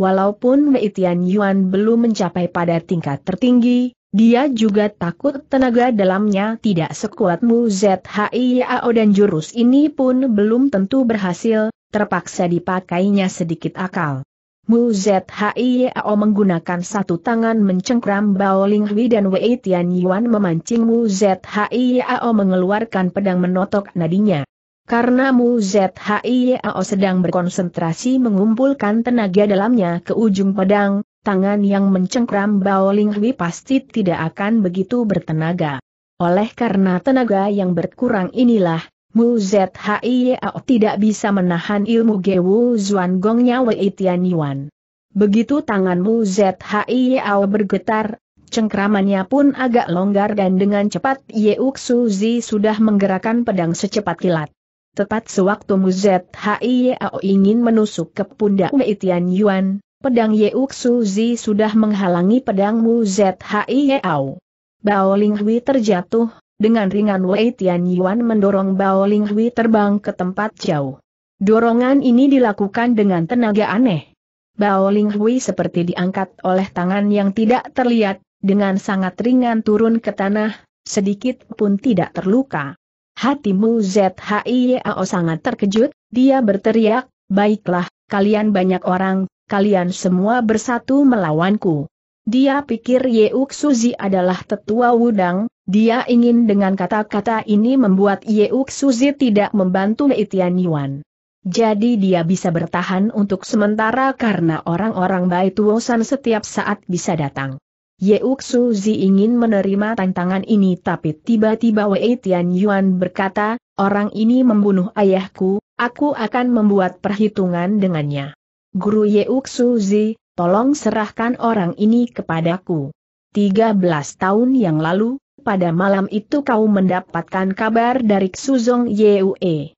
Speaker 1: Walaupun Meitian Yuan belum mencapai pada tingkat tertinggi, dia juga takut tenaga dalamnya tidak sekuatmu ZHIAO dan jurus ini pun belum tentu berhasil, terpaksa dipakainya sedikit akal. Mu ZHIAO menggunakan satu tangan mencengkram Bao Linghui dan Wei Tian Yuan memancing Mu ZHIAO mengeluarkan pedang menotok nadinya. Karena Mu ZHIAO sedang berkonsentrasi mengumpulkan tenaga dalamnya ke ujung pedang, tangan yang mencengkram Bao Ling Hui pasti tidak akan begitu bertenaga. Oleh karena tenaga yang berkurang inilah, Mu ZHIYAO tidak bisa menahan ilmu Gewu Zuan Gongnya Wei Tian Yuan. Begitu tangan Mu ZHIYAO bergetar, cengkramannya pun agak longgar dan dengan cepat Yeuk Suzi sudah menggerakkan pedang secepat kilat. Tepat sewaktu Mu ZHIYAO ingin menusuk ke pundak Wei Tian Yuan, Pedang Yeuk Suzi sudah menghalangi pedang Mu Zhiyao. Bao Ling Hui terjatuh, dengan ringan Wei Tian Yuan mendorong Bao Ling terbang ke tempat jauh. Dorongan ini dilakukan dengan tenaga aneh. Bao Ling seperti diangkat oleh tangan yang tidak terlihat, dengan sangat ringan turun ke tanah, sedikit pun tidak terluka. Hati Hatimu Zhiyao sangat terkejut, dia berteriak, baiklah, kalian banyak orang, kalian semua bersatu melawanku. Dia pikir Yeuk Suzi adalah tetua wudang, dia ingin dengan kata-kata ini membuat Yeuk Suzi tidak membantu Itian Yuan. Jadi dia bisa bertahan untuk sementara karena orang-orang Bai Tuosan setiap saat bisa datang. Yeuk Suzi ingin menerima tantangan ini tapi tiba-tiba Wei Tian Yuan berkata, orang ini membunuh ayahku, aku akan membuat perhitungan dengannya. Guru Yeuk Suzi, tolong serahkan orang ini kepadaku. 13 tahun yang lalu, pada malam itu kau mendapatkan kabar dari Suzong Yue.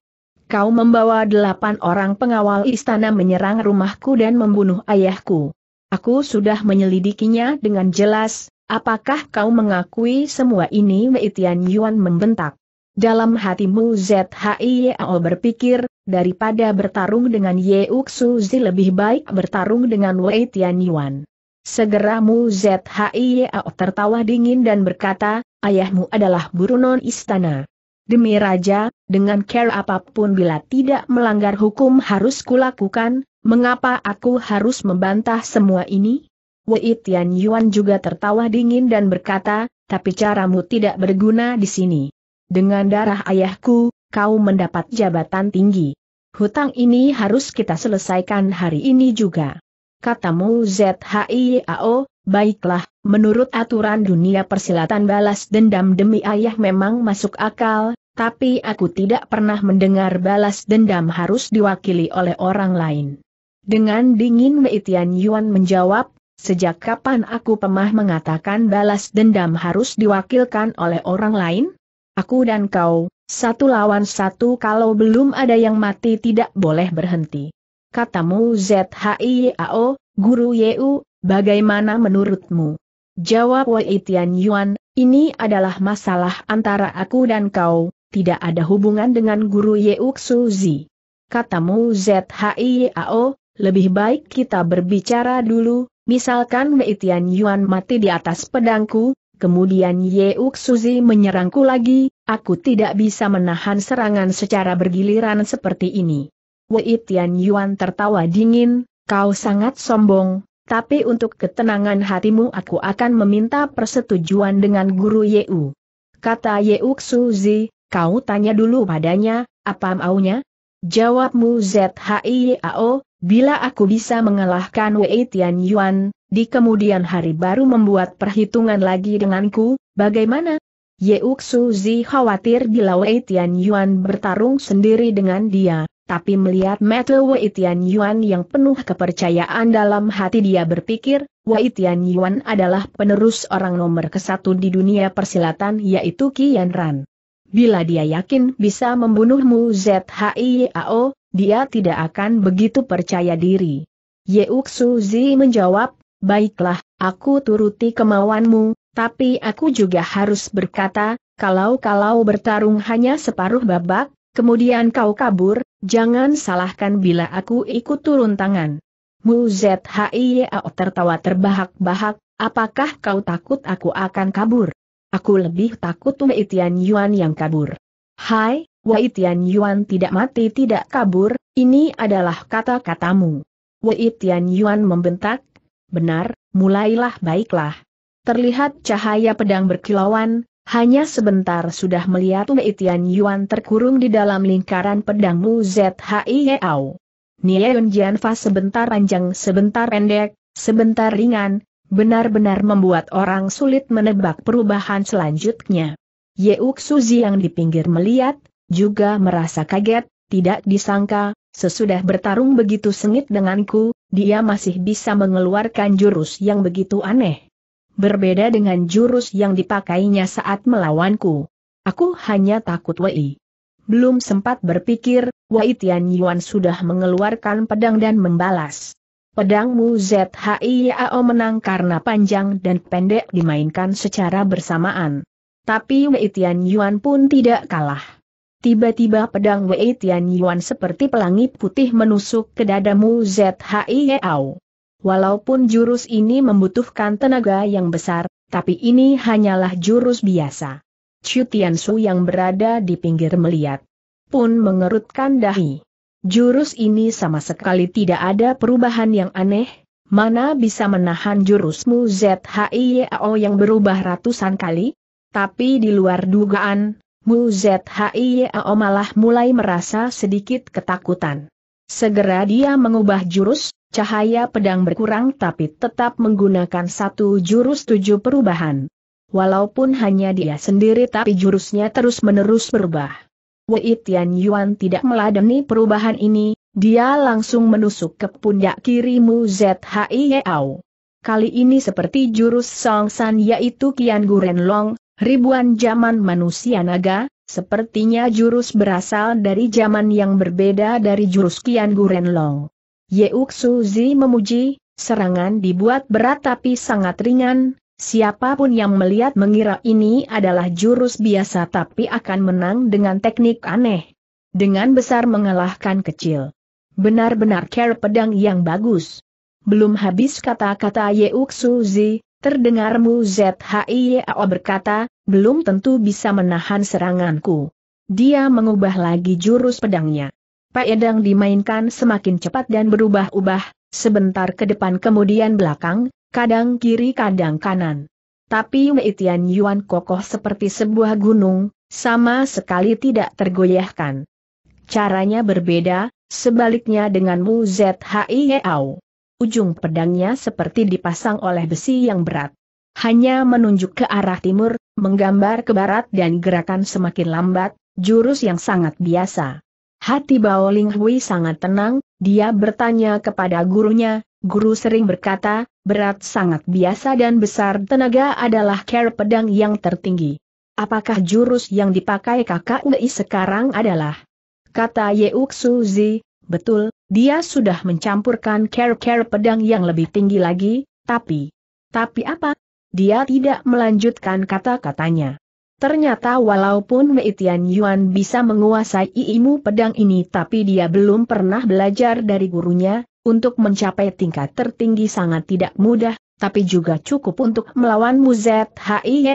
Speaker 1: Kau membawa delapan orang pengawal istana menyerang rumahku dan membunuh ayahku. Aku sudah menyelidikinya dengan jelas, apakah kau mengakui semua ini Meitian Yuan membentak. Dalam hatimu ZHIYAO berpikir, daripada bertarung dengan Ye Zi lebih baik bertarung dengan Wei Tianyuan. Segera Mu Zhiyao tertawa dingin dan berkata, ayahmu adalah burunon istana. Demi Raja, dengan care apapun bila tidak melanggar hukum harus kulakukan, mengapa aku harus membantah semua ini? Wei Tianyuan juga tertawa dingin dan berkata, tapi caramu tidak berguna di sini. Dengan darah ayahku, kau mendapat jabatan tinggi. Hutang ini harus kita selesaikan hari ini juga. Katamu ZHIAO, baiklah, menurut aturan dunia persilatan balas dendam demi ayah memang masuk akal, tapi aku tidak pernah mendengar balas dendam harus diwakili oleh orang lain. Dengan dingin Meitian Yuan menjawab, sejak kapan aku pemah mengatakan balas dendam harus diwakilkan oleh orang lain? Aku dan kau, satu lawan satu kalau belum ada yang mati tidak boleh berhenti. Katamu ZHIAO, Guru Yeu, bagaimana menurutmu? Jawab Wei Tian Yuan, ini adalah masalah antara aku dan kau, tidak ada hubungan dengan Guru Yeu Suzi. Katamu ZHIAO, lebih baik kita berbicara dulu, misalkan Wei Tian Yuan mati di atas pedangku, kemudian Yeu Suzi menyerangku lagi, Aku tidak bisa menahan serangan secara bergiliran seperti ini. Wei Tian Yuan tertawa dingin, kau sangat sombong, tapi untuk ketenangan hatimu aku akan meminta persetujuan dengan guru Yeu. Kata Yeu Zi. kau tanya dulu padanya, apa maunya? Jawabmu ZHIYAO, bila aku bisa mengalahkan Wei Tian Yuan, di kemudian hari baru membuat perhitungan lagi denganku, bagaimana? Yeuk Suzi khawatir bila Wei Tian Yuan bertarung sendiri dengan dia, tapi melihat mata Wei Tian Yuan yang penuh kepercayaan dalam hati dia berpikir, Wei Tian Yuan adalah penerus orang nomor kesatu di dunia persilatan yaitu Qianran. Ran. Bila dia yakin bisa membunuhmu ZHIYAO, dia tidak akan begitu percaya diri. Yeuk Suzi menjawab, baiklah, aku turuti kemauanmu, tapi aku juga harus berkata, kalau-kalau bertarung hanya separuh babak, kemudian kau kabur, jangan salahkan bila aku ikut turun tangan. Mu ZHIYAO tertawa terbahak-bahak, apakah kau takut aku akan kabur? Aku lebih takut Wei Tian Yuan yang kabur. Hai, Wei Tian Yuan tidak mati tidak kabur, ini adalah kata-katamu. Wei Tian Yuan membentak, benar, mulailah baiklah. Terlihat cahaya pedang berkilauan, hanya sebentar sudah melihat Wei Tian Yuan terkurung di dalam lingkaran pedang Mu Nie Yun Jian Fa sebentar panjang sebentar pendek, sebentar ringan, benar-benar membuat orang sulit menebak perubahan selanjutnya. Ye Suzi yang di pinggir melihat, juga merasa kaget, tidak disangka, sesudah bertarung begitu sengit denganku, dia masih bisa mengeluarkan jurus yang begitu aneh berbeda dengan jurus yang dipakainya saat melawanku. Aku hanya takut Wei. Belum sempat berpikir, Wei Tian Yuan sudah mengeluarkan pedang dan membalas. Pedangmu ZHIAO menang karena panjang dan pendek dimainkan secara bersamaan. Tapi Wei Tian Yuan pun tidak kalah. Tiba-tiba pedang Wei Tian Yuan seperti pelangi putih menusuk ke dadamu ZHIAO. Walaupun jurus ini membutuhkan tenaga yang besar, tapi ini hanyalah jurus biasa. Chu Tiansu yang berada di pinggir melihat pun mengerutkan dahi. Jurus ini sama sekali tidak ada perubahan yang aneh, mana bisa menahan jurusmu ZHIYAO yang berubah ratusan kali? Tapi di luar dugaan, Mu ZHIYAO malah mulai merasa sedikit ketakutan. Segera dia mengubah jurus, Cahaya pedang berkurang tapi tetap menggunakan satu jurus tujuh perubahan. Walaupun hanya dia sendiri tapi jurusnya terus-menerus berubah. Wei Tian Yuan tidak meladeni perubahan ini, dia langsung menusuk ke pundak kirimu Mu Kali ini seperti jurus Song San yaitu Kian Guren Long, ribuan zaman manusia naga, sepertinya jurus berasal dari zaman yang berbeda dari jurus Kian Guren Long. Yeuk Suzi memuji, serangan dibuat berat tapi sangat ringan, siapapun yang melihat mengira ini adalah jurus biasa tapi akan menang dengan teknik aneh. Dengan besar mengalahkan kecil. Benar-benar care pedang yang bagus. Belum habis kata-kata Yeuk Suzi, terdengar Mu ZHIYAO berkata, belum tentu bisa menahan seranganku. Dia mengubah lagi jurus pedangnya. Pedang dimainkan semakin cepat dan berubah-ubah, sebentar ke depan kemudian belakang, kadang kiri kadang kanan. Tapi Wei Yuan kokoh seperti sebuah gunung, sama sekali tidak tergoyahkan. Caranya berbeda, sebaliknya dengan Wu Zhiyao. Ujung pedangnya seperti dipasang oleh besi yang berat. Hanya menunjuk ke arah timur, menggambar ke barat dan gerakan semakin lambat, jurus yang sangat biasa. Hati Bao Ling Hui sangat tenang, dia bertanya kepada gurunya, guru sering berkata, berat sangat biasa dan besar tenaga adalah care pedang yang tertinggi. Apakah jurus yang dipakai kakak Ngei sekarang adalah? Kata Yeuk Suzi, betul, dia sudah mencampurkan care-care pedang yang lebih tinggi lagi, tapi... Tapi apa? Dia tidak melanjutkan kata-katanya. Ternyata walaupun Mei Tian Yuan bisa menguasai ilmu pedang ini tapi dia belum pernah belajar dari gurunya, untuk mencapai tingkat tertinggi sangat tidak mudah, tapi juga cukup untuk melawan Muzet Hai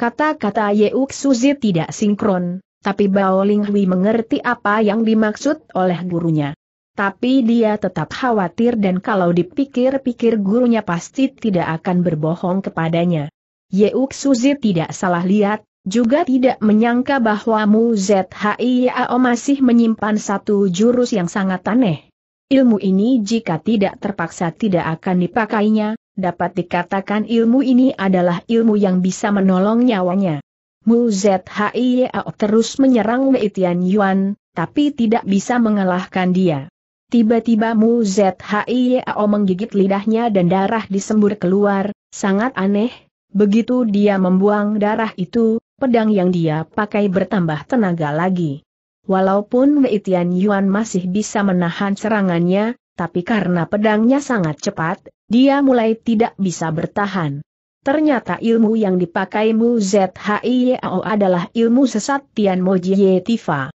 Speaker 1: Kata-kata Ye Suzi tidak sinkron, tapi Bao Ling mengerti apa yang dimaksud oleh gurunya. Tapi dia tetap khawatir dan kalau dipikir-pikir gurunya pasti tidak akan berbohong kepadanya. Yeuk Suzi tidak salah lihat, juga tidak menyangka bahwa Mu ZHI masih menyimpan satu jurus yang sangat aneh. Ilmu ini jika tidak terpaksa tidak akan dipakainya, dapat dikatakan ilmu ini adalah ilmu yang bisa menolong nyawanya. Mu ZHI terus menyerang Wei Tian Yuan, tapi tidak bisa mengalahkan dia. Tiba-tiba Mu ZHI menggigit lidahnya dan darah disembur keluar, sangat aneh, Begitu dia membuang darah itu, pedang yang dia pakai bertambah tenaga lagi. Walaupun Wei Tian Yuan masih bisa menahan serangannya, tapi karena pedangnya sangat cepat, dia mulai tidak bisa bertahan. Ternyata ilmu yang dipakai Mu Zhiyao adalah ilmu sesat Tian Mojie Tifa.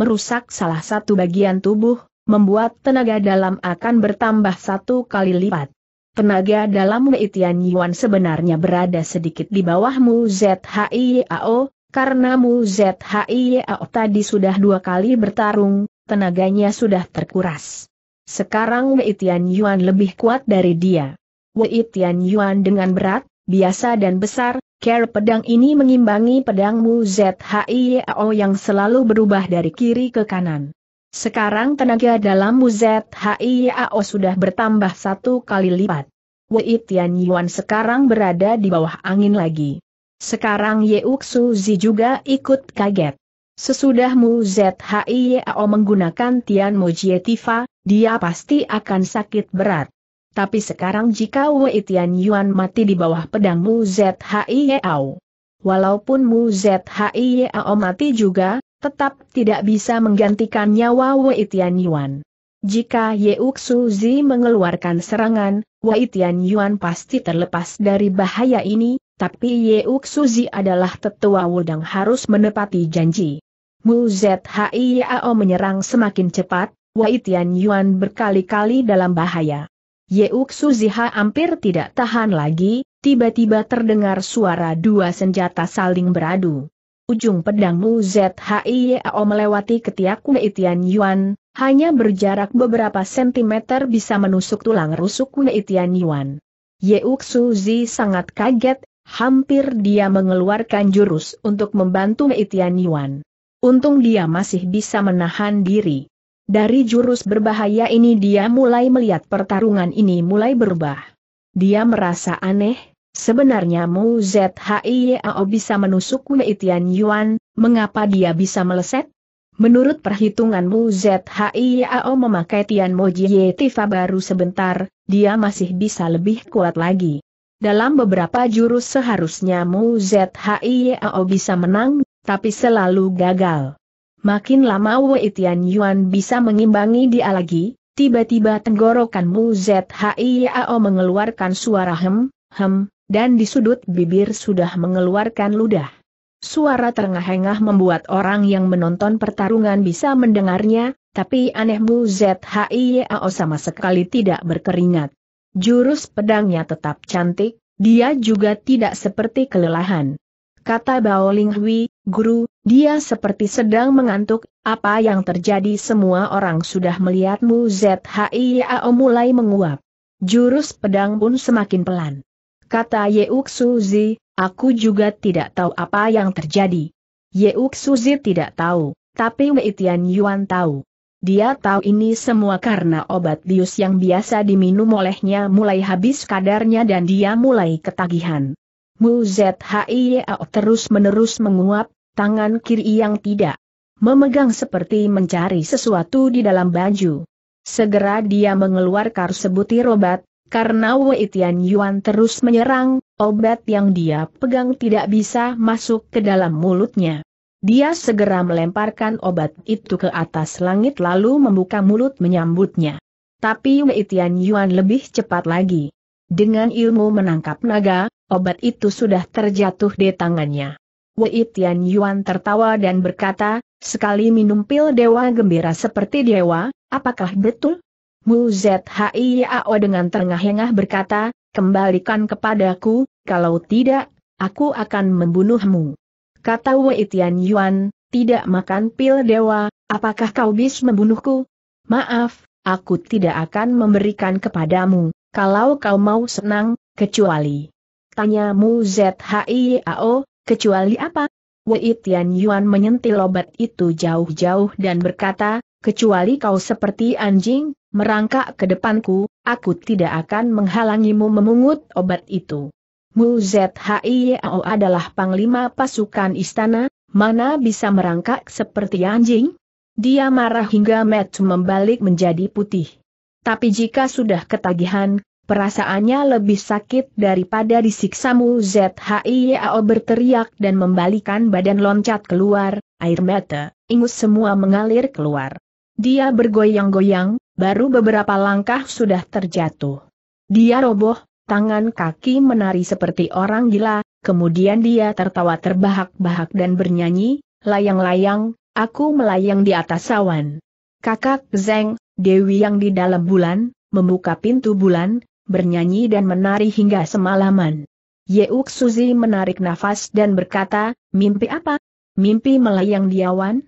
Speaker 1: Merusak salah satu bagian tubuh, membuat tenaga dalam akan bertambah satu kali lipat. Tenaga dalam Wei Tian Yuan sebenarnya berada sedikit di bawahmu ZHIAO, karena Mu ZHIAO tadi sudah dua kali bertarung, tenaganya sudah terkuras. Sekarang Wei Tian Yuan lebih kuat dari dia. Wei Tian Yuan dengan berat, biasa dan besar, ker pedang ini mengimbangi pedang Mu ZHIAO yang selalu berubah dari kiri ke kanan. Sekarang tenaga dalam dalammu ZHIAO sudah bertambah satu kali lipat. Wei Tianyuan sekarang berada di bawah angin lagi. Sekarang Ye Uksu Zi juga ikut kaget. Sesudah Sesudahmu ZHIAO menggunakan Tian Mojie Tifa, dia pasti akan sakit berat. Tapi sekarang jika Wei Tianyuan mati di bawah pedang Mu Zhiyao, walaupun Mu Zhiyao mati juga, tetap tidak bisa menggantikan nyawa Wei Tian Yuan. Jika Ye Zi mengeluarkan serangan, Wei Tian Yuan pasti terlepas dari bahaya ini, tapi Ye Zi adalah tetua Wudang harus menepati janji. Mu Zhiyao Yao menyerang semakin cepat, Wei Tian Yuan berkali-kali dalam bahaya. Ye Zi hampir tidak tahan lagi, tiba-tiba terdengar suara dua senjata saling beradu. Ujung pedangmu ZHIYAO melewati ketiak Wei Yuan, hanya berjarak beberapa sentimeter bisa menusuk tulang rusuk Wei Itian Yuan. Uksu Zi sangat kaget, hampir dia mengeluarkan jurus untuk membantu Itian Yuan. Untung dia masih bisa menahan diri. Dari jurus berbahaya ini dia mulai melihat pertarungan ini mulai berubah. Dia merasa aneh, Sebenarnya Mu Zhiyao bisa menusuk Wei Tian Yuan, mengapa dia bisa meleset? Menurut perhitungan Mu Zhiyao memakai Tian Mo Jie Tifa baru sebentar, dia masih bisa lebih kuat lagi. Dalam beberapa jurus seharusnya Mu Zhiyao bisa menang, tapi selalu gagal. Makin lama Wei Tian Yuan bisa mengimbangi dia lagi, tiba-tiba tenggorokan Mu Zhiyao mengeluarkan suara hem, hem, dan di sudut bibir sudah mengeluarkan ludah. Suara terengah-engah membuat orang yang menonton pertarungan bisa mendengarnya, tapi anehmu ZHIYAO sama sekali tidak berkeringat. Jurus pedangnya tetap cantik, dia juga tidak seperti kelelahan. Kata Bao Linghui, guru, dia seperti sedang mengantuk, apa yang terjadi semua orang sudah melihatmu ZHIYAO mulai menguap. Jurus pedang pun semakin pelan kata Yeuk Suzi, aku juga tidak tahu apa yang terjadi. Yeuk Suzi tidak tahu, tapi Wei Tian Yuan tahu. Dia tahu ini semua karena obat bius yang biasa diminum olehnya mulai habis kadarnya dan dia mulai ketagihan. Mu Zhiyao terus-menerus menguap, tangan kiri yang tidak memegang seperti mencari sesuatu di dalam baju. Segera dia mengeluarkan sebutir obat, karena Wei Tian Yuan terus menyerang, obat yang dia pegang tidak bisa masuk ke dalam mulutnya. Dia segera melemparkan obat itu ke atas langit lalu membuka mulut menyambutnya. Tapi Wei Tian Yuan lebih cepat lagi. Dengan ilmu menangkap naga, obat itu sudah terjatuh di tangannya. Wei Tian Yuan tertawa dan berkata, sekali minum pil dewa gembira seperti dewa, apakah betul? Mu Zhiyao dengan terengah-engah berkata, kembalikan kepadaku, kalau tidak, aku akan membunuhmu. Kata Wei Tian Yuan, tidak makan pil dewa, apakah kau bis membunuhku? Maaf, aku tidak akan memberikan kepadamu, kalau kau mau senang, kecuali. Tanya Mu Zhiyao, kecuali apa? Wei Tian Yuan menyentil obat itu jauh-jauh dan berkata, kecuali kau seperti anjing, merangkak ke depanku, aku tidak akan menghalangimu memungut obat itu. Mu ZHIYAO adalah panglima pasukan istana, mana bisa merangkak seperti anjing? Dia marah hingga Metu membalik menjadi putih. Tapi jika sudah ketagihan, perasaannya lebih sakit daripada disiksa Mu ZHIYAO berteriak dan membalikan badan loncat keluar, air mata, ingus semua mengalir keluar. Dia bergoyang-goyang, baru beberapa langkah sudah terjatuh. Dia roboh, tangan kaki menari seperti orang gila, kemudian dia tertawa terbahak-bahak dan bernyanyi, layang-layang, aku melayang di atas awan. Kakak Zeng, Dewi yang di dalam bulan, membuka pintu bulan, bernyanyi dan menari hingga semalaman. Yeuk Suzi menarik nafas dan berkata, mimpi apa? Mimpi melayang di awan?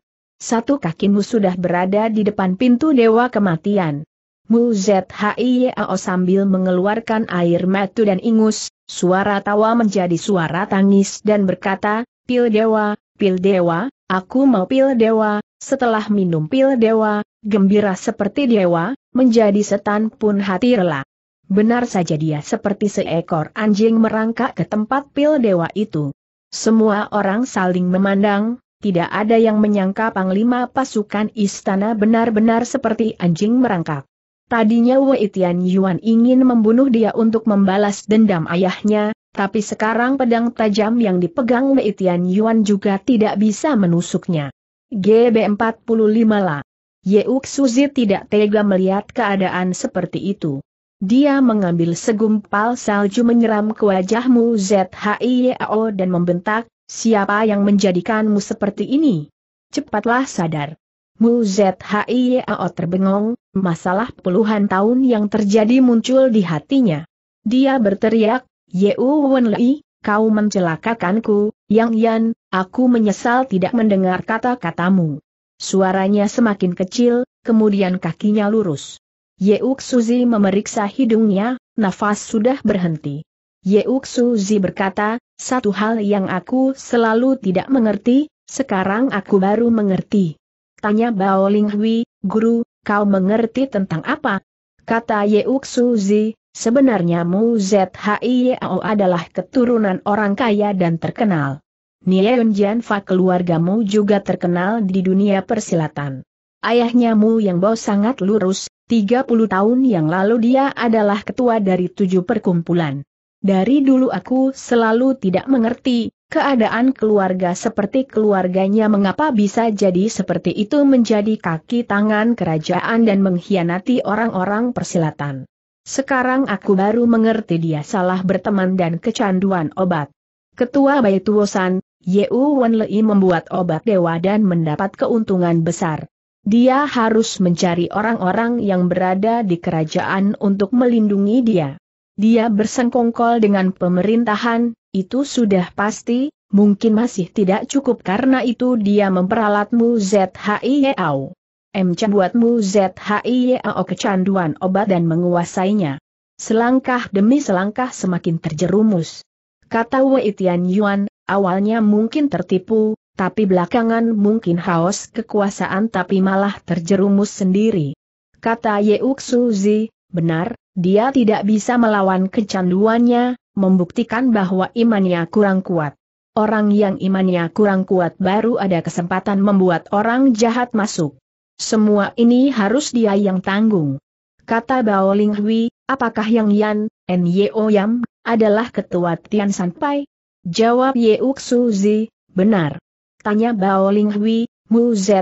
Speaker 1: Satu kakimu sudah berada di depan pintu dewa kematian. Mu ZHIYAO sambil mengeluarkan air mata dan ingus, suara tawa menjadi suara tangis dan berkata, Pil dewa, pil dewa, aku mau pil dewa, setelah minum pil dewa, gembira seperti dewa, menjadi setan pun hati rela. Benar saja dia seperti seekor anjing merangkak ke tempat pil dewa itu. Semua orang saling memandang, tidak ada yang menyangka Panglima pasukan istana benar-benar seperti anjing merangkak. Tadinya Wei Tian Yuan ingin membunuh dia untuk membalas dendam ayahnya, tapi sekarang pedang tajam yang dipegang Wei Tian Yuan juga tidak bisa menusuknya. GB45 lah. Yeuk Suzi tidak tega melihat keadaan seperti itu. Dia mengambil segumpal salju menyeram ke wajahmu ZHIYAO dan membentak, Siapa yang menjadikanmu seperti ini? Cepatlah sadar. Mu ZHIYAO terbengong, masalah puluhan tahun yang terjadi muncul di hatinya. Dia berteriak, Yeu Wenli, kau mencelakakanku, Yang Yan, aku menyesal tidak mendengar kata-katamu. Suaranya semakin kecil, kemudian kakinya lurus. Yeuk Suzi memeriksa hidungnya, nafas sudah berhenti. Yeuk Suzi berkata, satu hal yang aku selalu tidak mengerti, sekarang aku baru mengerti. Tanya Bao Linghui, guru, kau mengerti tentang apa? Kata Ye Uksuzi, sebenarnya Mu Zhiyao adalah keturunan orang kaya dan terkenal. Jian Jianfa keluargamu juga terkenal di dunia persilatan. Ayahnya Mu yang bau sangat lurus, 30 tahun yang lalu dia adalah ketua dari tujuh perkumpulan. Dari dulu aku selalu tidak mengerti, keadaan keluarga seperti keluarganya mengapa bisa jadi seperti itu menjadi kaki tangan kerajaan dan mengkhianati orang-orang persilatan. Sekarang aku baru mengerti dia salah berteman dan kecanduan obat. Ketua Baituosan, Yeu Wenlei membuat obat dewa dan mendapat keuntungan besar. Dia harus mencari orang-orang yang berada di kerajaan untuk melindungi dia dia bersengkongkol dengan pemerintahan, itu sudah pasti, mungkin masih tidak cukup karena itu dia memperalatmu ZHIYAO. M. buatmu ZHIYAO kecanduan obat dan menguasainya. Selangkah demi selangkah semakin terjerumus. Kata Wei Tianyuan, awalnya mungkin tertipu, tapi belakangan mungkin haus kekuasaan tapi malah terjerumus sendiri. Kata Yeuk Suzi, benar, dia tidak bisa melawan kecanduannya, membuktikan bahwa imannya kurang kuat. Orang yang imannya kurang kuat baru ada kesempatan membuat orang jahat masuk. Semua ini harus dia yang tanggung. Kata Bao Ling Hui, apakah Yang Yan, Nyo Yam, adalah ketua Tian Sanpai? Jawab Ye Zi, benar. Tanya Bao Ling Hui, Mu Zhi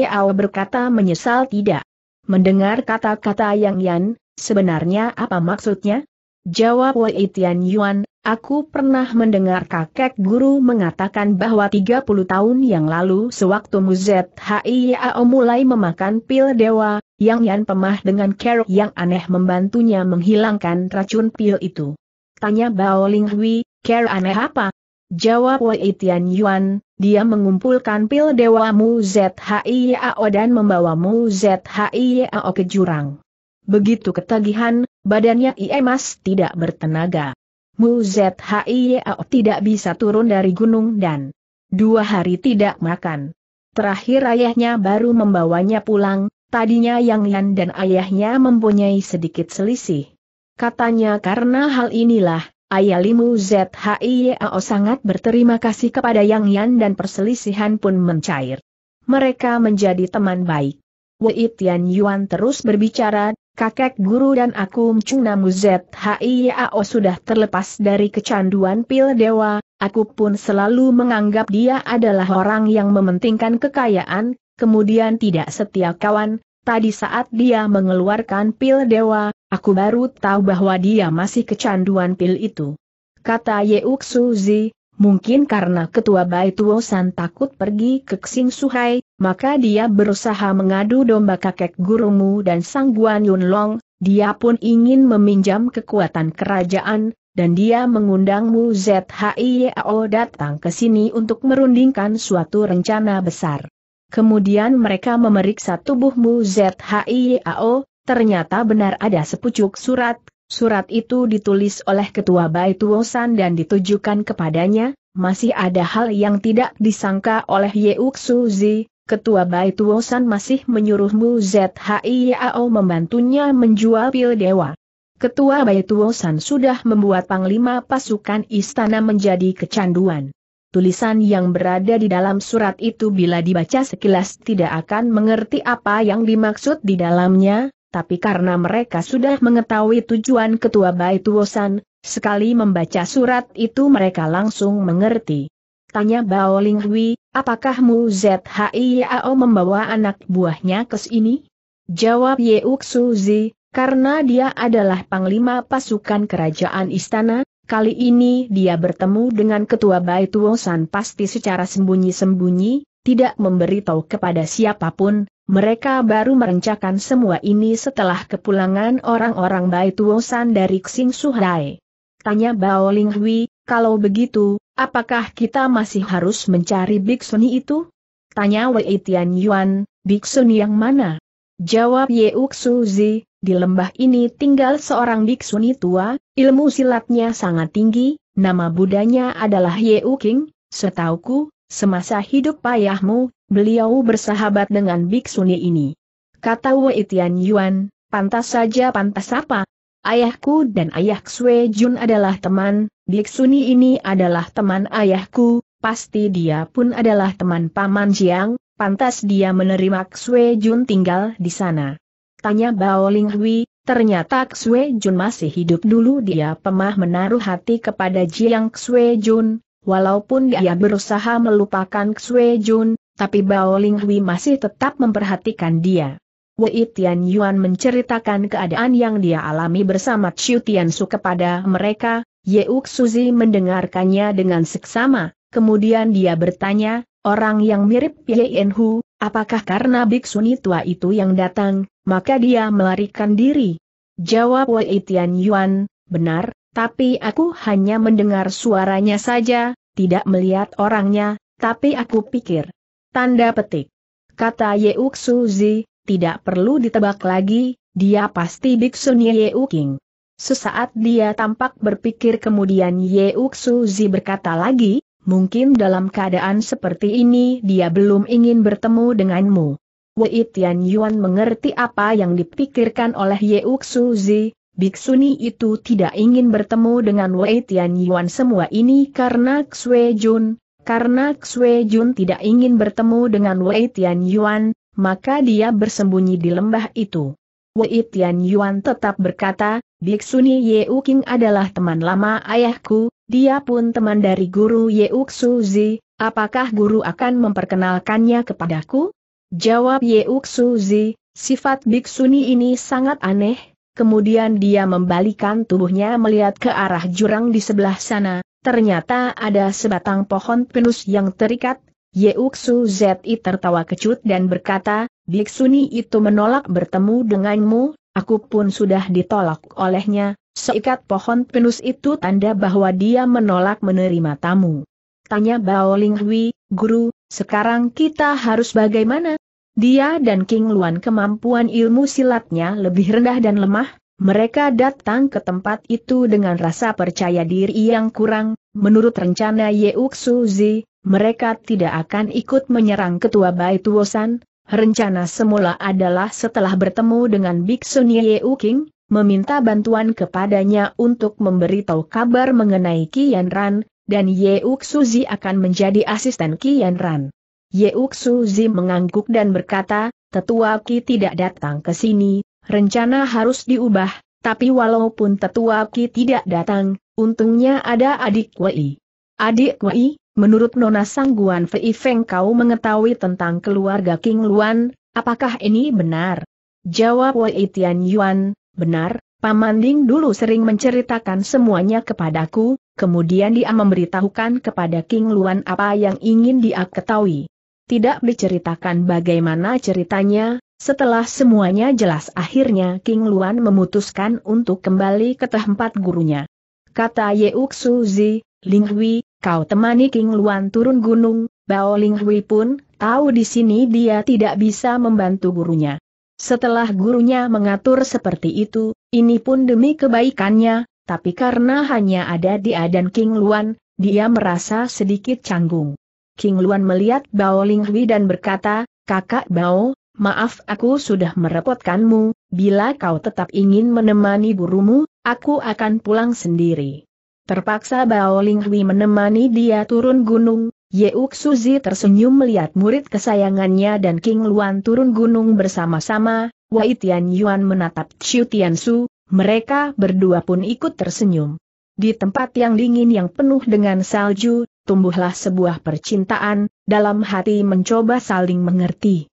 Speaker 1: Yao berkata menyesal tidak. Mendengar kata-kata Yang Yan, Sebenarnya apa maksudnya? Jawab Wei Tian Yuan, aku pernah mendengar kakek guru mengatakan bahwa 30 tahun yang lalu sewaktu Muzet Hiao mulai memakan pil dewa, Yang Yan Pemah dengan kerok yang aneh membantunya menghilangkan racun pil itu. Tanya Bao Ling Hui, ker aneh apa? Jawab Wei Tian Yuan, dia mengumpulkan pil dewa dewamu Hiao dan membawamu Hiao ke jurang. Begitu ketagihan, badannya Iemas tidak bertenaga. Mu Zhiyao tidak bisa turun dari gunung dan dua hari tidak makan. Terakhir ayahnya baru membawanya pulang, tadinya Yang Yan dan ayahnya mempunyai sedikit selisih. Katanya karena hal inilah, ayah Limu Zhiyao sangat berterima kasih kepada Yang Yan dan perselisihan pun mencair. Mereka menjadi teman baik. Wei Tian Yuan terus berbicara, kakek guru dan aku Mcungnamu ZHIAO sudah terlepas dari kecanduan pil dewa, aku pun selalu menganggap dia adalah orang yang mementingkan kekayaan, kemudian tidak setia kawan, tadi saat dia mengeluarkan pil dewa, aku baru tahu bahwa dia masih kecanduan pil itu. Kata Yeuk Suzi, mungkin karena ketua Baituosan takut pergi ke Xing Suhai, maka dia berusaha mengadu domba kakek gurumu dan sang Guan Yun Long, dia pun ingin meminjam kekuatan kerajaan, dan dia mengundangmu ZHIYAO datang ke sini untuk merundingkan suatu rencana besar. Kemudian mereka memeriksa tubuhmu ZHIYAO, ternyata benar ada sepucuk surat, surat itu ditulis oleh ketua Baituosan dan ditujukan kepadanya, masih ada hal yang tidak disangka oleh Yeuk Suzi, Ketua Baituosan masih menyuruhmu ZHIAO membantunya menjual pil dewa. Ketua Baituosan sudah membuat Panglima Pasukan Istana menjadi kecanduan. Tulisan yang berada di dalam surat itu bila dibaca sekilas tidak akan mengerti apa yang dimaksud di dalamnya, tapi karena mereka sudah mengetahui tujuan Ketua Baituosan, sekali membaca surat itu mereka langsung mengerti. Tanya Bao Ling Hui, apakah Mu Zhi Yao membawa anak buahnya ke sini? Jawab Yeuk Suzi, karena dia adalah panglima pasukan kerajaan istana, kali ini dia bertemu dengan ketua Bai Tuosan pasti secara sembunyi-sembunyi, tidak memberitahu kepada siapapun, mereka baru merencanakan semua ini setelah kepulangan orang-orang Bai Tuosan dari Xing Suhai. Tanya Bao Ling Hui, kalau begitu, apakah kita masih harus mencari Biksuni itu? Tanya Wei Tian Yuan, Biksuni yang mana? Jawab Uksu Zi, di lembah ini tinggal seorang Biksuni tua, ilmu silatnya sangat tinggi, nama budanya adalah Ye Uking. setauku, semasa hidup payahmu, beliau bersahabat dengan Biksuni ini. Kata Wei Tian Yuan, pantas saja pantas apa? Ayahku dan ayah Xue Jun adalah teman, Biksuni ini adalah teman ayahku, pasti dia pun adalah teman Paman Jiang, pantas dia menerima Xue Jun tinggal di sana. Tanya Bao Ling Hui, ternyata Xue Jun masih hidup dulu dia pemah menaruh hati kepada Jiang Xue Jun, walaupun dia berusaha melupakan Xue Jun, tapi Bao Ling Hui masih tetap memperhatikan dia. Wei Tian Yuan menceritakan keadaan yang dia alami bersama Chiu Tian Su kepada mereka, Yeuk Suzi mendengarkannya dengan seksama, kemudian dia bertanya, orang yang mirip Yen Hu, apakah karena biksuni tua itu yang datang, maka dia melarikan diri? Jawab Wei Tian Yuan, benar, tapi aku hanya mendengar suaranya saja, tidak melihat orangnya, tapi aku pikir. Tanda petik. Kata Yeuk Suzi, tidak perlu ditebak lagi, dia pasti biksuni Yeuk King. Sesaat dia tampak berpikir kemudian Uksu Zi berkata lagi, mungkin dalam keadaan seperti ini dia belum ingin bertemu denganmu. Wei Tian Yuan mengerti apa yang dipikirkan oleh Uksu Zi, Biksuni itu tidak ingin bertemu dengan Wei Tian Yuan semua ini karena Xue Jun, karena Xue Jun tidak ingin bertemu dengan Wei Tian Yuan, maka dia bersembunyi di lembah itu. Wei Tian Yuan tetap berkata, Biksuni Yeuking King adalah teman lama ayahku, dia pun teman dari guru Yeuk Suzi, apakah guru akan memperkenalkannya kepadaku? Jawab Yeuk Suzi, sifat Biksuni ini sangat aneh, kemudian dia membalikan tubuhnya melihat ke arah jurang di sebelah sana, ternyata ada sebatang pohon pinus yang terikat, Yeuk Suzi tertawa kecut dan berkata, Biksuni itu menolak bertemu denganmu, aku pun sudah ditolak olehnya, seikat pohon pinus itu tanda bahwa dia menolak menerima tamu. Tanya Bao Linghui, Guru, sekarang kita harus bagaimana? Dia dan King Luan kemampuan ilmu silatnya lebih rendah dan lemah, mereka datang ke tempat itu dengan rasa percaya diri yang kurang, menurut rencana Yeuk Suzi, mereka tidak akan ikut menyerang ketua Bai Wosan, Rencana semula adalah setelah bertemu dengan Biksu Nye King, meminta bantuan kepadanya untuk memberitahu kabar mengenai Kian Ran, dan Ye Yeuk Suzi akan menjadi asisten Kian Ran. Ye Yeuk Suzi mengangguk dan berkata, Tetua Ki tidak datang ke sini, rencana harus diubah, tapi walaupun Tetua Ki tidak datang, untungnya ada adik Wei. Adik Wei, Menurut Nona Sangguan Fei Feng kau mengetahui tentang keluarga King Luan, apakah ini benar? Jawab Wei Tian Yuan, benar, Paman Ding dulu sering menceritakan semuanya kepadaku, kemudian dia memberitahukan kepada King Luan apa yang ingin dia ketahui. Tidak diceritakan bagaimana ceritanya, setelah semuanya jelas akhirnya King Luan memutuskan untuk kembali ke tempat gurunya. Kata Yeuk Suzi, Ling Hui, Kau temani King Luan turun gunung, Bao Ling Hui pun tahu di sini dia tidak bisa membantu gurunya. Setelah gurunya mengatur seperti itu, ini pun demi kebaikannya, tapi karena hanya ada dia dan King Luan, dia merasa sedikit canggung. King Luan melihat Bao Ling Hui dan berkata, Kakak Bao, maaf aku sudah merepotkanmu, bila kau tetap ingin menemani gurumu, aku akan pulang sendiri. Terpaksa Bao Linghui menemani dia turun gunung, Yeuk Suzi tersenyum melihat murid kesayangannya dan King Luan turun gunung bersama-sama, Wei Tian Yuan menatap Chiu Tian Su, mereka berdua pun ikut tersenyum. Di tempat yang dingin yang penuh dengan salju, tumbuhlah sebuah percintaan, dalam hati mencoba saling mengerti.